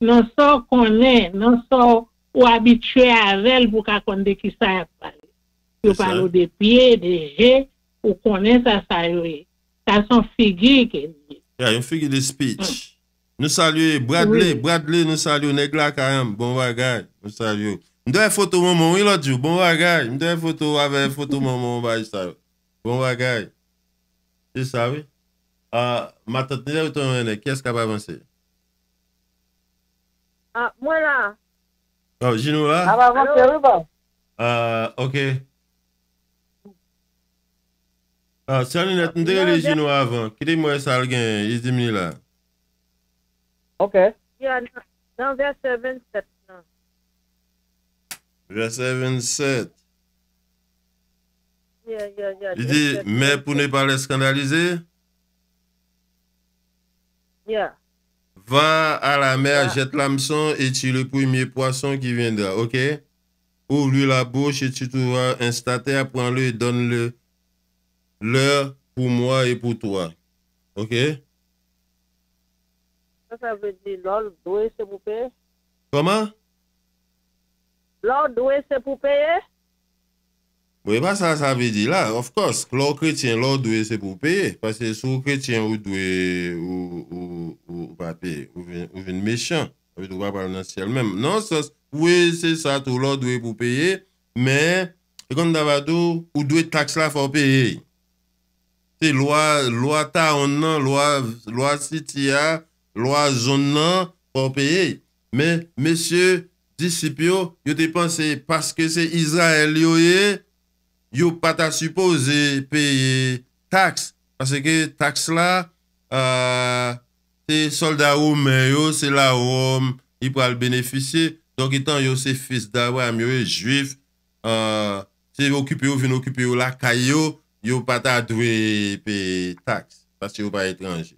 Non so konen, non so ou abitue avel pou ka konde ki sa ap pale. Yo pale ou de pie, de je, ou konen sa sayo e. Sa son figi ke di. Ya, yon figi de speech. Mm. Nou salye Bradley, Bradley nou salye ou negla karem. Bonwa gaj, nou salye ou. Mde e foto moun moun, yon lo di ou. Bonwa gaj, mde e foto, ave e foto moun moun ba yon salye ou. Bonwa gaj. Ti sa we? Matatine ou ton wene, kyes ka ba avanse? A, mwen la. A, jino la? A, ok. A, chanine, nè t'n degele jino avan. Kide mwen sa algen, yi zimni la. Ok. Ya, nan vers 27 nan. Vers 27. Ya, ya, ya. Li di, mè pou ne pa le skandalize? Ya. Va a la mer, ah. jete lamson, eti le premiye poason ki ven de la, ok? Pouvli la bouche, eti touwa instater, pran le, eti donne le lèr pou mwa eti pou towa, ok? Kè sa vè di lòl doye se pou pèye? Koma? Lòl doye se pou pèye? Ve ba sa sa ve di la, of course, lo kretien lo dwe se pou peye. Pase sou kretien ou dwe ou pa peye, ou ven mechyan, ou dwe ou pa peye non, nan si el menm. Non, se ou e se sa tou lo dwe pou peye, men, ekon davadou, ou dwe taks la pou peye. Se lwa ta on nan, lwa si ti ya, lwa zon nan pou peye. Men, mesye disipyo, yo te panse, paske se Israel yo ye, yo pata suppose pe tax, paseke tax la, se solda ou mè yo, se la ou om, i pou al benefisye, donk itan yo se fis da wè, amyo e jwif, se okupyo, vin okupyo la kayo, yo pata dwe pe tax, pase yo pa etranje.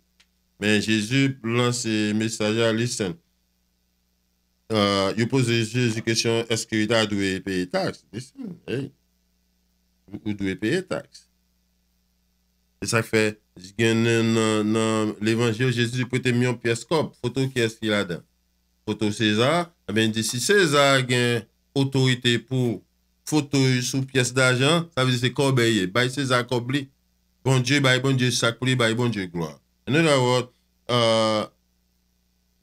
Men, Jezu lanse mesaja, listen, yo pose Jezu kèsyon, eske wita dwe pe tax, listen, hey, ou dwe peye taks. E sa fe, gen nan l'Evangeo, Jezu pou te myon piyes kob, foto kyes ki la den. Foto Sezar, a ben di, si Sezar gen otorite pou foto sou piyes dajan, sa vize se kob eye. Bay Sezar kob li, bon Dje, bay bon Dje, sak pou li, bay bon Dje, gloa. Anon avot,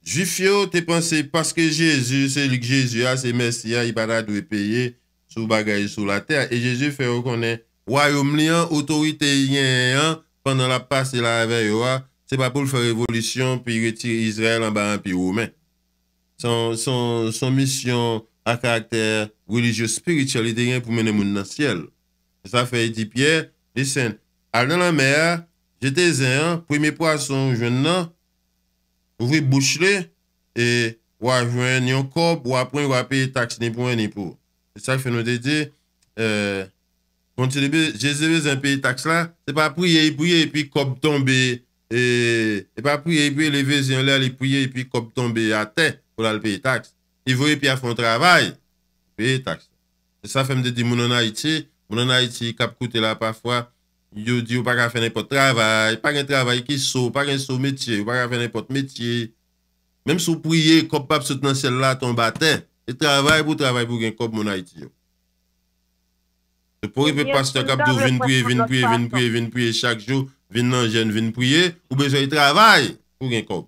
Jifyo te panse, paske Jezu, se lik Jezu a, se mesya, i bada dwe peye, sou bagaje sou la ter, e Jezu fè ou konen, wè yom li an, otorite yen an, pandan la pas, se la avè yon an, se pa pou l fè revolution, pi reti Israel, an ba an pi roumen, son, son, son mission, a karakter, religio-spiritualite, yen pou menen moun nan siel, sa fè yi di pier, disen, al nan la mer, jete zè an, pwè mi po a son jwen nan, pou vwi bouch lè, e, wè vwen yon kop, wè pwen wè pi taks ni pou wè ni pou, E sa fè nou de di, jese ve zan peyi taks la, se pa pouye, pouye, e pi kop tombe, e pa pouye, e pi leve zyon lè, pouye, e pi kop tombe, a te, pou la peyi taks. E vouye pi a fon travay, peyi taks. E sa fè nou de di, moun anay ti, moun anay ti, kap koute la pafwa, yo di, ou pa ka fè nè pot travay, pa gen travay ki sou, pa gen sou metye, ou pa ka fè nè pot metye. Mem sou pouye, kop pap sot nan sel la, ton bat te, E travay pou travay pou gen kob moun ha iti yo. Se pou e pe pas se kap do vin priye, vin priye, vin priye, vin priye chak jou, vin nan jen, vin priye, ou bejwa e travay pou gen kob.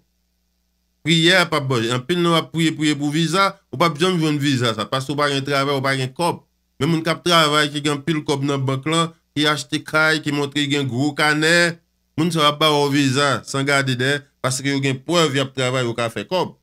Priye a pap boj, an pil nou ap priye, priye pou viza, ou pa pijon vyon viza sa, pas ou pa gen travay, ou pa gen kob. Men moun kap travay ki gen pil kob nan bank lan, ki achte kay, ki montre gen gro kane, moun se va pa waw viza, san gade den, pas ki gen poen vyan pou travay ou ka fe kob.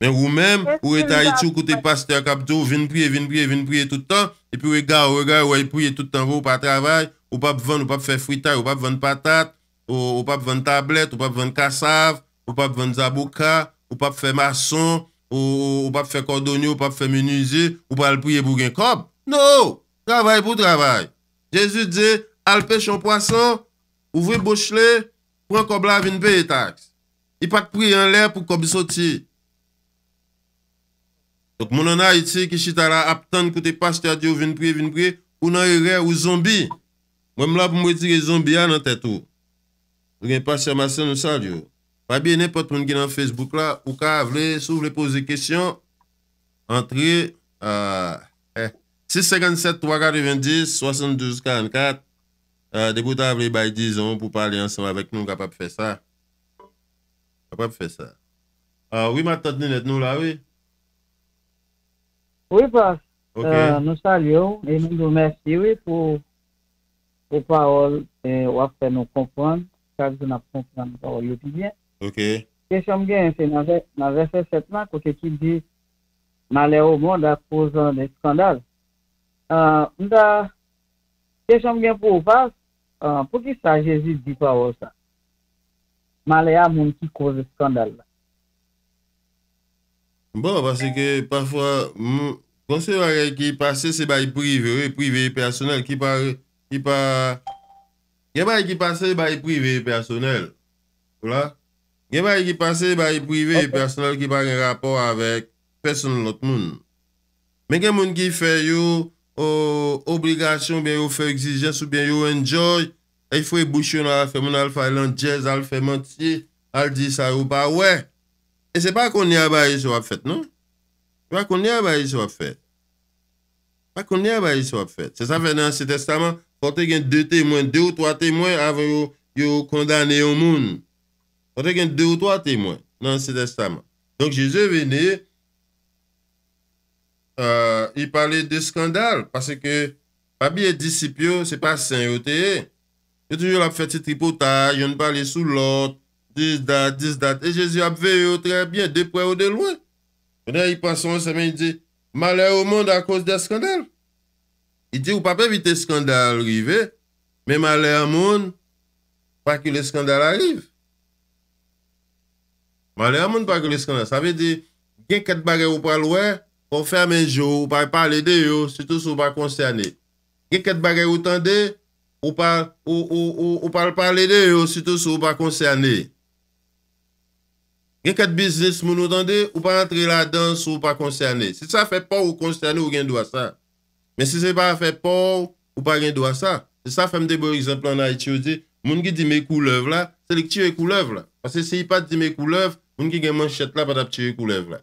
Men wou men, wou etayitou koute pastor kap di ou vin priye, vin priye, vin priye tout an, epi wou e gaw, wou e gaw, wou e priye tout an, wou pa travay, wou pap ven, wou pap fe fritay, wou pap ven patat, wou pap ven tablet, wou pap ven kasav, wou pap ven zaboka, wou pap fe mason, wou pap fe kordonye, wou pap fe menize, wou pa al priye bou gen kob. No! Travay pou travay. Jezu di, al pech an poasan, wou vwe bouchle, pran kob la vin pe etax. I pak priye an lèr pou kob soti. Moun an a iti ki chit ala aptan koute pastya diyo oh, vin pri, vin pri, ou nan e re ou zombi. Mwen mla pou mwen iti re zombi an an tetou. Rien pastya masen ou san diyo. Mwen api ene potpoun gen an Facebook la, ou ka avle, sou vle pose kesyon, antre, eh, 657-390-7244, dekout avle bay dizon pou pale ansan avle, nou kapap fe sa. Kapap fe sa. Ou ima tatnen et nou la, oui? Ouye pa, euh, nou salyon, nou mersi ouye pou paol wap se nou konpon, kak zon ap konpon paol yo ti djen. Ok. Kè chanm gen, nan vefè setman, kote ki di, male ou moun da pou zon de skandal. Mda, kè chanm gen pou ou pas, pou ki sa jesit di paol sa? Male a moun ki kouze skandal la. Bon, basi ke pafwa, konsewa gen ki pase se bayi prive, prive yi personel ki par, ki par, gen bayi ki pase bayi prive yi personel, ou la, gen bayi ki pase bayi prive yi personel ki par yi rapor avek person lot moun. Men gen moun ki fe yu, ou obligasyon, ben yu fe exijes ou ben yu enjoy, e fwe bouchou nan alfè moun, alfè lanjez, alfè manti, al di sa rouba, ouè. E se pa kon ni a bayi sou ap fèt, non? Se pa kon ni a bayi sou ap fèt. Se pa kon ni a bayi sou ap fèt. Se sa fèt nan si testaman, pote gen dè témoen, dè ou tòa témoen avè yo kondanè yo moun. Pote gen dè ou tòa témoen nan si testaman. Donk jizè venè, yi euh, pale de skandal, pase ke, pa biye disipyo, se pa sè yote, yon toujou la fèt se tripotay, yon pale sou lot, Dis dat, dis dat. E Jezi ap ve yo tre bien, de pre ou de lwen. Fene, yi pan son semen, yi di, male yo moun a kous de skandal. Yi di, ou pa pe vite skandal rive, men male yo moun, pa ki le skandal arrive. Male yo moun pa ki le skandal. Sa ve di, gen ket bagay ou pa lwen, kon ferme en jo, ou pa pale de yo, si tous ou pa konserne. Gen ket bagay ou tan de, ou pa pale de yo, si tous ou pa konserne. Gen kat bizis moun otande, ou pa antre la dans ou pa konserne. Se sa fe pa ou konserne, ou gen do a sa. Men se se pa fe pa ou pa gen do a sa, se sa fem de bo exemple an a iti ou di, moun ki di me koulev la, se li ktire koulev la. Pase se y pa di me koulev, moun ki gen man chet la pa tap tire koulev la.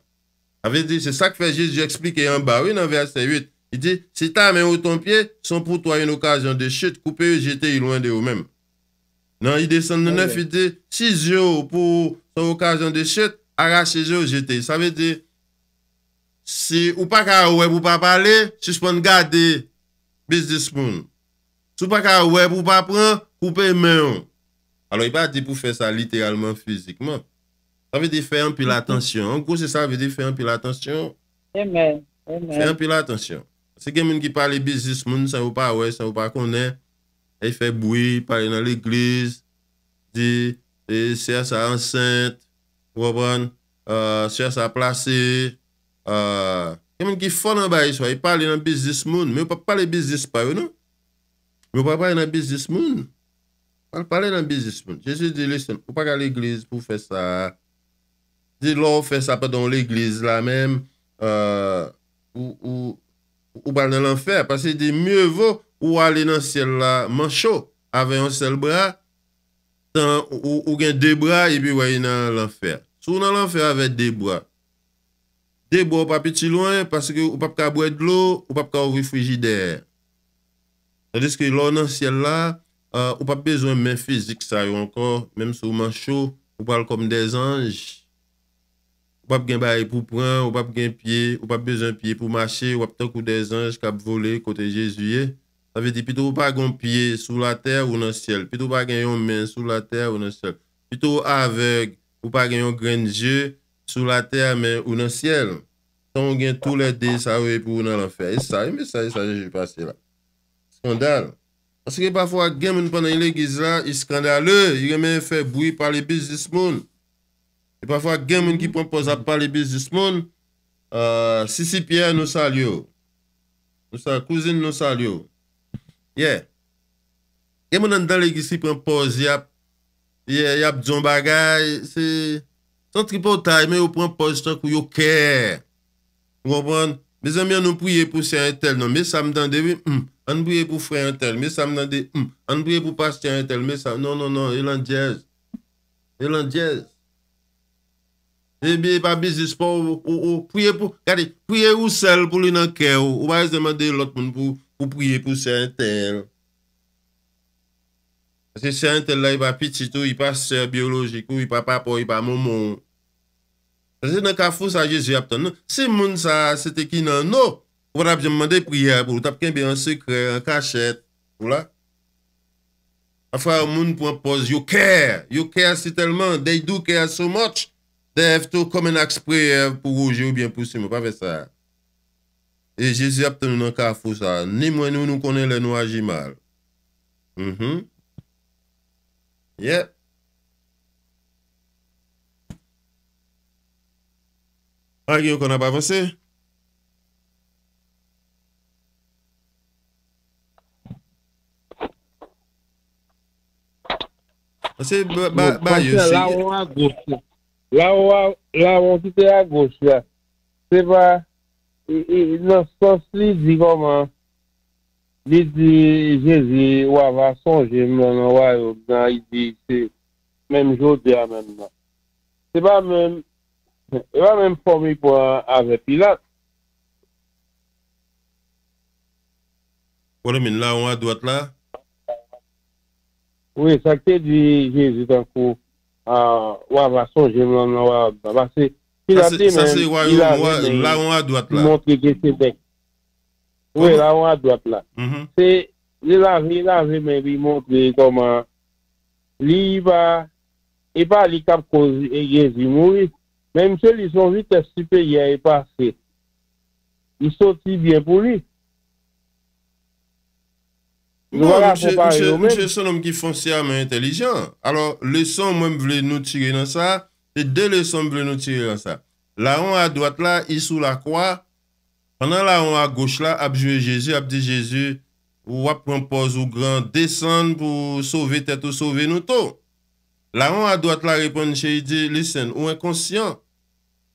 A ve di, se sa k fe jist, j explike yon bari nan verset 8. Y di, se ta men ou ton pie, son pou to a yon okasyon de chet, koupe yon jete yon loan de ou menm. Nan, yi desen nan fite, 6 yo pou sa okazyon de chet, aga 6 yo jete. Sa ve de, si ou pa ka ouwe pou pa pale, si jpon gade, bis dispon. Si ou pa ka ouwe pou pa pren, koupe men. Alo, yi pa di pou fe sa literalman, fizikman. Sa ve de, fe yon pi l'atensyon. En kou se sa ve de, fe yon pi l'atensyon. Fe yon pi l'atensyon. Se gen men ki pale bis dispon, sa ou pa ouwe, sa ou pa konen. E fè boui, pali nan l'iglis, di, e, siya sa ansent, wabon, siya sa plase, kemen ki fon an ba yiswa, e pali nan bizis moun, men ou pa pali bizis pa, ou nou? Men ou pa pali nan bizis moun? Pali nan bizis moun. Jezi di, listen, ou pa gal l'iglis pou fè sa, di, lò ou fè sa pa don l'iglis la men, ou bal nan l'anfer, pasi di, miewo, Ou alè nan sèl la manchò, avè yon sèl bra, ou gen dè bra, epi wè yon nan l'anfer. Sò ou nan l'anfer avè dè bra. Dè bra ou pa piti louan, paske ou pa pika bouè d'lou, ou pa pika euh, ou rifriji dè. Sa diske lò nan sèl la, ou pa pizoun men fizik sa yo ankon, menm sou manchò, ou pal kom dè zanj, ou pa piken bay pou pran, ou pa piken piye, ou pa pizen piye pou mâche, wap ten kou dè zanj, kap volè kote jèzuye. Sa ve di pito ou pa genyon pie sou la ter ou nan siel. Pito ou pa genyon men sou la ter ou nan siel. Pito ou avek ou pa genyon grenje sou la ter men ou nan siel. San ou gen tout lè de sa ouè pou nan l'enfer. E sa, e sa, e sa, e sa, jè jè pase la. Skandal. Aske pa fwa gen moun pandan yon legiz la, e skandalè. Yon gèmen fè boui palè biz dis moun. E pa fwa gen moun ki pon posa palè biz dis moun. Sisi Pierre nou sa liyo. Nou sa kouzin nou sa liyo. Ye, yemo nan dal ek si pren poz, ye ap, ye ap djon bagay, se. Son tripo tay, men yo pren poz tan kou yo kè. Gwabran, me zanmè an nou pwye pou si an tel non. Me sam dandè, m, hmm, an pwye pou frè an tel. Me sam dandè, m, hmm, an pwye pou pas si an tel. Me sam, non, non, non, elan djenj. Elan djenj. Mè e mi e pa bizis pou, ou, ou, ou. Pwye pou, kade, pwye ou sel pou li nan kè. Ou wa es demandè lot moun pou, pou priye pou ser entel. Se ser entel la, y pa pititou, y pa ser biologikou, y pa papou, y pa mou moun. Se nan ka fous a Jezu ap ton nou, se moun sa, se te ki nan nou, wou wap jen mande priye, wou tapken be an sekre, an kachet, wou la. Afwa, moun pwampoz, you care, you care si telman, they do care so much, they have to come and ask priye, pou wou jen pou si moun, pa ve sa. E Jezi ap ten nou nan ka fousa. Ni mwen nou nou konen lè nou a jimal. Mh mh. Yep. A gen yo konan ba vansi? Vansi ba, ba, bon, ba yon si. La wou an gosye. La wou an, la wou si te an gosye. Se ba... E, e nan stans li di goman, li di jezi wav asan jim nan wav nan idi se menm jo de a menm nan. Se ba menm, se ba menm pomi pou a vepilat. Wole men la wan do at la? We, sakte di jezi dan kou wav asan jim nan wav nan wav nan. Sa se wajon la on a dwat la. Montre gen se pek. Ouè la on a dwat la. Se la je men bi montre koman li iba. Eba li kap ko e gen zimoui. Men msè li son vi testipe ya e pase. Li son ti bien pou li. Mwen la se pare yo mè. Mwen se son nom ki fon si ame intelijen. Alors leson mwen vle nou tchigè nan sa... Se de le son vre nou tire an sa. La an a doat la, isou la kwa, panan la an a goch la, apjouye Jezu, apdi Jezu, wap rampoz ou gran, desan pou sove tet ou sove nou to. La an a doat la repon che yi di, listen, ou en konsyon,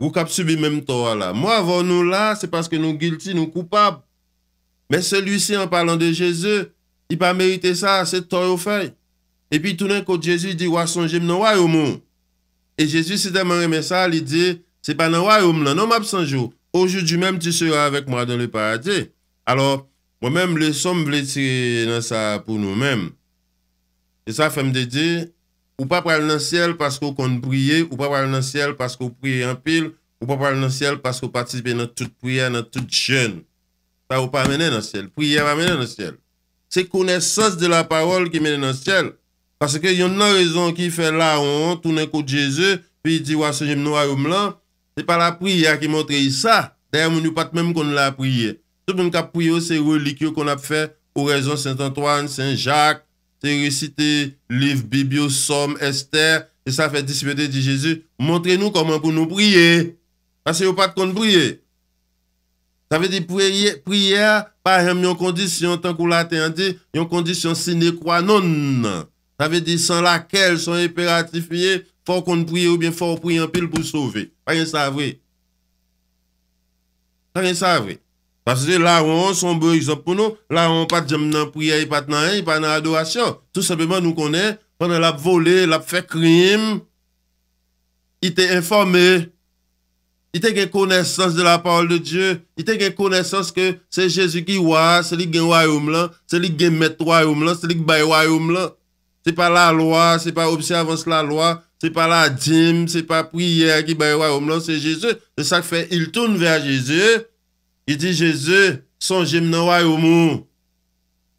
wou kap subi menm towa la. Mwa avon nou la, se paske nou guilty, nou koupab. Men selu si an palan de Jezu, yi pa merite sa, se to yo fay. E pi tounen kote Jezu, di wason jim nou way ou moun. E Jezus se deman remesa li de, se pa nan waj oum lan, nan map sanjou, oujoujou mèm ti se yo avèk mwa dan le paradè. Alors, mèm le som vle tire nan sa pou nou mèm. E sa fèm de de, ou pa pral nan sèl paskou konn priye, ou pa pral nan sèl paskou priye anpil, ou pa pral nan sèl paskou patisbe nan tout priye, nan tout jèn. Sa ou pa mènen nan sèl, priye va mènen nan sèl. Se kounesans de la parol ki mènen nan sèl, Pase ke yon nan rezon ki fe la an, tounen kou de Jezu, pi di wa se jim nou a roum lan, se pa la priya ki montre yisa. Daya moun yon pat mèm kon la priye. Se pou mwen ka priyo se relikyo kon ap fe ou rezon Saint Antoine, Saint Jacques, Teresite, Liv, Bibio, Somme, Esther, se sa fe disipete di Jezu, montre nou koman kon nou priye. Pase yon pat kon priye. Sa ve di priye, pa rem yon kondisyon, tan kou la te yande, yon kondisyon sine kwa non nan. Sa ve di san lakel, san eparatifiye, fò konn priye ou bien fò priye an pil pou sove. Pa gen sa vre. Pa gen sa vre. Pas se bon la ron, son be yon jop pou nou, la ron pat jem nan priye, pat nan yon, pat nan adorasyon. Tout sepèman nou konnen, pwè nan la volè, la fè krim, itè informè, itè gen konesans de la pòl de Diyo, itè gen konesans ke se Jezou ki wè, se li gen wè yon mè, se li gen met wè yon mè, se li gen bay wè yon mè, se pa la loa, se pa obsè avans la loa, se pa la djim, se pa priyè, akibè wè wè oum lan, se Jezè. Se sa k fè, il toune vè a Jezè, il di Jezè, son jèm nan wè oum lan.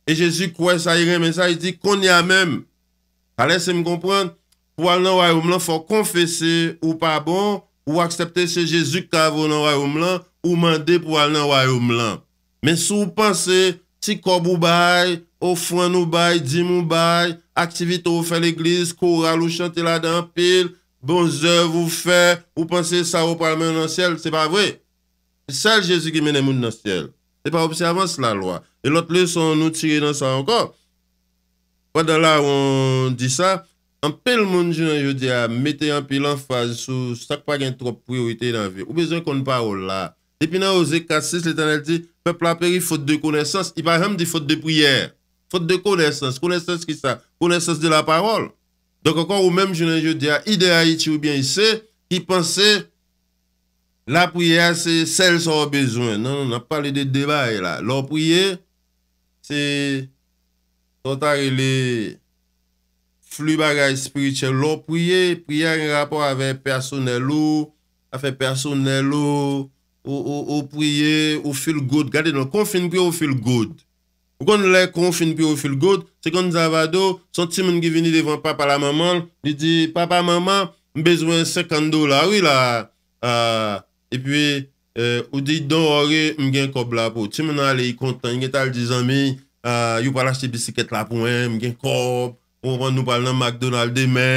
E Jezè kouè sa irè men sa, il di kon yè mèm. A lè se m konprèn, pou al nan wè oum lan, fò kon fèsè ou pa bon, ou akseptè se Jezè kavò nan wè oum lan, ou mandè pou al nan wè oum lan. Men sou panse, si kobou baye, ou fwen nou baye, di mou baye, Aktivite ou fè l'eglise, koral ou chante la dan pil, bonzèv ou fè, ou panse sa ou palmen nan sèl, se pa vwè. Sal jèsu ki mènen moun nan sèl. Se pa observans la lwa. E lot lè son nou tire nan sa ankon. Wadan la ou an di sa, an pil moun jounan yo di a, mette an pil an faz sou sak pa gen trop priorite nan vwè. Ou bezon kon pa ou la. Depi nan o zek kases, lè tan el ti, pèp la pèri fote de konesans, i pa rem di fote de priyèr. Fote de konesens, konesens ki sa, konesens de la parol. Donk ankon ou menm jounen je diya, ide a iti ou bien i se, ki pense la priye non, non, a se sel sa ou bezwen. Nan, nan, nan, nan, pale de debay la. Lò priye, se, ton tar ili flu bagay spiritual. Lò priye, priye a gen rapor ave personel ou, ave personel ou, ou priye, ou feel good. Gade nan, konfin priye ou feel good. Ou kon lè konfin pi ou fil god, se kon zavado, son timon ki vini levan papa la maman, li di, papa maman, mbezwen 50 do ah la, wè la. E pwi, e, ou di, don orè, mgen kop la pou. Timon an lè yi kontan, yi netal di zanmi, yu pala che bisiket la pou, mgen kop, ou an nou pal nan McDonald's de mè,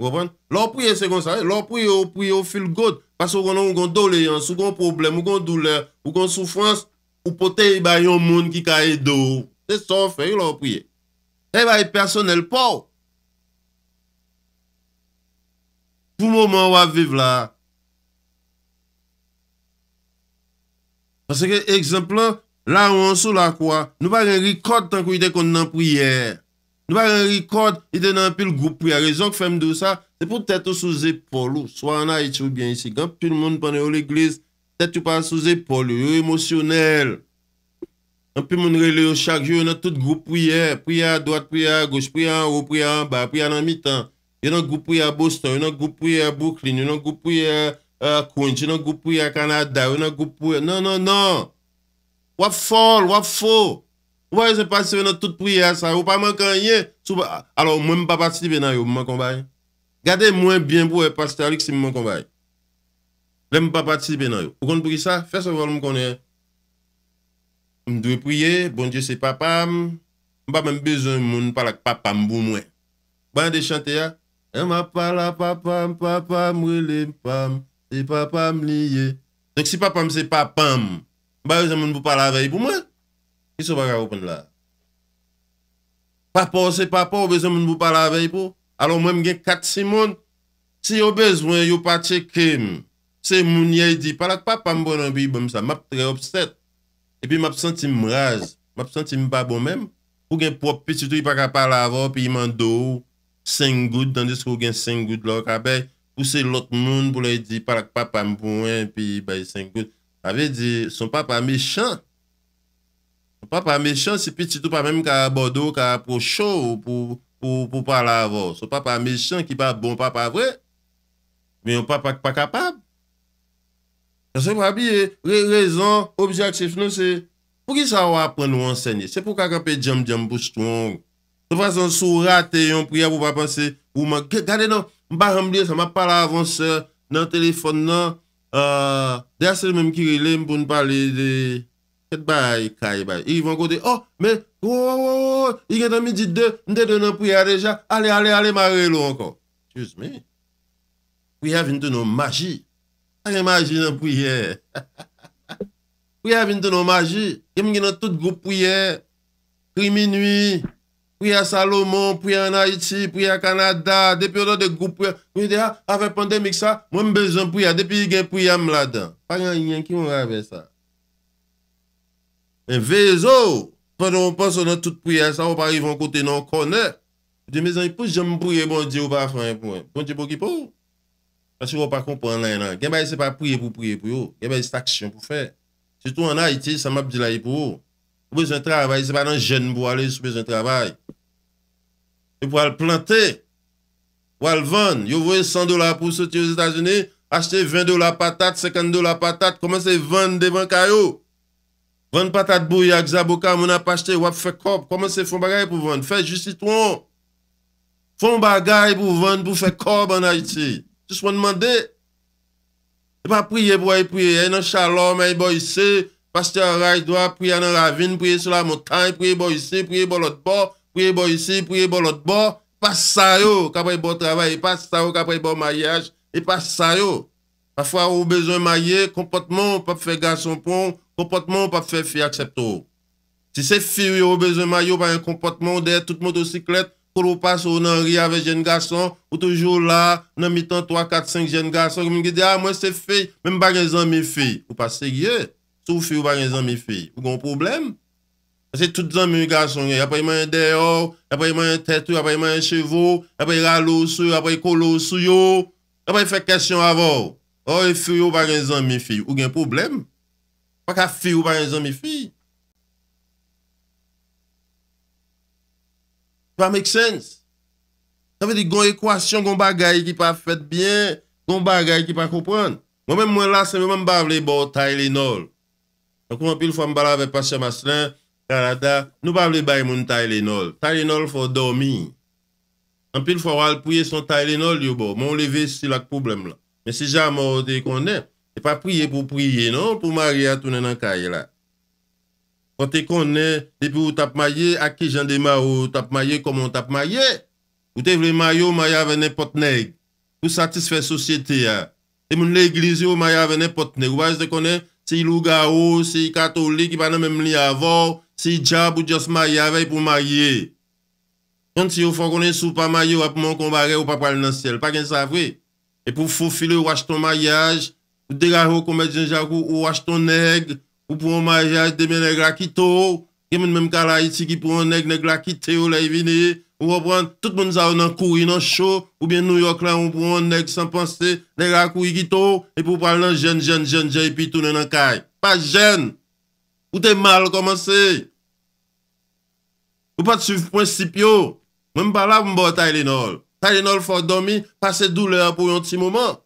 ou apan. Lò pou yè se kon sa, lò pou yè ou pou yè ou fil god, pa sou kon an ou kon do lè yon, sou kon problem, ou kon dou lè, ou kon soufrans, Ou potè y bay yon moun ki kaye dou. Se son fè yon priye. Se y bay personel pou. Pou mou moun waviv la. Pase ke eksemple la ou ansou la kwa. Nou bay renri kod tan kou y de kon nan priye. Nou bay renri kod y de nan pil goupri. A rezon k fèm dou sa. Se pou tètou sou zepolou. So an a iti ou bien isi. Gan pil moun panè ou l'eglise. tu pa sou zépol yo, yo emosyonel. An pi moun re le yo chak, yo yo nan tout group pou ye, pou ye a doit, pou ye a goch, pou ye a ou, pou ye a anba, pou ye a nan mitan. Yo nan group pou ye a Boston, yo nan group pou ye a Brooklyn, yo nan group pou ye a Coyne, yo nan group pou ye a Canada, yo nan group pou ye... Nan nan nan! Wafo, wafo! Woye se pa se ven nan tout pou ye a sa, woye pa man kanye, sou ba... Alors mwen pa pa se ven nan yo, mwen konvay. Gade mwen bien pou e euh, pastè a li kse mwen konvay. Le m papat si be nan yo. Ou konn pou ki sa? Fes avol m konnen. M dwe pou ye. Bon diye se papam. M papam bezon moun palak papam pou mwen. Ban yon de chante ya. E m apala papam. Papam wilem pam. E se papam liye. Jek si papam se papam. Ba bezon moun pou pala vey pou mwen. Kiso baka wapon la. Papo se papo. Bezon moun pou pala vey pou. Alo mwen gen kat si moun. Si yo bezon yo pati kem. Se mounye di, palak pa pa mbon an bi, bom sa, map tre obset. E pi map sentim mraz, map sentim ba bon menm, pou gen propi titou yi pa ka pa lavo, pi yi mandou sen gout, dan dis kou gen sen gout la, ka pe pou se lot moun pou le di, palak pa pa mbon an, pi sen gout. A ve di, son pa pa mechan. Son pa pa mechan, se pi titou pa menm ka bodo, ka pochou, pou pa lavo. Son pa pa mechan, ki pa bon pa pa vwe, mi yon pa pa pa kapab. Se pra bi, rezon, objeksef nan se, pou ki sa wap pren wansenye? Se pou kak apè diyam diyam pou stwong? Se fwa san sou rate yon priya pou wap panse, kade nan barambye, sa non, ma pal avanse nan telefon nan, de ase mèm ki relem pou n'pale de, ket bay, kaye bay, i yon kote, oh, men, wou wou wou, i gen dan midi de, n de den nan priya deja, ale ale ale ma relo ankon. Excuse me, we have nte nou magi, A gen maji nan pouye. Pouye vintou nan maji. Gen men gen nan tout group pouye. Primi nwi. Pouye a Salomon. Pouye a Haiti. Pouye a Kanada. Depi yon nan de group pouye. Mwen yon de a, avè pandemik sa, mwen mbezen pouye. Depi yon gen pouye a mladan. Pari yon yon ki mwen avè sa. En vezou. Pari yon pason nan tout pouye sa. Ou pari yon kote nan kone. Mwen de mbezen yon pouye. Mwen bon, jen mbezen pouye. Mwen jen mbezen pouye. Mwen jen mbezen pouye. Pati yo pa konpon lè nan, gen bay se pa pouye pou pouye pou yo, gen bay se taksyon pou fè. Sito an a iti, sa map di la yi pou yo. Poube zan travay, se pa nan jen pou alè, se poube zan travay. Poube al plantè, poube al van. Yo vwe 100 dola pou soti yo Etasunè, achte 20 dola patat, 50 dola patat, koman se van de van kayo. Van patat bouye a Xaboka, moun ap achte, wap fè kob, koman se fon bagay pou van. Fè justi ton, fon bagay pou van pou fè kob an a iti. Si sou mwen demande, e pa priye pou a y priye, e nan shalom, e y bo y se, pas te an ray do a priye an an ravine, priye sou la montagne, priye y bo y se, priye y bo lot bo, priye y bo y se, priye y bo lot bo, pa sa yo, ka pre y bo travay, pa sa yo, ka pre y bo mayaj, e pa sa yo, pa fwa ou bezon maye, kompotman ou pa fe gason pon, kompotman ou pa fe fye aksepto. Si se fye ou bezon maye ou pa y kompotman ou de tout motosiklete, Kol ou pa sou nan ri ave jen gason, ou toujou la, nan mi tan 3, 4, 5 jen gason, ki mwen gide, a mwen se fi, mwen bagen zan mi fi. Ou pa serye, sou fi ou bagen zan mi fi, ou gen problem? Se tout zan mi gason gen, apoy man dey or, apoy man tetu, apoy man chevo, apoy ralo sou, apoy kolo sou yo, apoy fe kestyon avor. Or, fi ou bagen zan mi fi, ou gen problem? Pa ka fi ou bagen zan mi fi? pa make sense. Sa ve de gon ekwasyon, gon bagay ki pa fet byen, gon bagay ki pa koupwane. Mwen mwen la se mwen mba vle bo, tay leno. Sankou anpil fwa mbala ve pasya maslan, kanata, nou bable bay moun tay leno. Tay leno fwa domi. Anpil fwa wale pwye son tay leno liyo bo, mwen leve si lak poublem la. Men si ja mwote konen, se pa pwye pou pwye non, pou mwage atounen ankaye la. Kante konen, depi ou tap maye, aki jan dema ou tap maye, koman tap maye? Ou te vle maye ou maye avene potne. Ou satisfè sosyete ya. E moun le iglize ou maye avene potne. Ou waz de konen, si louga ou, si katolik, i banan menm li avor, si dja pou dios maye avey pou maye. Kante si ou fò konen sou pa maye ou ap moun konbare ou pa pral nan sèl, pa gen sa vwe. E pou fò filè ou wach ton mayaj, ou dera ou komè djenjago ou wach ton negre, Ou pou an maje a ite mè neg la ki tou. Gèmèn mèm kala iti ki pou an neg neg la ki te ou la y vini. Ou pou an tout mèn zav nan kou y nan chou. Ou bèn New York lan ou pou an neg san panse. Neg la kou y ki tou. E pou pou al nan jen, jen, jen, jen. E pi tou nen an kay. Pa jen. Ou te mal komanse. Ou pa tsu principyo. Mèm pa la pou mba Taylinol. Taylinol fok domi. Pase douler pou yon ti mouman.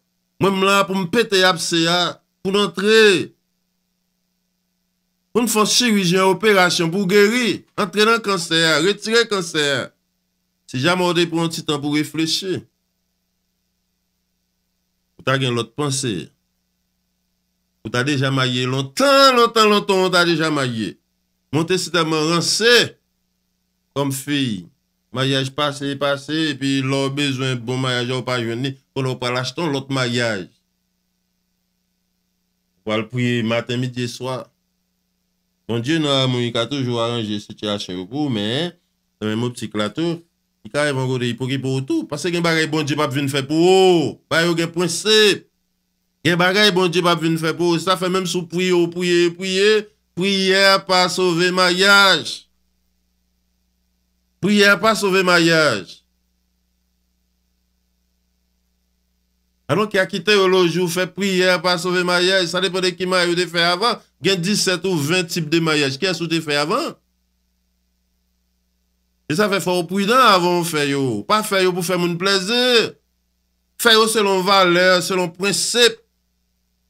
Mèm la pou mpete yapse ya. Poun antre. Poun fonsi wije yon operasyon pou geri, entre nan kanser, retire kanser. Se jam ode pou an ti tan pou refleche, ou ta gen lote panse. Ou ta deja maye lontan, lontan, lontan, ou ta deja maye. Moun te sita man ranse, kom fi, mayaj pase, pase, pi lor bezwen bon mayaj ou pa yon ne, pou nou pa lach ton lote mayaj. Wal pouye maten, midye, swa, Yon diyo nou a mou yi ka toujou a ranje se ti a chen pou, men, se men mou psik la tou, yi ka evan gode ipo ki pou ou tou, pase gen bagay bon diyo pap vin fè pou ou, bay ou gen prinsèp. Gen bagay bon diyo pap vin fè pou ou, sa fè menm sou pou yi ou pou yi ou pou yi ou, pou yi e a pa sove ma yaj. Pou yi e a pa sove ma yaj. Anon ki akite yo lojou, fè priyè, pa sove mayè, sa depode ki mayè ou de fè avan, gen 17 ou 20 tip de mayè. Kè sou te fè avan? E sa fè fè ou priyè avan fè yo, pa fè yo pou fè moun plèzè. Fè yo selon valeur, selon prinsèp.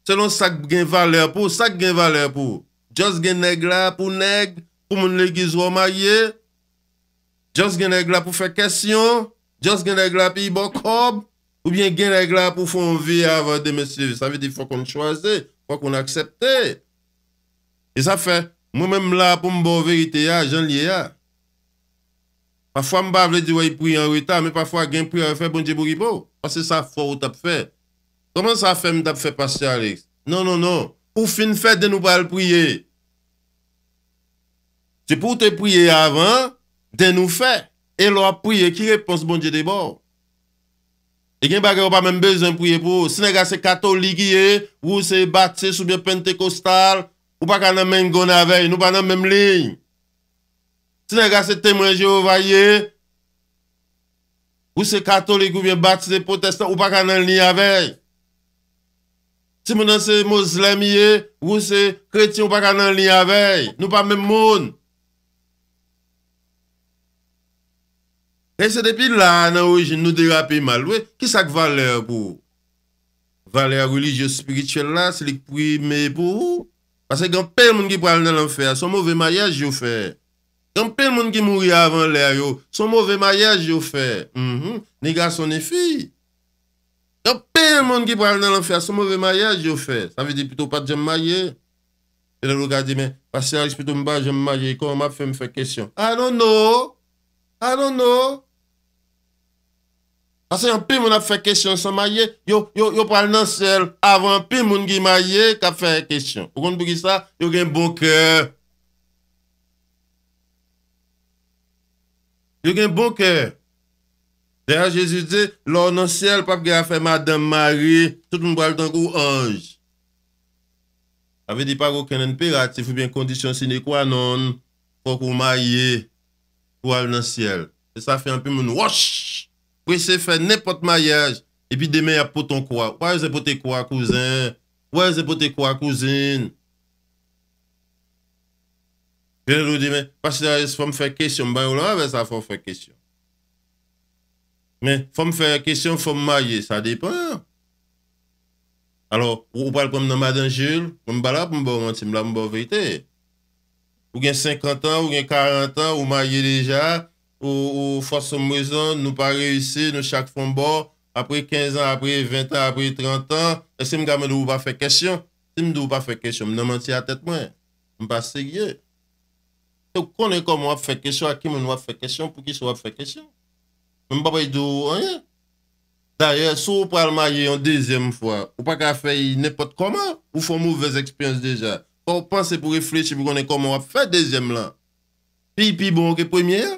Selon sak gen valeur pou, sak gen valeur pou. Djos gen neg la pou neg, pou moun negizwa ou mayè. Djos gen neg la pou fè kèsyon. Djos gen neg la pou ibokob. Ou bien gen regla pou fon vi avan demesiv. Sa ve di fwa kon chwaze, fwa kon aksepte. E sa fe, mwen men mla pou mbo verite ya, jan liye ya. Pafwa mba vle di woy pri en weta, men pafwa gen pri an fe bonje bori pou. Ase sa fwo ou tap fe. Koman sa fe mda fe pasye Alex? Non, non, non. Pou fin fe denou bal priye. Se pou te priye avan, denou fe, e lwa priye ki repons bonje de bo. E gen pa gen ou pa men bezan pou ye pou. Si nega se katolik ye, ou se batse soubyen pentecostal, ou pa kanan men gona vey, nou pa nan menm lign. Si nega se temwen jeovay ye, ou se katolik ou ven batse potesta, ou pa kanan liya vey. Si men nan se mozlem ye, ou se kretyon, ou pa kanan liya vey, nou pa menm moun. E se depi la nan orijin nou dera api malwe, ki sak valeur pou? Valeur religio-spirituel la, se lik pri mm-hmm. me pou? Pase gen pel moun ki pral nan l'anfer, son mouve mayaj yo fe. Gen pel moun ki mouri avan lè yo, son mouve mayaj yo fe. Negar son e fi. Gen pel moun ki pral nan l'anfer, son mouve mayaj yo fe. Sa vedi pito pat jem maye. E lè lè lè gadi men, pasè a lè pito mba jem maye, kon mba fe mfe kèsyon. A non nou, a non nou, Asè yon pi moun ap fè kèsyon san ma ye, yo pal nan sèl avan pi moun gi ma ye kap fè kèsyon. Pou konn pou ki sa, yo gen bon kè. Yo gen bon kè. Dè a Jésus de, lò nan sèl pap ge a fè madame Marie, tout mou bral tan kou anj. A ve di pa kou kenen pirat, se fè bè kondisyon sinè kou anon, kou kou ma ye, kou al nan sèl. E sa fè an pi moun wosh. Pwè se fè nepote mayaj, epi demè apote an kwa. Wè zè pote kwa kouzèn? Wè zè pote kwa kouzèn? Pwè zè ou di men, pasè la fèm fè kèsyon, mba yon la vè sa fèm fè kèsyon. Men, fèm fè kèsyon, fèm maye, sa depèn. Alo, ou pal pou m nan madan joul, mba la pou mba ou an tim, mba ou mba ou veyte. Ou gen 50 an, ou gen 40 an, ou maye deja, Ou fason mwezon, nou pa reysi, nou chak fon bo, apre 15 an, apre 20 an, apre 30 an, se si m game nou pa fe kèsyon, si m nou pa fe kèsyon, m nan manti a tèt mwen, m pa serye. Se konen kon m wap fe kèsyon, akim m wap fe kèsyon, pou ki sou wap fe kèsyon? M pa bay do wanyan. Darye, sou wap al maye yon dezyem fwa, ou pa ka fe yon nepot koman, ou fwa m ouvez ekspiyans dezyan. Ou panse pou reflechi, pou konen kon m wap fe dezyem lan. Pi, pi, bon, ki pwemye yon?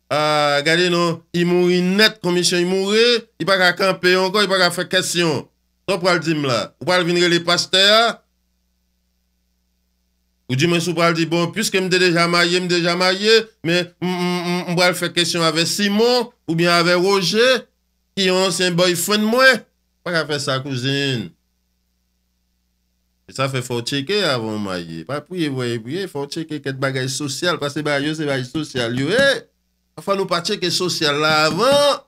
A ah, gade nou, i mouri net komisyon, i mouri, i pa ka kampe ankon, i pa ka fè kèsyon. To pral di mla, ou pral vinre le paste ya? Ou di mwen sou pral di, bon, pwiske mde deja maye, mde deja maye, mwen pral fè kèsyon avè Simon, ou bien avè Roger, ki yon ansen boyfriend mwen, pa ka fè sa kouzine. E sa fè fò cheke avon maye, pa pouye voye, fò cheke ket bagay sosyal, pa se bagay yo se eh? bagay sosyal, yo e! Afan nou pa cheke sosyal la avan.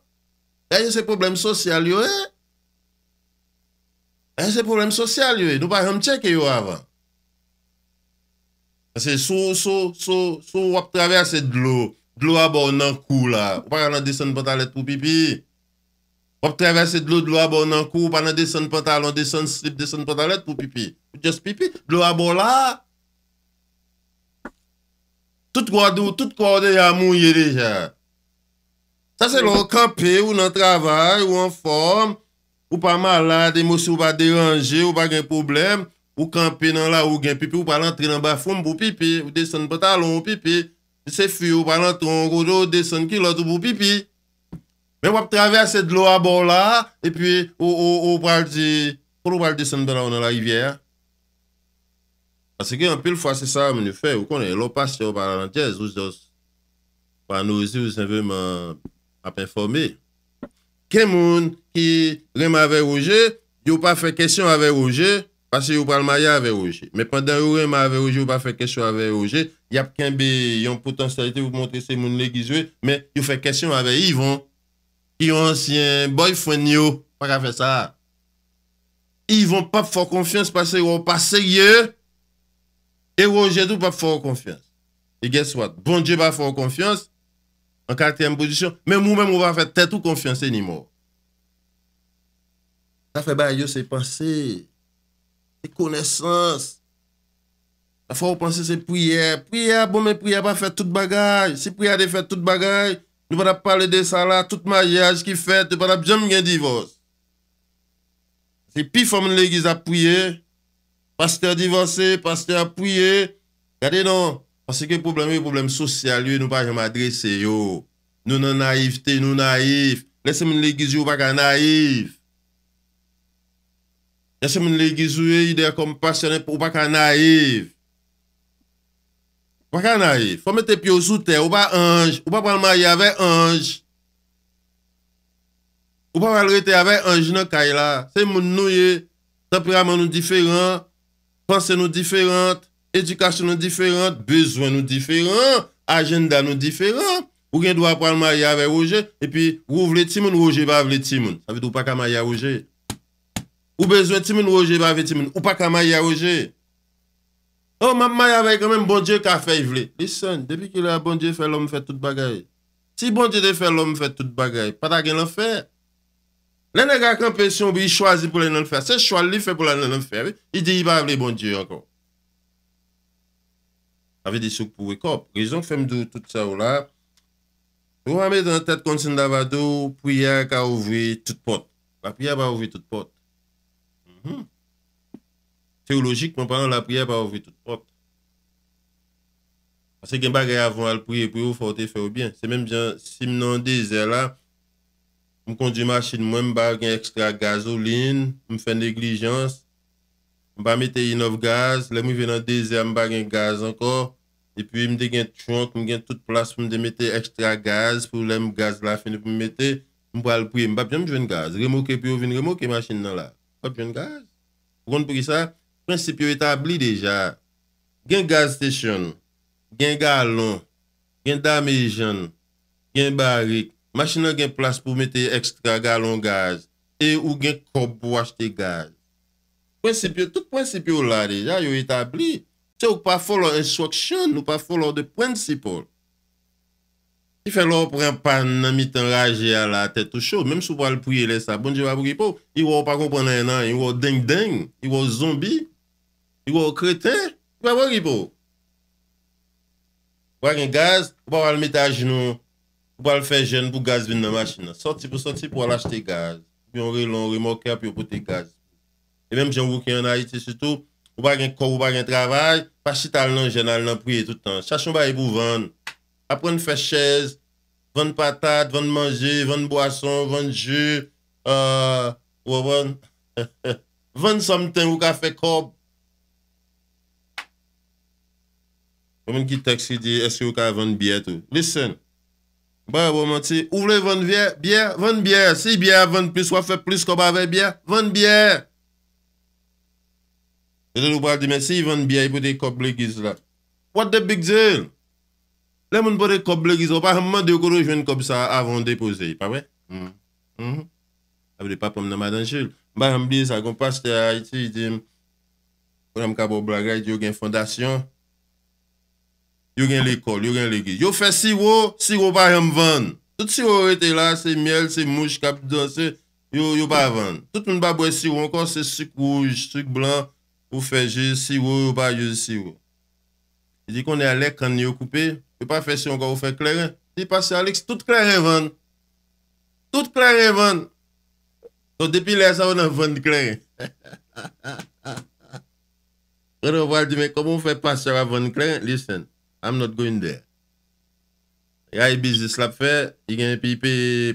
E yon se problem sosyal yo e. E yon se problem sosyal yo e. Nou pa rem cheke yo avan. Se sou, sou, sou, sou wap travese dlo. Dlo abo nan kou la. Ou pa nan desen pantalet pou pipi. Wap travese dlo, dlo abo nan kou. Ou pa nan desen pantalet, nan desen slip desen pantalet pou pipi. Ou just pipi. Dlo abo la. Tout kwa do, tout kwa de ya mounye deja. Sa se lò, kampe ou nan travaj, ou an form, ou pa malade, emosyo ou pa deranje, ou pa gen problem, ou kampe nan la ou gen pipi, ou pa lan tre nan bafoum pou pipi, ou desen patalon pou pipi, se fuy ou pa lan tronk, ou jo desen kilot pou pipi. Men wap travese dlo abo la, e pi ou pal di, pou lou pal desen be la ou nan la rivyèr, Asi ki anpil fwase sa man yon fwe, w konen lopas yon parlantez, w zos pan nou zi w zenveman ap informe. Ken moun ki rem ave oje, yon pa fe kesyon ave oje, pasi yon pal maya ave oje. Me pandan yon rem ave oje, yon pa fe kesyon ave oje, yap ken bi yon potansiyalite w montre se moun le gizwe, men yon fe kesyon ave Yvon, yon ansyen boy fwen yo, pa ka fe sa. Yvon pap fwa konfians pasi yon pa seye, E wou Jezou pa fò wò konfians. E guess what? Bon, Jezou pa fò wò konfians, an kakteyèm pozisyon, mè mou mè mou va fè tèt wò konfiansen ni mò. Sa fè ba yo se pansè, se konesans, sa fò wò pansè se pouyè, pouyè, bon, mè pouyè pa fè tout bagaj, se pouyè de fè tout bagaj, nou pa da pale de sa la, tout majej ki fè, nou pa da jom gen divos. Se pi fò mè lè gizap pouyè, Pastè a divansè, pastè a pouyè. Gade nan, anseke problem yo, problem non sosyal yo, nou pa jèm adrese yo. Nou nan naivte, nou naiv. Lè se moun legizyo, ou pa ka naiv. Lè se moun legizyo, ide kompasyonè, ou pa ka naiv. Ou pa ka naiv. Fòmè te pyo sou te, ou pa anj. Ou pa palma yè avè anj. Ou pa palma yè avè anj nan kaj la. Se moun nou yo, se moun nou yo, Pansè nou difèrent, edikasyon nou difèrent, bezwen nou difèrent, ajenda nou difèrent. Ou gen dwa pral ma ya vey roje, epi rou vle timoun, roje va vle timoun. Sa vide ou pa ka ma ya roje. Ou bezwen timoun, roje va vle timoun. Ou pa ka oh, ma ya roje. Ou mam ma ya vey kwenmen bon dieu ka fey vle. Listen, depi ki la bon dieu fe l'om fè tout bagay, si bon dieu de fè l'om fè tout bagay, pata gen l'on fè. Lè nè gak an pensyon bè yi chwazi pou lè nan fè, se chwali fè pou lè nan fè, yi di yi ba avlè bon diyo ankon. Avè di souk pou wè kop. Rezon fèm dou tout sa ou la. Ou amè nan tèt konsen davado, priyè ka ouvri tout pot. La priyè ba ouvri tout pot. Mhm. Teologik, moun panan, la priyè ba ouvri tout pot. Asè gen bagè avan al priyè, priyè ou fote fè ou bien. Se mèm jè sim nan de zè la. m kondi masjin mwen m bagen ekstra gazoline, m fe neglijans, m ba meten inov gaz, lè m wè nan dezer m bagen gaz ankor, epi m degen tronk, m gen tout plas pou m de meten ekstra gaz, pou lè m gaz la fene pou m meten, m ba alpouye, m ba pyon m jwen gaz, remouke pi ou vin remouke masjin nan la, pa pyon gaz, ronde pou ki sa, prinsipyo etabli deja, gen gaz station, gen galon, gen damerijan, gen barik, Machina gen plas pou mette ekstra galon gaz. E ou gen kob wache te gaz. Pwensipyo, tout pwensipyo la deja yo etabli. Se ou pa folo instruksyon, ou pa folo de pwensipyo. Ti felor pou repan nan mitan raje a la tetou chou. Mem sou wale pouye le sa. Bon diwa wapou ripo, i wou pa komponen nan. I wou deng deng, i wou zombi, i wou kreter. Wap wak ripo. Wak gen gaz, wap wale metta jino. Ou bal fè jen pou gaz vin nan machina. Soti pou soti pou al achte gaz. Pi ou re lon, re mokè, api ou pote gaz. E mèm jen wou kè yon a iti sütou. Ou bagen kò, ou bagen travaj. Pas chital nan jen, al nan priye toutan. Chachon ba yon pou vèn. Aprende fè chèz. Vèn patat, vèn manjè, vèn boason, vèn jè. Euh, ou avèn. Vèn somten ou ka fè kò. Ou men ki teks ki di, eske ou ka vèn biyè tou. Listen. Ba yon bo man ti, ou vle 20 bier, bier, 20 bier, 6 bier, 20 plus, wap fe plis kop avè bier, 20 bier. Je te loupal di men, 6 bier, yon pou de kop ble giz la. What the big deal? Le moun pou de kop ble giz la, wap a man de goro jwen kop sa avon depoze. Pa we? A vre pa pou m nan madan jil. Ba yon biye sa kompaste a iti, di m. Kou yon kabo blag la, yon gen fondasyon. Yo gen l'ekol, yo gen l'ekol. Yo fe siwo, siwo ba remvan. Tout siwo ete la, se miel, se mouche, kapi danse, yo ba van. Tout moun babwe siwo ankon, se sik wouj, sik blan, yo fe je, siwo, yo ba je, siwo. Je di kon e alek an yo koupe, yo pa fe siwo ankon, yo fe kleren. Di pase Alex, tout kleren van. Tout kleren van. Non depi lè sa, yo nan van kleren. Kon an val di men, kon moun fe pase la van kleren, listen. I'm not going there. Ya yi e bizis la pfe, yi gen yi pi pe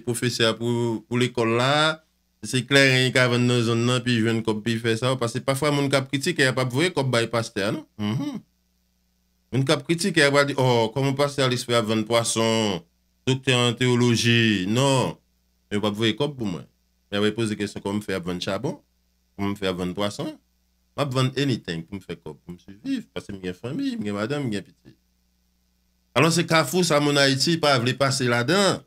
profeseur pou l'ekol la, se kler yi e ka vende zon nan, pi yi ven kop, pi yi fe sa, w pa se pafwa moun kap kritik, yi apap vwoye kop bayi paste a, nou? Mhm. Moun kap kritik, yi wad di, oh, komon paste a li se fwe ap vende poason, dokte an teoloji, nou? E yi wap vwoye kop pou mwen. Yi wap wap pose kesyon, komon fwe ap vende chapon, komon fwe ap vende poason, wap vende anything, komon fwe kop pou mwen suivif, pase mwen gen fami, m Alon se ka fous a moun Haïti pa avle pase la den.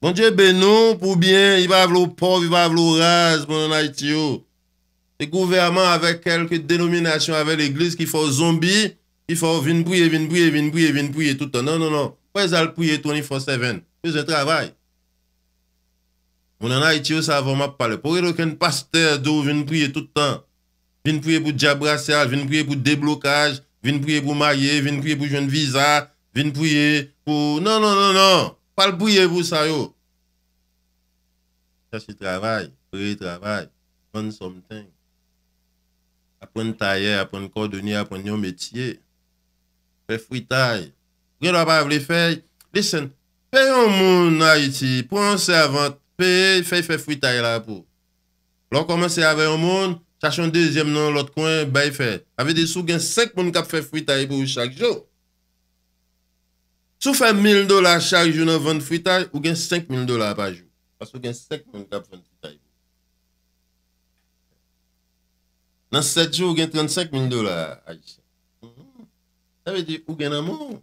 Moun Dje Benon pou bien, i va avle ou pov, i va avle ou raz, moun Haïti yo. Se gouverman avek kelke denominasyon avek l'Eglise ki fò zombi, ki fò vin pouye, vin pouye, vin pouye, vin pouye tout an. Non, non, non. Poè zal pouye 24-7. Poè zal travay. Moun Haïti yo sa avle map pale. Poè lò ken pasteur dou vin pouye tout an. Vin pouye pou diabrasial, vin pouye pou deblokaj, vin pouye pou maye, vin pouye pou joun viza, Vin pouye pou, nan nan nan nan, pal pouye pou sa yo. Chache travay, pre travay, pon somten. A pon taye, a pon kodouni, a pon yon metye. Fè fwi taye. Nyon la pa avle fè, listen, fè yon moun na iti, pon se avan, fè fwi taye la pou. Lò koman se avè yon moun, chache yon dezyem nan lot kwen, bay fè. Ave de sou gen sek moun kap fè fwi taye pou chak jò. Sou fè 1000 dola chak jounan 20 fuitaj, ou gen 5 000 dola apajou. Pasou gen 5 000 dola apajou. Nan 7 jou, ou gen 35 000 dola. Sa ve di, ou gen nan moun.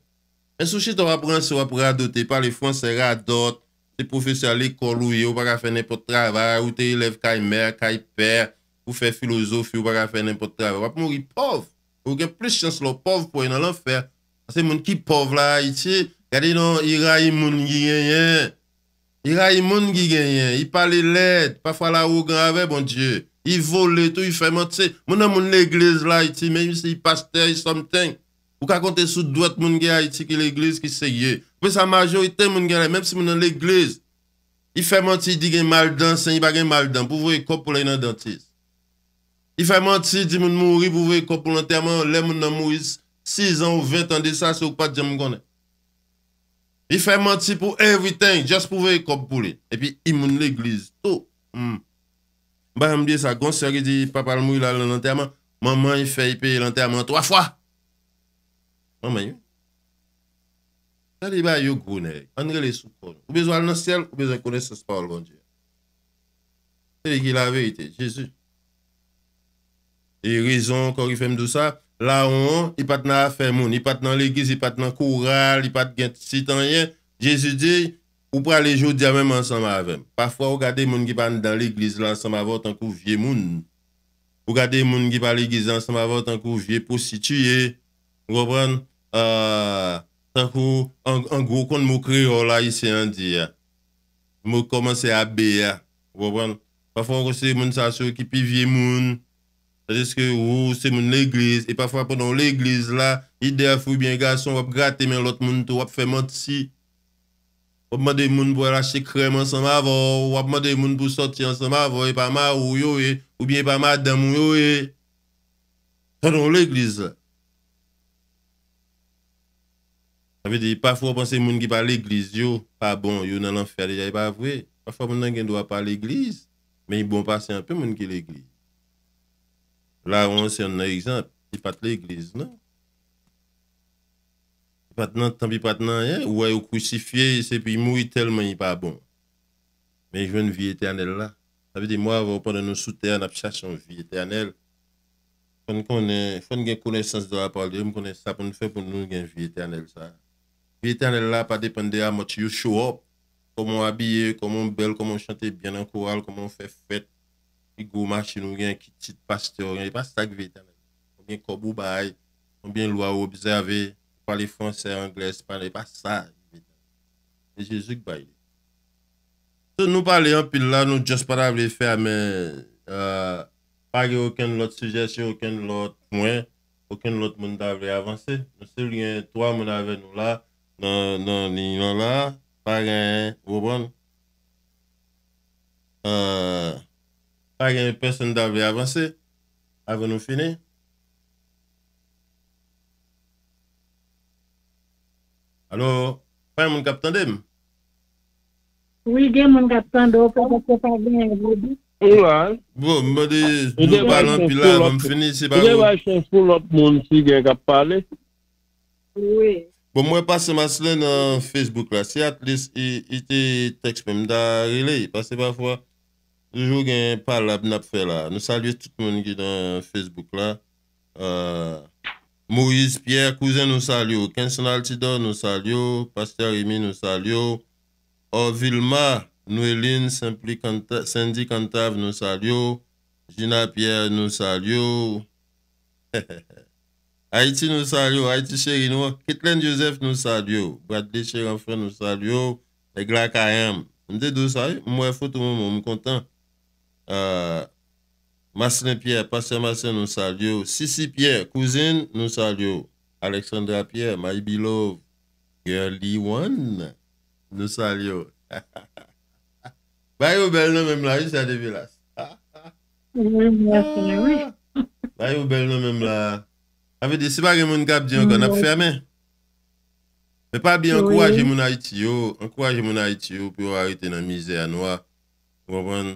En sou chit, ou aprens, ou apren adote, pa li fwans, se radote, se profese a li kolouye, ou pa ka fè nepo trava, ou te eleve kay mer, kay per, ou fè filozofi, ou pa ka fè nepo trava. Wap moun ki pov, ou gen plis chans lò, pov pou e nan lò fè. Ase moun ki pov la ha iti, gade yon irayi moun gi genyen. Irai moun gi genyen. I pale led, pafwa la ou gen ave, bon Diyo. I vole tout, i fè moun ti. Moun nan moun l'Eglise la iti, mèm si yi paste, yi somten, ou ka konte sou dwet moun genye ha iti ki l'Eglise ki se ye. Pwè sa majon ite moun genye, mèm si moun nan l'Eglise, i fè moun ti di gen mal dan, sen yi bagen mal dan, pou vwe kop pou lè yon dentis. I fè moun ti di moun mouri, pou vwe kop pou lè moun nan mouri se 6 an ou 20 an de sa, se ou pat jèm gwenè. I fè manti pou everything, just pou vey kop pou le. E pi imoun l'eglize. To. Ba yon mdiye sa, gonsè yon ki di papal mou la lantèman, maman yon fè yi pe lantèman 3 fwa. Maman yon. Sa li ba yon kounè. Anre le soupon. Ou bezon al nan sèl, ou bezon kounè sè s'pawal gwen diye. Se yon ki la veyite, jèzou. E rizon, kor yon fèm dousa, sa, La ou an, i pat nan afe moun. I pat nan l'eglise, i pat nan koural, i pat gen sitan yen. Jezu di, ou pral le jo diamen ansam avem. Pafwa ou gade moun ki pan nan l'eglise lansam avem tankou vie moun. Ou gade moun ki pan l'eglise lansam avem tankou vie positiye. Wabran, ah, tankou, an gwo kon mou kri o la isen di ya. Mou koman se a be ya. Wabran, pafwa ou gose moun sa sou ki pi vie moun. Sa jeske ou se moun l'Eglise, e pa fwa pou nan l'Eglise la, idè a fwou bin gason wap gate men lot moun tou wap fè mout si, wap mwade moun pou rache krem ansan ma vò, wap mwade moun pou soti ansan ma vò, e pa ma ou yo e, ou bin e pa ma dam ou yo e, sa don l'Eglise la. Sa vè di, pa fwa pou anse moun ki pa l'Eglise yo, pa bon, yo nan l'enfer, ya yi pa vwe, pa fwa moun nan gen do a pa l'Eglise, men yi bon pase anpe moun ki l'Eglise. La wonsen nan ekzant, ti pat le iglis nan. Pat nan, tanpi pat nan, woy ou kou sifiye, se pi moui telman yi pa bon. Men jwen vi eternel la. Sa viti mwa wapon nan nou souter, nap chas yon vi eternel. Fon gen kounesans do apal, de yon kounes sa, pon fèp pon nou gen vi eternel sa. Vi eternel la pa depende a moti yon show up, koman wabiye, koman bel, koman chante bien an kouhal, koman fè fèt. pi gwo machi nou gen ki tit pastyo, gen yon e pas tak vetan. Mwen gen kobou bay, mwen gen lwa ou obzervi, pale franse, angles, pale pas sa, e jesouk bay. Se nou pale anpil la, nou jons para vle fe ame, a, euh, pale oken lot sujese, oken lot mwen, oken lot mwen davle avanse, nou se lwen, towa mwen aven nou la, nan, nan, nan yon la, pale an, woban. A, euh, Pa gen yon person da ve avanse, ave nou fini. Alo, pa gen moun kapitan dem? Oui gen moun kapitan do, ah, pa moun kapitan gen yon vodi. Ou an? Bro, moun di, joun palan pi la, moun fini si ba. Ou gen wache fulot moun si gen kap pale? Oui. Bo mwen pase maslen nan Facebook la, si at least iti tekspem da rele, pase ba fwa. Toujou gen pal ap nap fe la. Nou salye tout moun ki dan Facebook la. Euh, Mouiz, Pierre, kouzen nou salyo. Kenson Altidor nou salyo. Pasteur Emy nou salyo. Or Vilma, Noueline, Sandy Kantav nou salyo. Gina Pierre nou salyo. Haiti nou salyo. Haiti chéri nou. Ketlen Joseph nou salyo. Bradley Chérenfren nou salyo. Eglak Aem. Mwen de dou salyo. Mwen fote moun mwen mwen kontan. Euh, Massen Pierre, Passe-Massen, nous saliou Sissi Pierre, Kouzine, nous saliou Alexandra Pierre, Mayi Bilov Girl D1 Nous saliou Bayou bel nomem la Yousa de Vilas Bayou bel nomem la Avede, si bagi moun kap diyon Kon ap ferme Mepa bi, an kouwaje moun ha iti yo An kouwaje moun ha iti yo Pyo harite nan mizè anwa Mwen mwen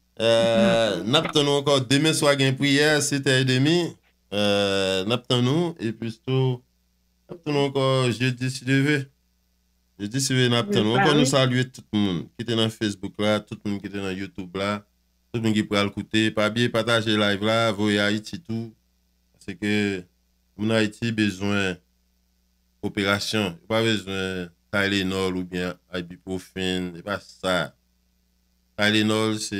Euh, naptan nou ankon, demè sou agen pou yè, setè yè demè, naptan nou, et plus tò, naptan nou ankon, jè disi de vè, jè disi de vè naptan nou, ankon nou saluè tout moun, tout moun ki te nan Facebook la, tout moun ki te nan Youtube la, tout moun ki pou al koute, pa bi pataje live la, voya iti tout, se ke moun ha iti bezwen operasyon, pa bezwen Tylenol ou biyan ibuprofen, e pa sa, Tylenol se...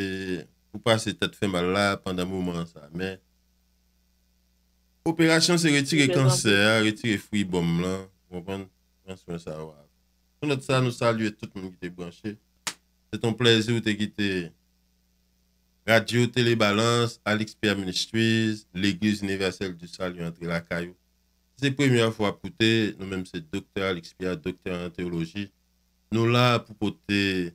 Ou pa se te te fe mal la pandan mouman sa. Me. Operasyon se retire kanser. Retire fri bom lan. Moun pen. Moun sa nou salu et tout moun gite brancher. Se ton pleze ou te gite. Radio Tele Balance. Alix Pia Ministris. L'Eguise Universelle du Salu entre la Kayo. Se premiè an fwa poutè. Nou menm se doktè Alix Pia. Doktè en enteologi. Nou la pou poutè.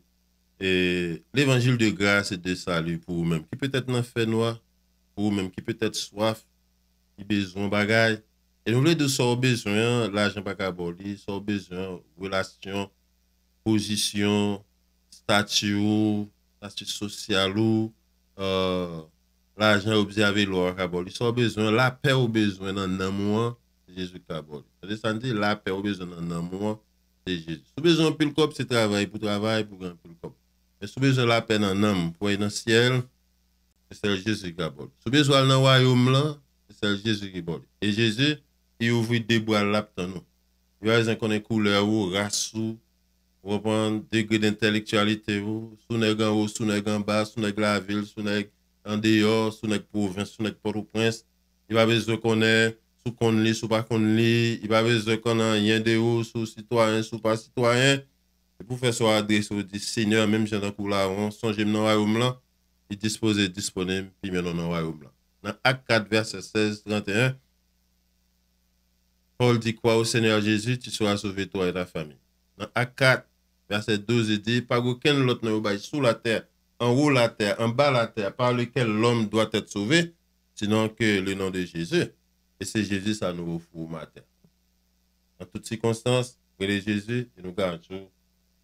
E l'evangil de grase de sali pou mèm. Ki pè tèt nan fè noa, pou mèm ki pè tèt swaf, ki bezon bagay. E nou vle de sou euh, bezon, la jen pa kaboli, sou bezon, wè la sion, posisyon, stati ou, stati sosyal ou, la jen obze ave lor kaboli. Sou bezon, la pe ou bezon nan nan mouan, jesu kaboli. Sa de san de la pe ou bezon nan nan mouan, jesu kaboli. Sou bezon pou lkop, se travay pou travay, pou gran pou lkop. E sou bezou la pen nan nam, pouwe nan siel, se sel Jezou ki boli. Sou bezou al nan wayoum lan, se sel Jezou ki boli. E Jezou, yi ouvi debou al lap tan nou. Yi wazen konen koule ou, rassou, wopan degri d'intellektualite ou, sou nek an ou, sou nek an bas, sou nek la vil, sou nek an deyor, sou nek pouvin, sou nek porou prins, yi wazen konen sou kon li, sou pa kon li, yi wazen konen yen de ou, sou sitoyen, sou pa sitoyen, Pou fè sou adres ou di, seigneur, mèm jè nan kou la an, son jèm nan waroum lan, i dispose, disponèm, pi mè nan waroum lan. Nan ak 4, verset 16, 31, Paul di kwa ou seigneur Jésus, ti sou a souve to ay da fami. Nan ak 4, verset 12, di, pag ou ken lot nou bay sou la ter, an rou la ter, an ba la ter, par lekel l'om dwa tèt souve, sinan ke le nan de Jésus, e se Jésus sa nou oufou ma ter. Nan touti konstans, jèlè Jésus, nou ka an chou,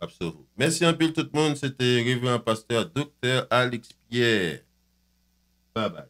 Absolument. Merci un peu tout le monde. C'était un Pasteur Docteur Alex Pierre. Bye bye.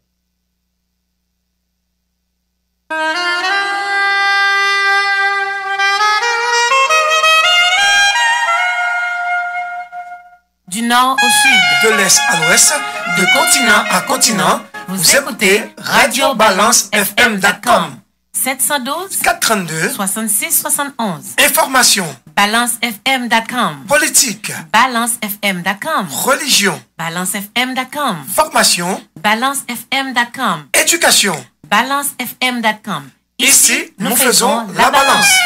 Du nord au sud. De l'est à l'ouest. De continent à continent. Vous, vous écoutez Radio Balance FM.com. 712 432 66 71. Information. BalanceFM.com. Politique. BalanceFM.com. Religion. BalanceFM.com. Formation. BalanceFM.com. Éducation. BalanceFM.com. Ici, nous, faisons, la balance.